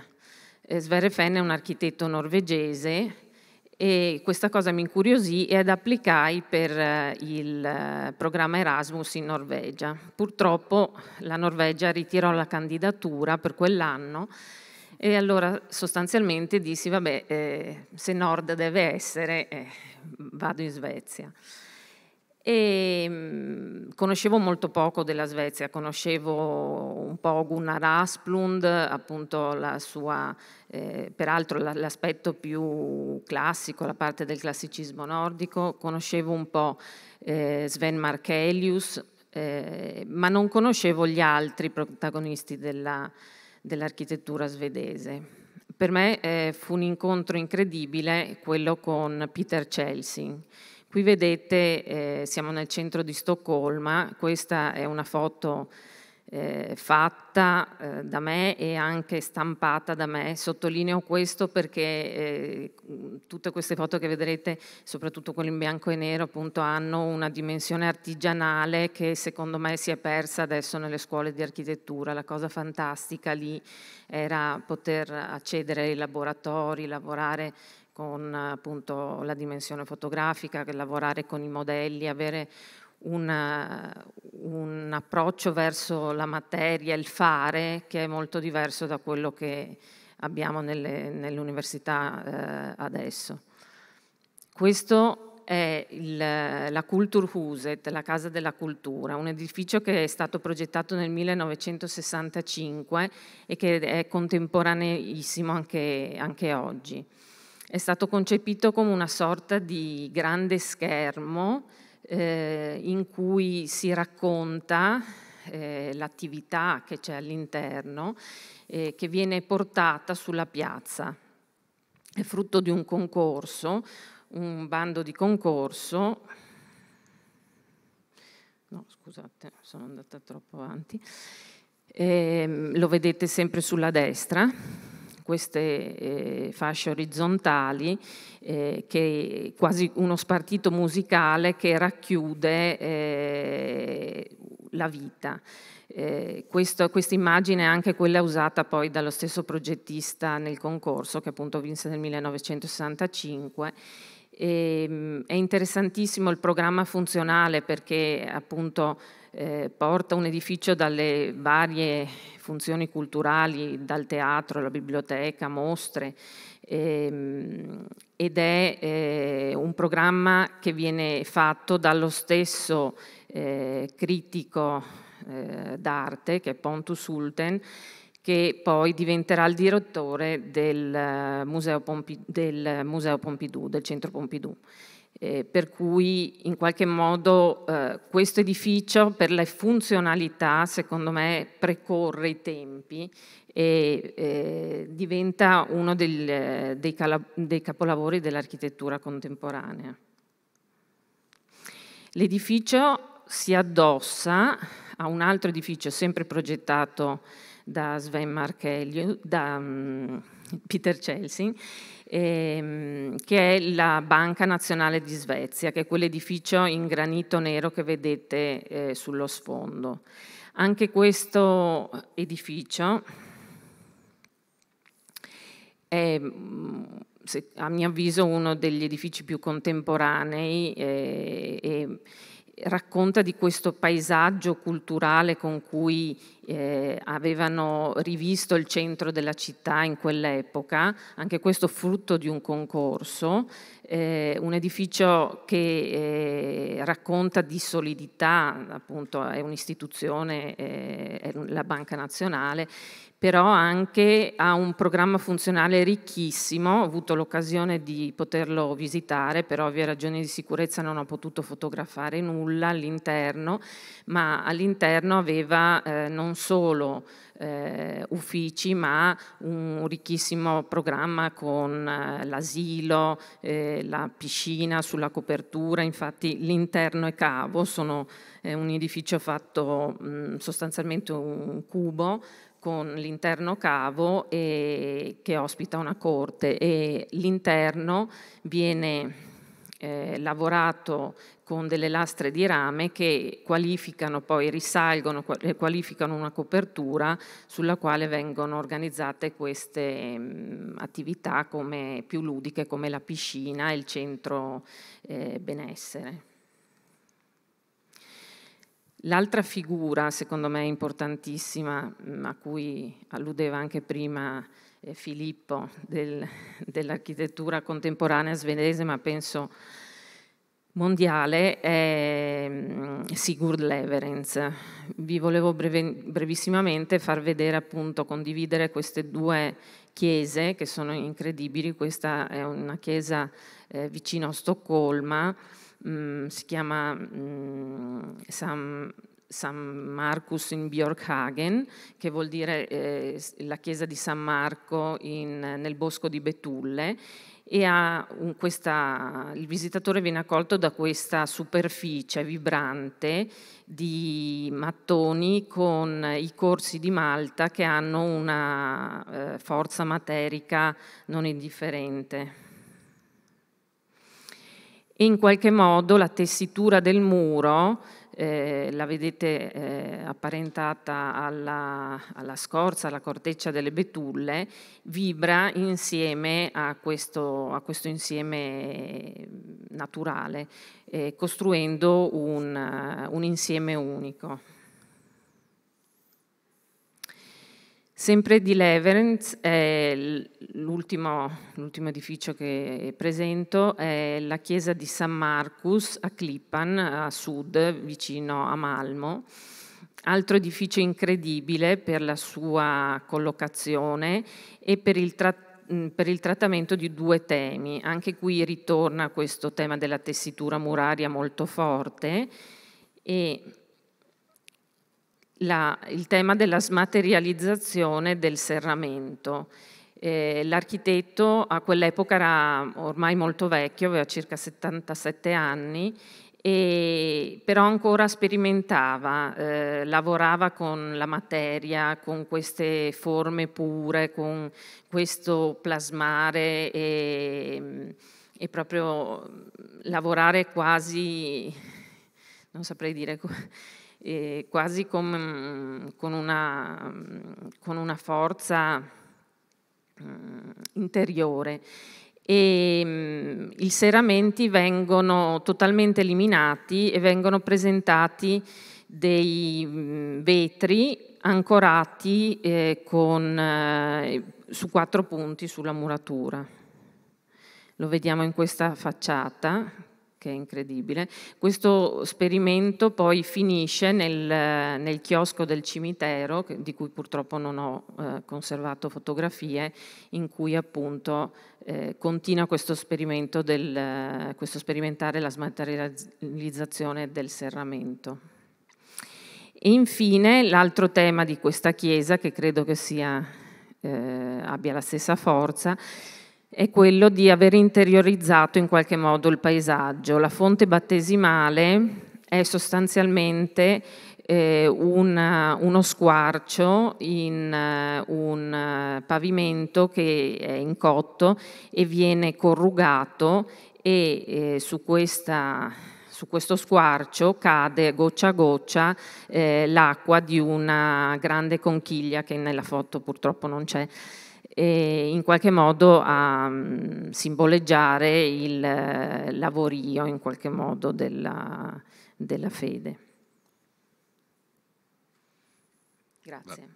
Eh, Sverre Fenn è un architetto norvegese e questa cosa mi incuriosì ed applicai per eh, il eh, programma Erasmus in Norvegia. Purtroppo la Norvegia ritirò la candidatura per quell'anno e allora sostanzialmente dissi, vabbè, eh, se Nord deve essere, eh, vado in Svezia. E, mm, conoscevo molto poco della Svezia, conoscevo un po' Gunnar Asplund, appunto la sua eh, peraltro l'aspetto più classico, la parte del classicismo nordico, conoscevo un po' eh, Sven Markelius, eh, ma non conoscevo gli altri protagonisti della, dell'architettura svedese. Per me eh, fu un incontro incredibile quello con Peter Chelsea. Qui vedete, eh, siamo nel centro di Stoccolma, questa è una foto eh, fatta eh, da me e anche stampata da me. Sottolineo questo perché eh, tutte queste foto che vedrete, soprattutto quelle in bianco e nero, appunto, hanno una dimensione artigianale che secondo me si è persa adesso nelle scuole di architettura. La cosa fantastica lì era poter accedere ai laboratori, lavorare con appunto la dimensione fotografica, lavorare con i modelli, avere una, un approccio verso la materia, il fare, che è molto diverso da quello che abbiamo nelle, nell'università eh, adesso. Questo è il, la Kulturhuset, la Casa della Cultura, un edificio che è stato progettato nel 1965 e che è contemporaneissimo anche, anche oggi. È stato concepito come una sorta di grande schermo eh, in cui si racconta eh, l'attività che c'è all'interno, eh, che viene portata sulla piazza. È frutto di un concorso, un bando di concorso. No, scusate, sono andata troppo avanti. Ehm, lo vedete sempre sulla destra queste eh, fasce orizzontali eh, che quasi uno spartito musicale che racchiude eh, la vita. Eh, questa immagine è anche quella usata poi dallo stesso progettista nel concorso che appunto vinse nel 1965 e, ehm, è interessantissimo il programma funzionale perché appunto eh, porta un edificio dalle varie funzioni culturali, dal teatro alla biblioteca, mostre, ehm, ed è eh, un programma che viene fatto dallo stesso eh, critico eh, d'arte, che è Pontus Sulten, che poi diventerà il direttore del eh, Museo, Pompi, del Museo Pompidou, del Centro Pompidou eh, per cui in qualche modo eh, questo edificio per le funzionalità secondo me precorre i tempi e eh, diventa uno del, dei, cala- dei capolavori dell'architettura contemporanea. L'edificio si addossa a un altro edificio sempre progettato da Sven Mark da um, Peter Chelsea ehm, che è la Banca Nazionale di Svezia, che è quell'edificio in granito nero che vedete eh, sullo sfondo. Anche questo edificio è mm, a mio avviso uno degli edifici più contemporanei e, eh, e racconta di questo paesaggio culturale con cui eh, avevano rivisto il centro della città in quell'epoca, anche questo frutto di un concorso, eh, un edificio che eh, racconta di solidità, appunto è un'istituzione, eh, è la Banca Nazionale, però anche ha un programma funzionale ricchissimo, ho avuto l'occasione di poterlo visitare, per ovvie ragioni di sicurezza non ho potuto fotografare nulla all'interno, ma all'interno aveva eh, non solo eh, uffici, ma un ricchissimo programma con eh, l'asilo, eh, la piscina sulla copertura, infatti l'interno è cavo, sono, è un edificio fatto mh, mm, sostanzialmente un cubo con l'interno cavo e, che ospita una corte e l'interno viene eh, lavorato con delle lastre di rame che qualificano, poi risalgono, eh, qualificano una copertura sulla quale vengono organizzate queste mm, attività come, più ludiche come la piscina e il centro eh, benessere. L'altra figura, secondo me importantissima, mm, a cui alludeva anche prima eh, Filippo, del, dell'architettura contemporanea svedese, ma penso mondiale è mm, Sigurd Leverenz. Vi volevo breve, brevissimamente far vedere, appunto, condividere queste due chiese che sono incredibili. Questa è una chiesa eh, vicino a Stoccolma, mh, mm, si chiama mh, mm, San, San Marcus in Björkhagen, che vuol dire eh, la chiesa di San Marco in, nel bosco di Betulle e ha questa, il visitatore viene accolto da questa superficie vibrante di mattoni con i corsi di Malta che hanno una eh, forza materica non indifferente. E in qualche modo la tessitura del muro eh, la vedete eh, apparentata alla, alla, scorza, alla corteccia delle betulle, vibra insieme a questo, a questo insieme naturale, eh, costruendo un, un insieme unico. Sempre di Leverance, l'ultimo, l'ultimo, edificio che presento è la chiesa di San Marcus a Clippan, a sud, vicino a Malmo. Altro edificio incredibile per la sua collocazione e per il, tra- per il trattamento di due temi. Anche qui ritorna questo tema della tessitura muraria molto forte e la, il tema della smaterializzazione del serramento. Eh, l'architetto a quell'epoca era ormai molto vecchio, aveva circa 77 anni, e, però ancora sperimentava, eh, lavorava con la materia, con queste forme pure, con questo plasmare e, e proprio lavorare quasi, non saprei dire eh, quasi con, con, una, con, una, forza mh, mm, interiore. E, mh, mm, I seramenti vengono totalmente eliminati e vengono presentati dei mh, mm, vetri ancorati eh, con, eh, su quattro punti sulla muratura. Lo vediamo in questa facciata, che è incredibile. Questo sperimento poi finisce nel, nel chiosco del cimitero, di cui purtroppo non ho eh, conservato fotografie, in cui appunto eh, continua questo, sperimento del, questo sperimentare la smaterializzazione del serramento. E infine l'altro tema di questa chiesa, che credo che sia, eh, abbia la stessa forza, è quello di aver interiorizzato in qualche modo il paesaggio. La fonte battesimale è sostanzialmente eh, un, uno squarcio in uh, un uh, pavimento che è incotto e viene corrugato e eh, su, questa, su, questo squarcio cade goccia a goccia eh, l'acqua di una grande conchiglia che nella foto purtroppo non c'è in qualche modo a mm, simboleggiare il eh, lavorio in qualche modo della, della fede. Grazie.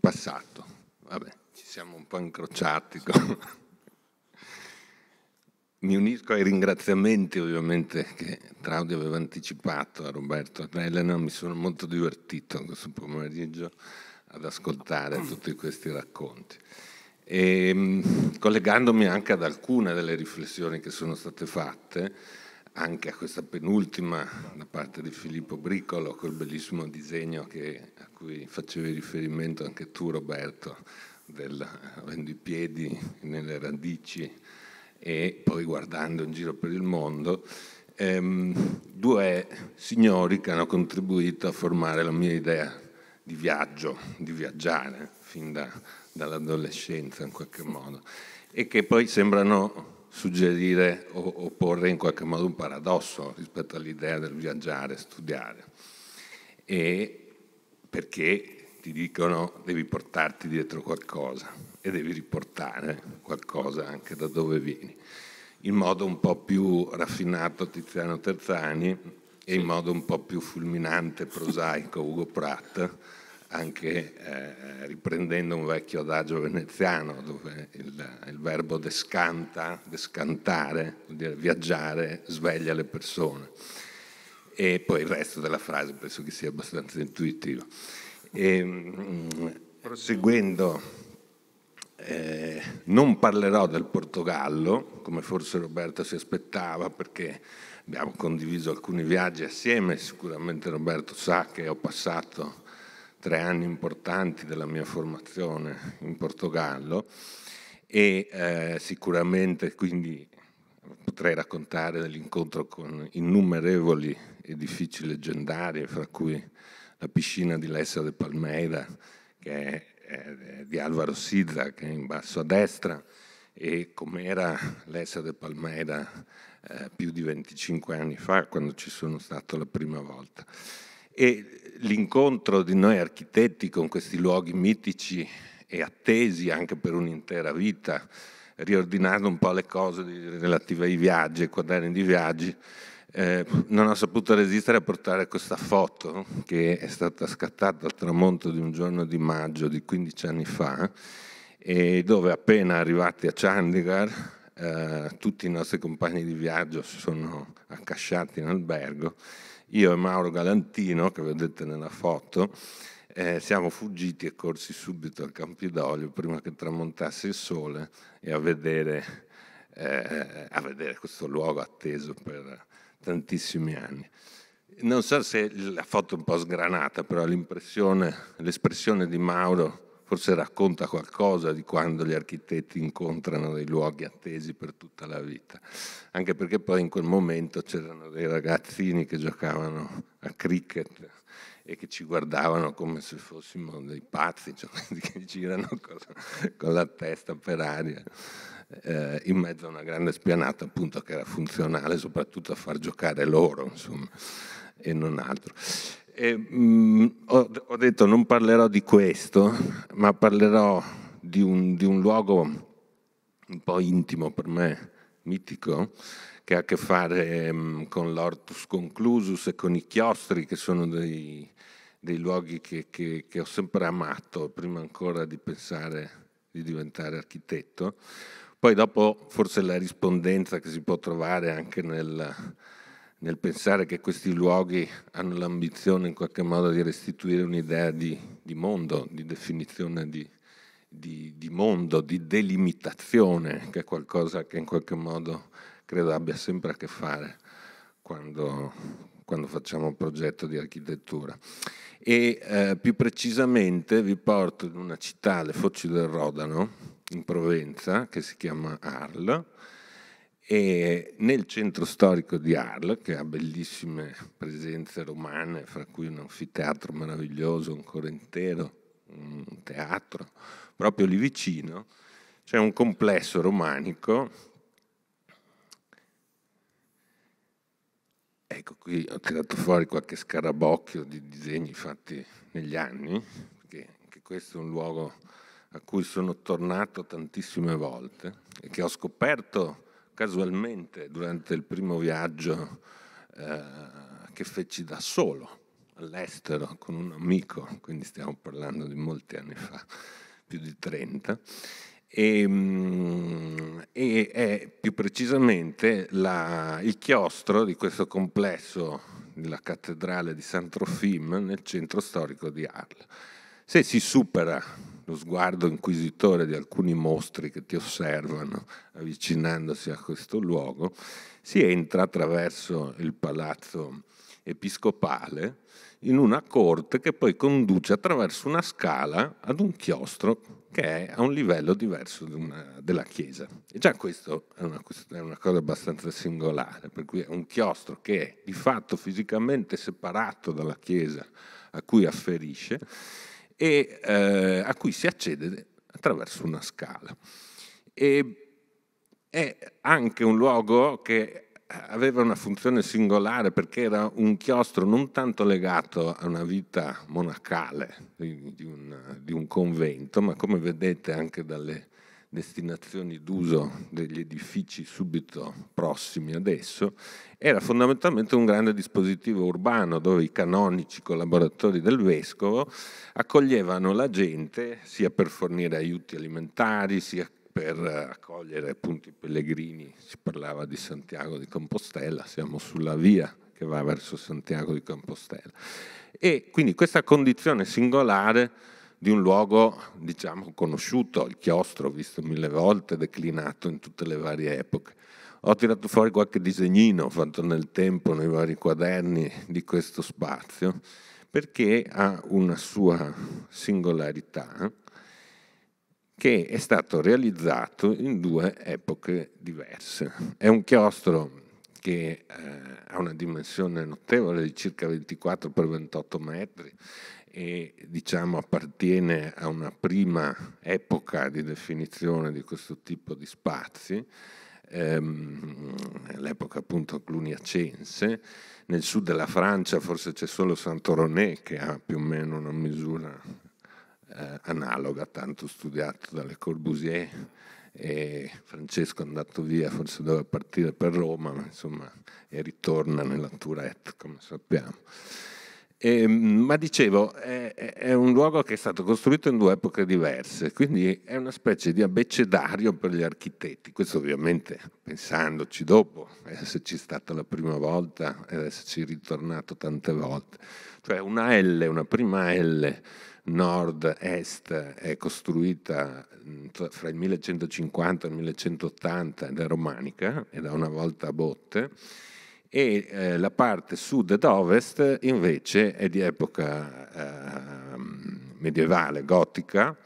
Passato, vabbè, ci siamo un po' incrociati. Con... Mi unisco ai ringraziamenti ovviamente che Claudio aveva anticipato a Roberto e a Elena, mi sono molto divertito questo pomeriggio ad ascoltare tutti questi racconti. E, ehm, collegandomi anche ad alcune delle riflessioni che sono state fatte, anche a questa penultima da parte di Filippo Bricolo, col bellissimo disegno che, a cui facevi riferimento anche tu Roberto, del avendo i piedi nelle radici e poi guardando in giro per il mondo, ehm, due signori che hanno contribuito a formare la mia idea di viaggio, di viaggiare fin da, dall'adolescenza in qualche modo e che poi sembrano suggerire o, o porre in qualche modo un paradosso rispetto all'idea del viaggiare, studiare. E perché ti dicono devi portarti dietro qualcosa, e devi riportare qualcosa anche da dove vieni. In modo un po' più raffinato Tiziano Terzani e in modo un po' più fulminante e prosaico Ugo Pratt, anche eh, riprendendo un vecchio adagio veneziano dove il, il verbo descanta, descantare, vuol dire viaggiare, sveglia le persone. E poi il resto della frase penso che sia abbastanza intuitivo. E, mh, proseguendo eh, non parlerò del Portogallo, come forse Roberto si aspettava, perché abbiamo condiviso alcuni viaggi assieme, sicuramente Roberto sa che ho passato tre anni importanti della mia formazione in Portogallo e eh, sicuramente quindi potrei raccontare dell'incontro con innumerevoli edifici leggendari, fra cui la piscina di Lessa de Palmeira, che è eh, di Alvaro Sidra che è in basso a destra e come era l'Essa de Palmeira eh, più di 25 anni fa quando ci sono stato la prima volta. E l'incontro di noi architetti con questi luoghi mitici e attesi anche per un'intera vita, riordinando un po' le cose relative ai viaggi, ai quaderni di viaggi, eh, non ha saputo resistere a portare questa foto che è stata scattata al tramonto di un giorno di maggio di 15 anni fa e dove appena arrivati a Chandigarh eh, tutti i nostri compagni di viaggio si sono accasciati in albergo. Io e Mauro Galantino, che vedete nella foto, eh, siamo fuggiti e corsi subito al Campidoglio prima che tramontasse il sole e a vedere, eh, a vedere questo luogo atteso per tantissimi anni. Non so se la foto è un po' sgranata, però l'espressione di Mauro forse racconta qualcosa di quando gli architetti incontrano dei luoghi attesi per tutta la vita, anche perché poi in quel momento c'erano dei ragazzini che giocavano a cricket e che ci guardavano come se fossimo dei pazzi, cioè che girano con la testa per aria eh, in mezzo a una grande spianata appunto che era funzionale soprattutto a far giocare loro insomma, e non altro. E, mh, mm, ho, ho, detto non parlerò di questo, ma parlerò di un, di un luogo un po' intimo per me, mitico, che ha a che fare mh, mm, con l'ortus conclusus e con i chiostri, che sono dei, dei luoghi che, che, che ho sempre amato, prima ancora di pensare di diventare architetto. Poi dopo forse la rispondenza che si può trovare anche nel, nel pensare che questi luoghi hanno l'ambizione in qualche modo di restituire un'idea di, di mondo, di definizione di, di, di, mondo, di delimitazione, che è qualcosa che in qualche modo credo abbia sempre a che fare quando quando facciamo un progetto di architettura. E eh, più precisamente vi porto in una città, le Foci del Rodano, in Provenza, che si chiama Arles, e nel centro storico di Arles, che ha bellissime presenze romane, fra cui un anfiteatro meraviglioso ancora intero, un teatro, proprio lì vicino, c'è un complesso romanico Ecco, qui ho tirato fuori qualche scarabocchio di disegni fatti negli anni, perché anche questo è un luogo a cui sono tornato tantissime volte e che ho scoperto casualmente durante il primo viaggio eh, che feci da solo all'estero con un amico, quindi stiamo parlando di molti anni fa, più di 30 e, ehm, e è più precisamente la, il chiostro di questo complesso della cattedrale di San Trofim nel centro storico di Arles. Se si supera lo sguardo inquisitore di alcuni mostri che ti osservano avvicinandosi a questo luogo, si entra attraverso il palazzo episcopale in una corte che poi conduce attraverso una scala ad un chiostro che è a un livello diverso una, della chiesa. E già questo è una, è una, cosa abbastanza singolare, per cui è un chiostro che è di fatto fisicamente separato dalla chiesa a cui afferisce e eh, a cui si accede attraverso una scala. E è anche un luogo che aveva una funzione singolare perché era un chiostro non tanto legato a una vita monacale di un, di un convento, ma come vedete anche dalle destinazioni d'uso degli edifici subito prossimi adesso, era fondamentalmente un grande dispositivo urbano dove i canonici collaboratori del vescovo accoglievano la gente sia per fornire aiuti alimentari, sia per eh, accogliere appunto i pellegrini, si parlava di Santiago di Compostela, siamo sulla via che va verso Santiago di Compostela. E quindi questa condizione singolare di un luogo, diciamo, conosciuto, il chiostro, visto mille volte, declinato in tutte le varie epoche. Ho tirato fuori qualche disegnino fatto nel tempo, nei vari quaderni di questo spazio, perché ha una sua singolarità che è stato realizzato in due epoche diverse. È un chiostro che eh, ha una dimensione notevole di circa 24 x 28 metri e diciamo, appartiene a una prima epoca di definizione di questo tipo di spazi, ehm, l'epoca appunto cluniacense. Nel sud della Francia forse c'è solo Sant'Oronè che ha più o meno una misura eh, analoga, tanto studiato dalle Corbusier e Francesco è andato via, forse doveva partire per Roma, ma insomma, e ritorna nella Tourette, come sappiamo. E, ehm, ma dicevo, è, è, un luogo che è stato costruito in due epoche diverse, quindi è una specie di abbecedario per gli architetti. Questo ovviamente pensandoci dopo, esserci eh, stata la prima volta ed eh, esserci ritornato tante volte. Cioè una L, una prima L nord-est è costruita mm, fra il 1150 e il 1180 ed è romanica ed è una volta a botte e eh, la parte sud ed ovest invece è di epoca eh, medievale, gotica,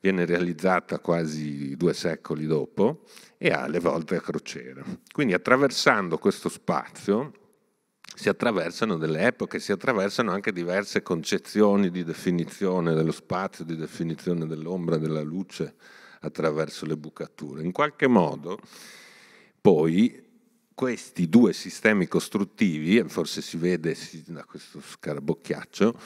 viene realizzata quasi due secoli dopo e ha le volte a crociera. Quindi attraversando questo spazio si attraversano delle epoche, si attraversano anche diverse concezioni di definizione dello spazio, di definizione dell'ombra, della luce attraverso le bucature. In qualche modo, poi, questi due sistemi costruttivi, forse si vede da questo scarabocchiaccio,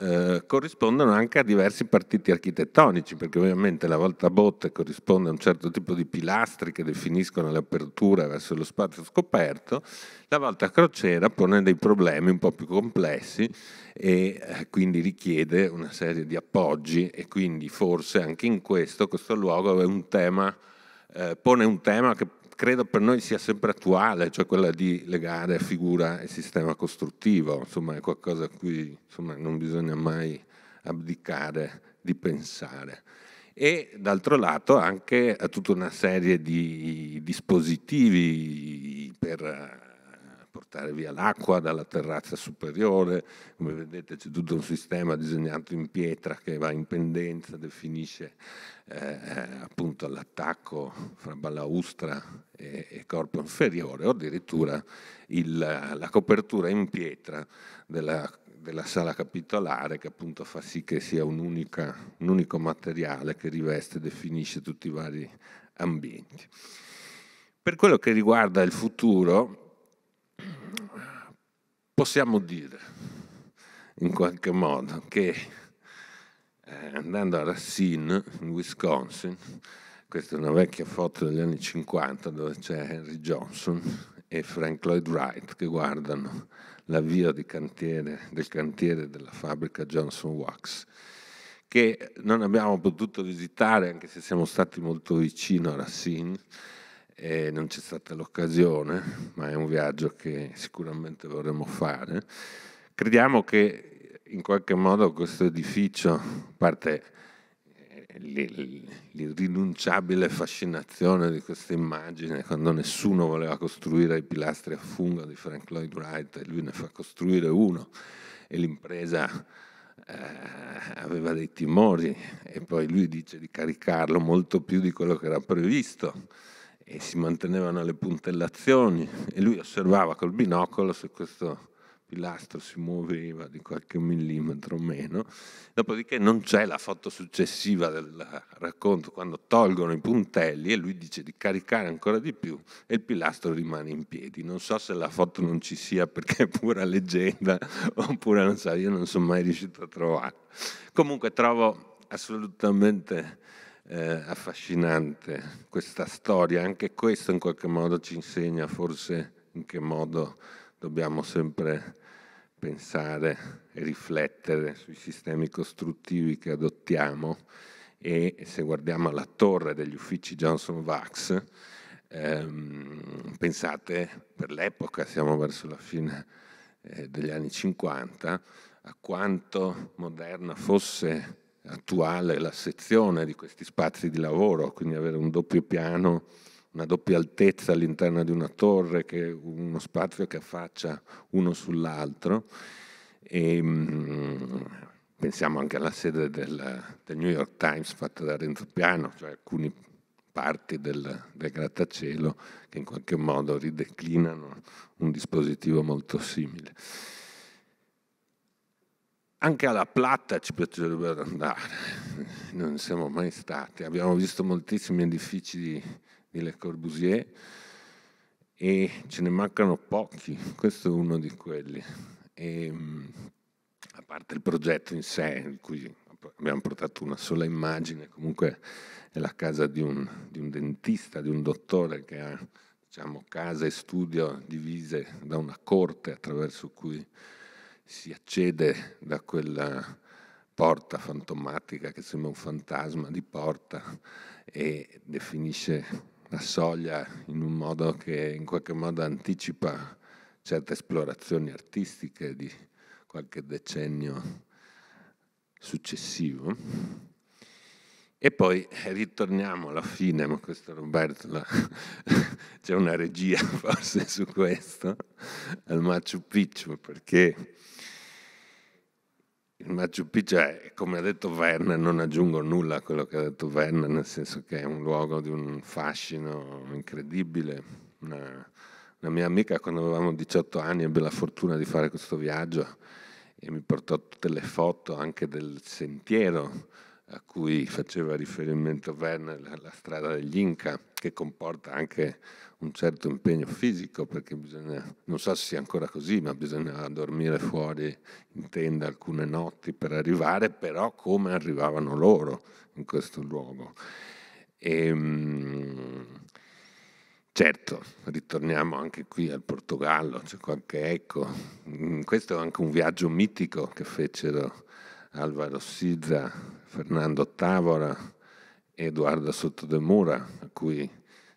eh, corrispondono anche a diversi partiti architettonici, perché ovviamente la volta botte corrisponde a un certo tipo di pilastri che definiscono l'apertura verso lo spazio scoperto, la volta crociera pone dei problemi un po' più complessi e eh, quindi richiede una serie di appoggi e quindi forse anche in questo questo luogo un tema, eh, pone un tema che credo per noi sia sempre attuale, cioè quella di legare figura e sistema costruttivo, insomma è qualcosa a cui insomma, non bisogna mai abdicare di pensare. E d'altro lato anche a eh, tutta una serie di dispositivi per portare via l'acqua dalla terrazza superiore, come vedete c'è tutto un sistema disegnato in pietra che va in pendenza, definisce eh, appunto l'attacco fra balaustra e, e corpo inferiore, o addirittura il, la copertura in pietra della della sala capitolare che appunto fa sì che sia un, unica, un unico materiale che riveste e definisce tutti i vari ambienti. Per quello che riguarda il futuro, possiamo dire in qualche modo che eh, andando a Racine, in Wisconsin, questa è una vecchia foto degli anni 50 dove c'è Henry Johnson e Frank Lloyd Wright che guardano l'avvio cantiere, del cantiere della fabbrica Johnson Wax che non abbiamo potuto visitare anche se siamo stati molto vicino a Racine e non c'è stata l'occasione, ma è un viaggio che sicuramente vorremmo fare. Crediamo che in qualche modo questo edificio, a parte eh, l'irrinunciabile fascinazione di questa immagine quando nessuno voleva costruire i pilastri a fungo di Frank Lloyd Wright e lui ne fa costruire uno e l'impresa eh, aveva dei timori e poi lui dice di caricarlo molto più di quello che era previsto e si mantenevano le puntellazioni e lui osservava col binocolo se questo pilastro si muoveva di qualche millimetro o meno, dopodiché non c'è la foto successiva del racconto quando tolgono i puntelli e lui dice di caricare ancora di più e il pilastro rimane in piedi. Non so se la foto non ci sia perché è pura leggenda oppure non so, io non sono mai riuscito a trovarla. Comunque trovo assolutamente eh, affascinante questa storia, anche questo in qualche modo ci insegna forse in che modo dobbiamo sempre pensare e riflettere sui sistemi costruttivi che adottiamo e se guardiamo alla torre degli uffici Johnson Vax, ehm, pensate per l'epoca, siamo verso la fine eh, degli anni 50, a quanto moderna fosse attuale la sezione di questi spazi di lavoro, quindi avere un doppio piano, una doppia altezza all'interno di una torre, che è uno spazio che affaccia uno sull'altro. E, ehm, pensiamo anche alla sede del, del, New York Times fatta da Renzo Piano, cioè alcune parti del, del grattacielo che in qualche modo rideclinano un dispositivo molto simile. Anche alla Plata ci piacerebbe andare, non siamo mai stati. Abbiamo visto moltissimi edifici di, di Le Corbusier e ce ne mancano pochi, questo è uno di quelli. E, a parte il progetto in sé, in cui abbiamo portato una sola immagine, comunque è la casa di un, di un dentista, di un dottore che ha diciamo, casa e studio divise da una corte attraverso cui si accede da quella porta fantomatica che sembra un fantasma di porta e definisce la soglia in un modo che in qualche modo anticipa certe esplorazioni artistiche di qualche decennio successivo. E poi ritorniamo alla fine, ma questo Roberto, la, c'è una regia forse su questo, al Machu Picchu, perché il Machu Picchu è, come ha detto Verne, non aggiungo nulla a quello che ha detto Verne, nel senso che è un luogo di un fascino incredibile. Una, una mia amica quando avevamo 18 anni ebbe la fortuna di fare questo viaggio e mi portò tutte le foto anche del sentiero a cui faceva riferimento Werner, la strada degli Inca, che comporta anche un certo impegno fisico, perché bisogna, non so se sia ancora così, ma bisogna dormire fuori in tenda alcune notti per arrivare, però come arrivavano loro in questo luogo. E, ehm, certo, ritorniamo anche qui al Portogallo, c'è qualche ecco. Questo è anche un viaggio mitico che fecero Alvaro Siza Fernando Tavola, Edoardo Sottodemura, a cui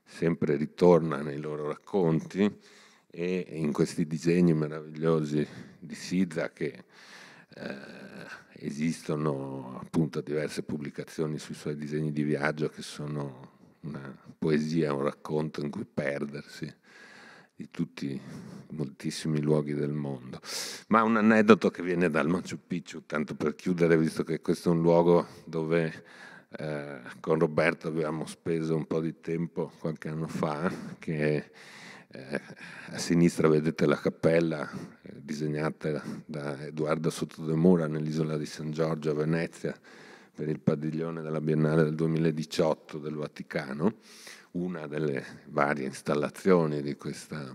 sempre ritorna nei loro racconti e in questi disegni meravigliosi di Sizza che eh, esistono appunto diverse pubblicazioni sui suoi disegni di viaggio che sono una poesia, un racconto in cui perdersi di tutti moltissimi luoghi del mondo. Ma un aneddoto che viene dal Machu Picchu, tanto per chiudere, visto che questo è un luogo dove eh, con Roberto abbiamo speso un po' di tempo qualche anno fa, che eh, a sinistra vedete la cappella eh, disegnata da Edoardo Sottodemura nell'isola di San Giorgio a Venezia per il padiglione della Biennale del 2018 del Vaticano una delle varie installazioni di questa,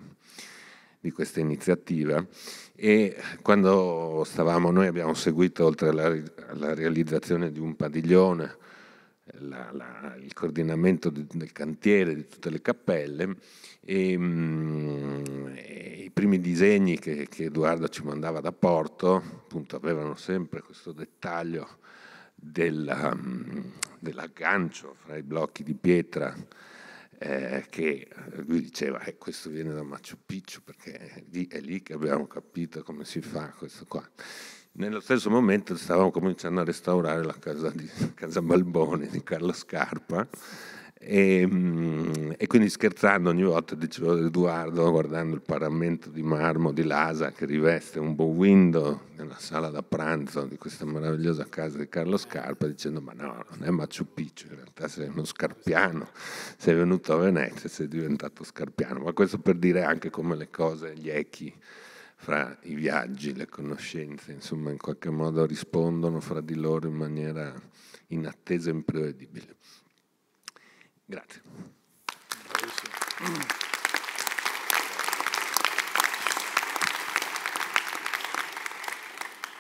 di questa iniziativa e quando stavamo noi abbiamo seguito oltre alla, alla realizzazione di un padiglione la, la, il coordinamento di, del cantiere di tutte le cappelle e, mh, e i primi disegni che, che, Edoardo ci mandava da Porto appunto avevano sempre questo dettaglio della, dell'aggancio fra i blocchi di pietra eh, che eh, lui diceva, eh, questo viene da Machu Picchu perché è lì, è lì che abbiamo capito come si fa questo qua. Nello stesso momento stavamo cominciando a restaurare la casa, di, casa Balboni di Carlo Scarpa e, ehm, e, quindi scherzando ogni volta dicevo ad Edoardo guardando il paramento di marmo di Lasa che riveste un window nella sala da pranzo di questa meravigliosa casa di Carlo Scarpa dicendo ma no, non è Machu Picchu, in realtà sei uno scarpiano, sei venuto a Venezia e sei diventato scarpiano, ma questo per dire anche come le cose, gli echi fra i viaggi, le conoscenze, insomma in qualche modo rispondono fra di loro in maniera inattesa e imprevedibile. Grazie.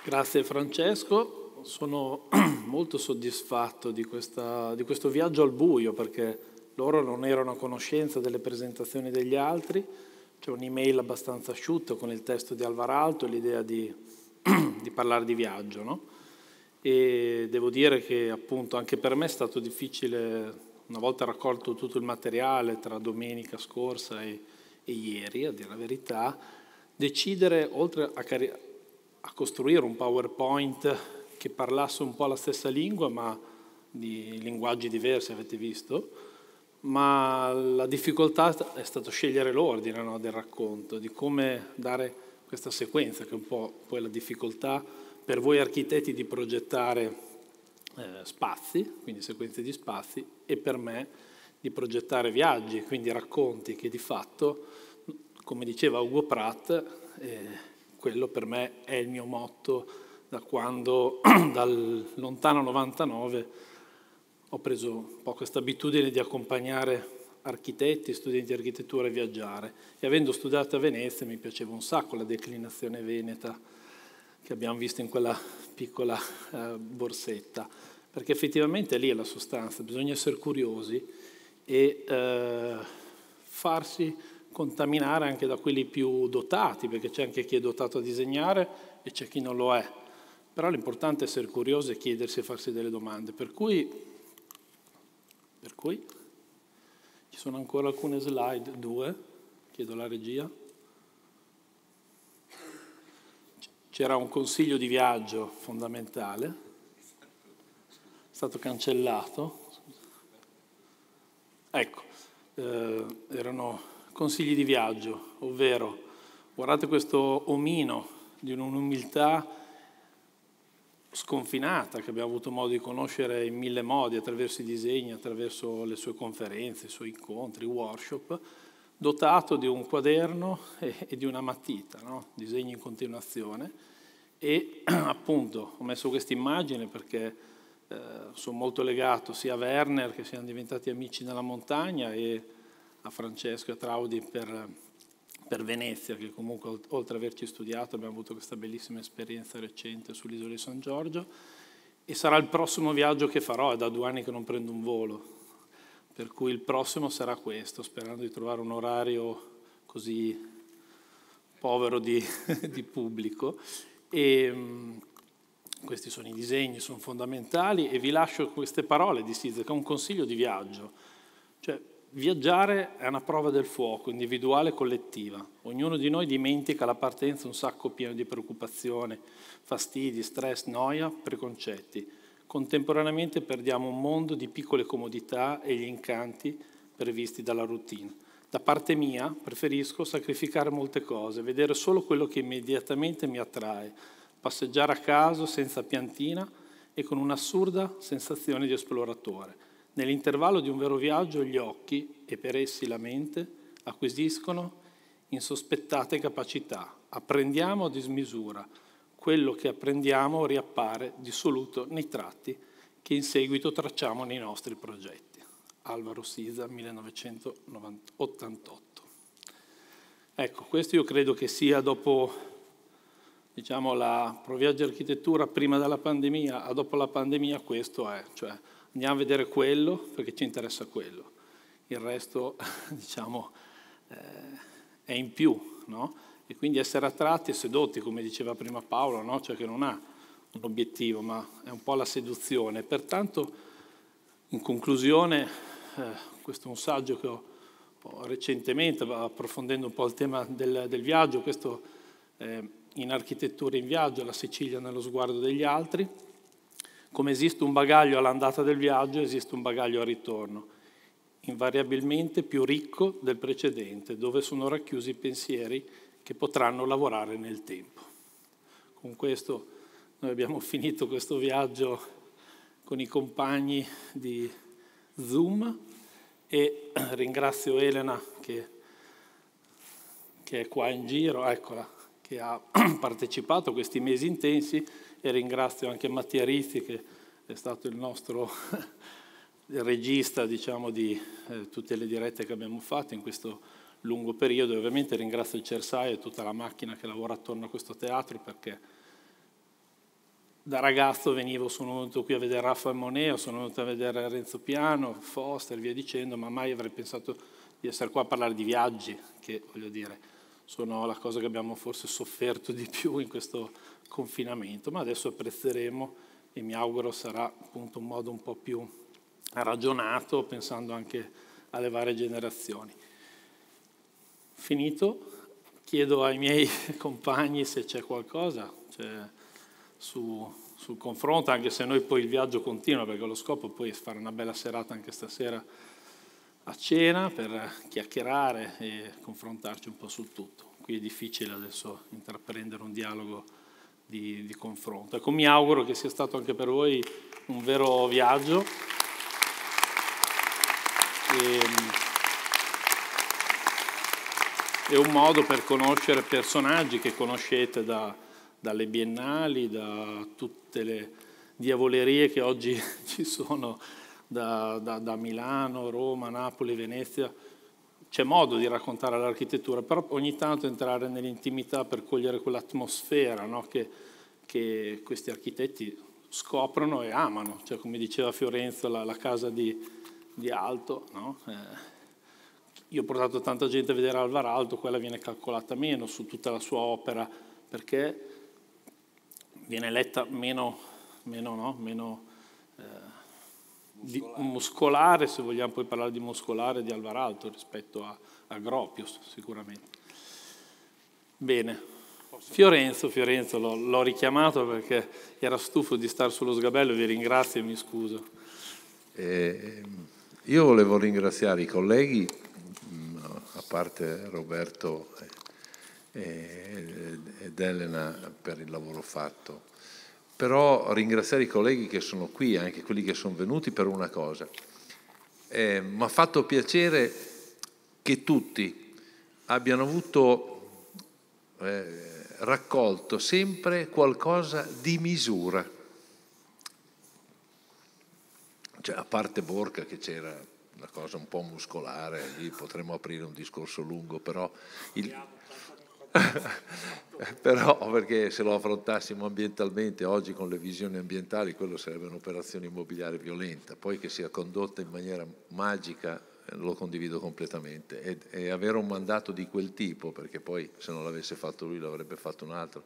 Grazie Francesco, sono molto soddisfatto di, questa, di, questo viaggio al buio perché loro non erano a conoscenza delle presentazioni degli altri, c'è un'email abbastanza asciutta con il testo di Alvar Alto e l'idea di, di, parlare di viaggio. No? E devo dire che appunto anche per me è stato difficile una volta raccolto tutto il materiale tra domenica scorsa e, e ieri, a dire la verità, decidere, oltre a, a, costruire un PowerPoint che parlasse un po' la stessa lingua, ma di linguaggi diversi, avete visto, ma la difficoltà è stata scegliere l'ordine no, del racconto, di come dare questa sequenza, che è un po' poi la difficoltà per voi architetti di progettare eh, spazi, quindi sequenze di spazi, e per me di progettare viaggi, quindi racconti che di fatto, come diceva Ugo Pratt, eh, quello per me è il mio motto da quando, dal lontano 99, ho preso un po' questa abitudine di accompagnare architetti, studenti di architettura a viaggiare. E avendo studiato a Venezia mi piaceva un sacco la declinazione veneta che abbiamo visto in quella piccola eh, borsetta perché effettivamente lì è la sostanza, bisogna essere curiosi e eh, farsi contaminare anche da quelli più dotati, perché c'è anche chi è dotato a disegnare e c'è chi non lo è. Però l'importante è essere curiosi e chiedersi e farsi delle domande. Per cui, per cui ci sono ancora alcune slide, due, chiedo la regia. C'era un consiglio di viaggio fondamentale stato cancellato. Ecco, eh, erano consigli di viaggio, ovvero guardate questo omino di un'umiltà sconfinata che abbiamo avuto modo di conoscere in mille modi, attraverso i disegni, attraverso le sue conferenze, i suoi incontri, workshop, dotato di un quaderno e, e di una matita, no? disegni in continuazione. E appunto ho messo questa immagine perché eh, sono molto legato sia a Werner, che siamo diventati amici nella montagna, e a Francesco e a Traudi per, per Venezia, che comunque oltre ad averci studiato abbiamo avuto questa bellissima esperienza recente sull'isola di San Giorgio. E sarà il prossimo viaggio che farò, è da due anni che non prendo un volo, per cui il prossimo sarà questo, sperando di trovare un orario così povero di, di pubblico. E, mm, questi sono i disegni, sono fondamentali e vi lascio queste parole di Sizek, è un consiglio di viaggio. Cioè, viaggiare è una prova del fuoco, individuale e collettiva. Ognuno di noi dimentica la partenza un sacco pieno di preoccupazione, fastidi, stress, noia, preconcetti. Contemporaneamente perdiamo un mondo di piccole comodità e gli incanti previsti dalla routine. Da parte mia preferisco sacrificare molte cose, vedere solo quello che immediatamente mi attrae passeggiare a caso senza piantina e con un'assurda sensazione di esploratore. Nell'intervallo di un vero viaggio gli occhi, e per essi la mente, acquisiscono insospettate capacità. Apprendiamo a dismisura. Quello che apprendiamo riappare dissoluto nei tratti che in seguito tracciamo nei nostri progetti. Alvaro Siza, 1988. Ecco, questo io credo che sia dopo diciamo, la Proviaggio Architettura prima della pandemia a dopo la pandemia, questo è, cioè andiamo a vedere quello perché ci interessa quello, il resto diciamo, eh, è in più, no? e quindi essere attratti e sedotti, come diceva prima Paolo, no? cioè che non ha un obiettivo, ma è un po' la seduzione. Pertanto, in conclusione, eh, questo è un saggio che ho, recentemente, approfondendo un po' il tema del, del viaggio, questo... Eh, in architettura in viaggio, la Sicilia nello sguardo degli altri, come esiste un bagaglio all'andata del viaggio, esiste un bagaglio al ritorno, invariabilmente più ricco del precedente, dove sono racchiusi i pensieri che potranno lavorare nel tempo. Con questo noi abbiamo finito questo viaggio con i compagni di Zoom e ringrazio Elena che, che è qua in giro, eccola, che ha partecipato a questi mesi intensi e ringrazio anche Mattia Rizzi che è stato il nostro regista diciamo, di eh, tutte le dirette che abbiamo fatto in questo lungo periodo e ovviamente ringrazio il Cersai e tutta la macchina che lavora attorno a questo teatro perché da ragazzo venivo, sono venuto qui a vedere Raffa Moneo, sono venuto a vedere Renzo Piano, Foster, via dicendo, ma mai avrei pensato di essere qua a parlare di viaggi, che voglio dire, sono la cosa che abbiamo forse sofferto di più in questo confinamento, ma adesso apprezzeremo e mi auguro sarà appunto un modo un po' più ragionato, pensando anche alle varie generazioni. Finito, chiedo ai miei compagni se c'è qualcosa cioè, su, sul confronto, anche se noi poi il viaggio continua, perché lo scopo poi è fare una bella serata anche stasera a cena per chiacchierare e confrontarci un po' su tutto. Qui è difficile adesso intraprendere un dialogo di, di confronto. Ecco, mi auguro che sia stato anche per voi un vero viaggio. E, ehm, è un modo per conoscere personaggi che conoscete da, dalle biennali, da tutte le diavolerie che oggi ci sono da, da, da Milano, Roma, Napoli, Venezia, c'è modo di raccontare l'architettura, però ogni tanto entrare nell'intimità per cogliere quell'atmosfera no? che, che, questi architetti scoprono e amano. Cioè, come diceva Fiorenzo, la, la casa di, di Alto, no? eh, io ho portato tanta gente a vedere Alvar Alto, quella viene calcolata meno su tutta la sua opera, perché viene letta meno, meno, no? meno eh, muscolare. Di, muscolare. se vogliamo poi parlare di muscolare, di Alvaralto rispetto a, a Gropius sicuramente. Bene, Fiorenzo, Fiorenzo l'ho, richiamato perché era stufo di stare sullo sgabello, vi ringrazio e mi scuso. Eh, io volevo ringraziare i colleghi, mm, a parte Roberto eh, ed Elena per il lavoro fatto però ringraziare i colleghi che sono qui, anche quelli che sono venuti per una cosa. Eh, Mi ha fatto piacere che tutti abbiano avuto eh, raccolto sempre qualcosa di misura. Cioè, a parte Borca che c'era una cosa un po' muscolare, lì potremmo aprire un discorso lungo, però il, però perché se lo affrontassimo ambientalmente oggi con le visioni ambientali quello sarebbe un'operazione immobiliare violenta, poi che sia condotta in maniera magica eh, lo condivido completamente e, e avere un mandato di quel tipo, perché poi se non l'avesse fatto lui l'avrebbe fatto un altro,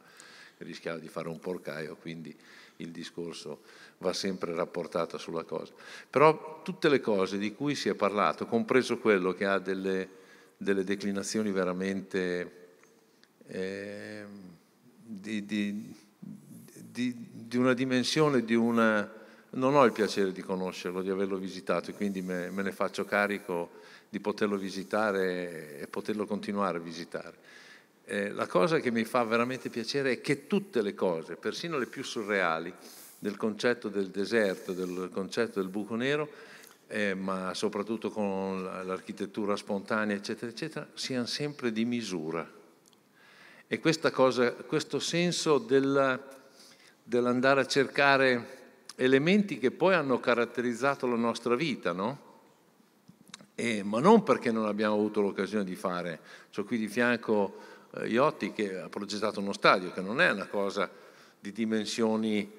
rischiava di fare un porcaio, quindi il discorso va sempre rapportato sulla cosa. Però tutte le cose di cui si è parlato, compreso quello che ha delle, delle declinazioni veramente Ehm, di, di, di, di, una dimensione, di una... Non ho il piacere di conoscerlo, di averlo visitato e quindi me, me ne faccio carico di poterlo visitare e poterlo continuare a visitare. Eh, la cosa che mi fa veramente piacere è che tutte le cose, persino le più surreali, del concetto del deserto, del concetto del buco nero, eh, ma soprattutto con l'architettura spontanea, eccetera, eccetera, siano sempre di misura. E cosa, questo senso del, dell'andare a cercare elementi che poi hanno caratterizzato la nostra vita, no? E, ma non perché non abbiamo avuto l'occasione di fare. Ho qui di fianco eh, Iotti che ha progettato uno stadio, che non è una cosa di dimensioni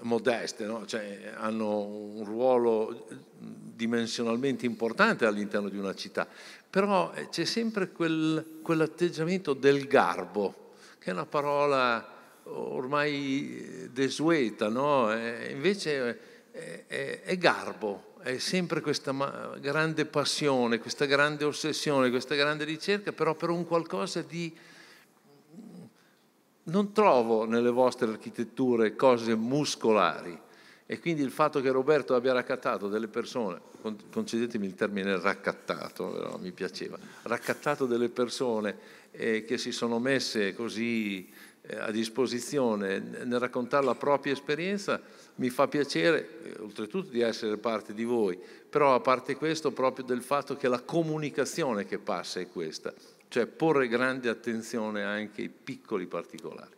modeste, no? cioè, hanno un ruolo dimensionalmente importante all'interno di una città, però eh, c'è sempre quel, quell'atteggiamento del garbo, che è una parola ormai desueta, no? Eh, invece è, eh, è, è garbo, è sempre questa grande passione, questa grande ossessione, questa grande ricerca, però per un qualcosa di non trovo nelle vostre architetture cose muscolari e quindi il fatto che Roberto abbia raccattato delle persone, concedetemi il termine raccattato, no, mi piaceva, raccattato delle persone eh, che si sono messe così eh, a disposizione nel raccontare la propria esperienza, mi fa piacere, eh, oltretutto di essere parte di voi, però a parte questo proprio del fatto che la comunicazione che passa è questa cioè porre grande attenzione anche ai piccoli particolari.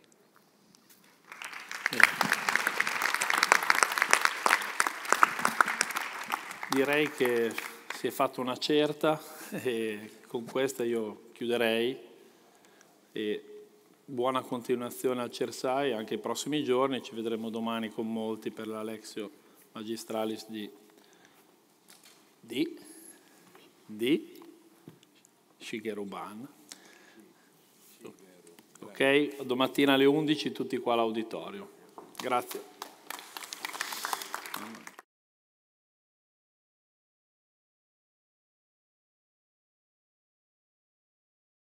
Direi che si è fatta una certa e con questa io chiuderei e buona continuazione al Cersai anche i prossimi giorni, ci vedremo domani con molti per l'Alexio Magistralis di, di, di Shigeru Ban. Ok, domattina alle 11 tutti qua all'auditorio. Grazie.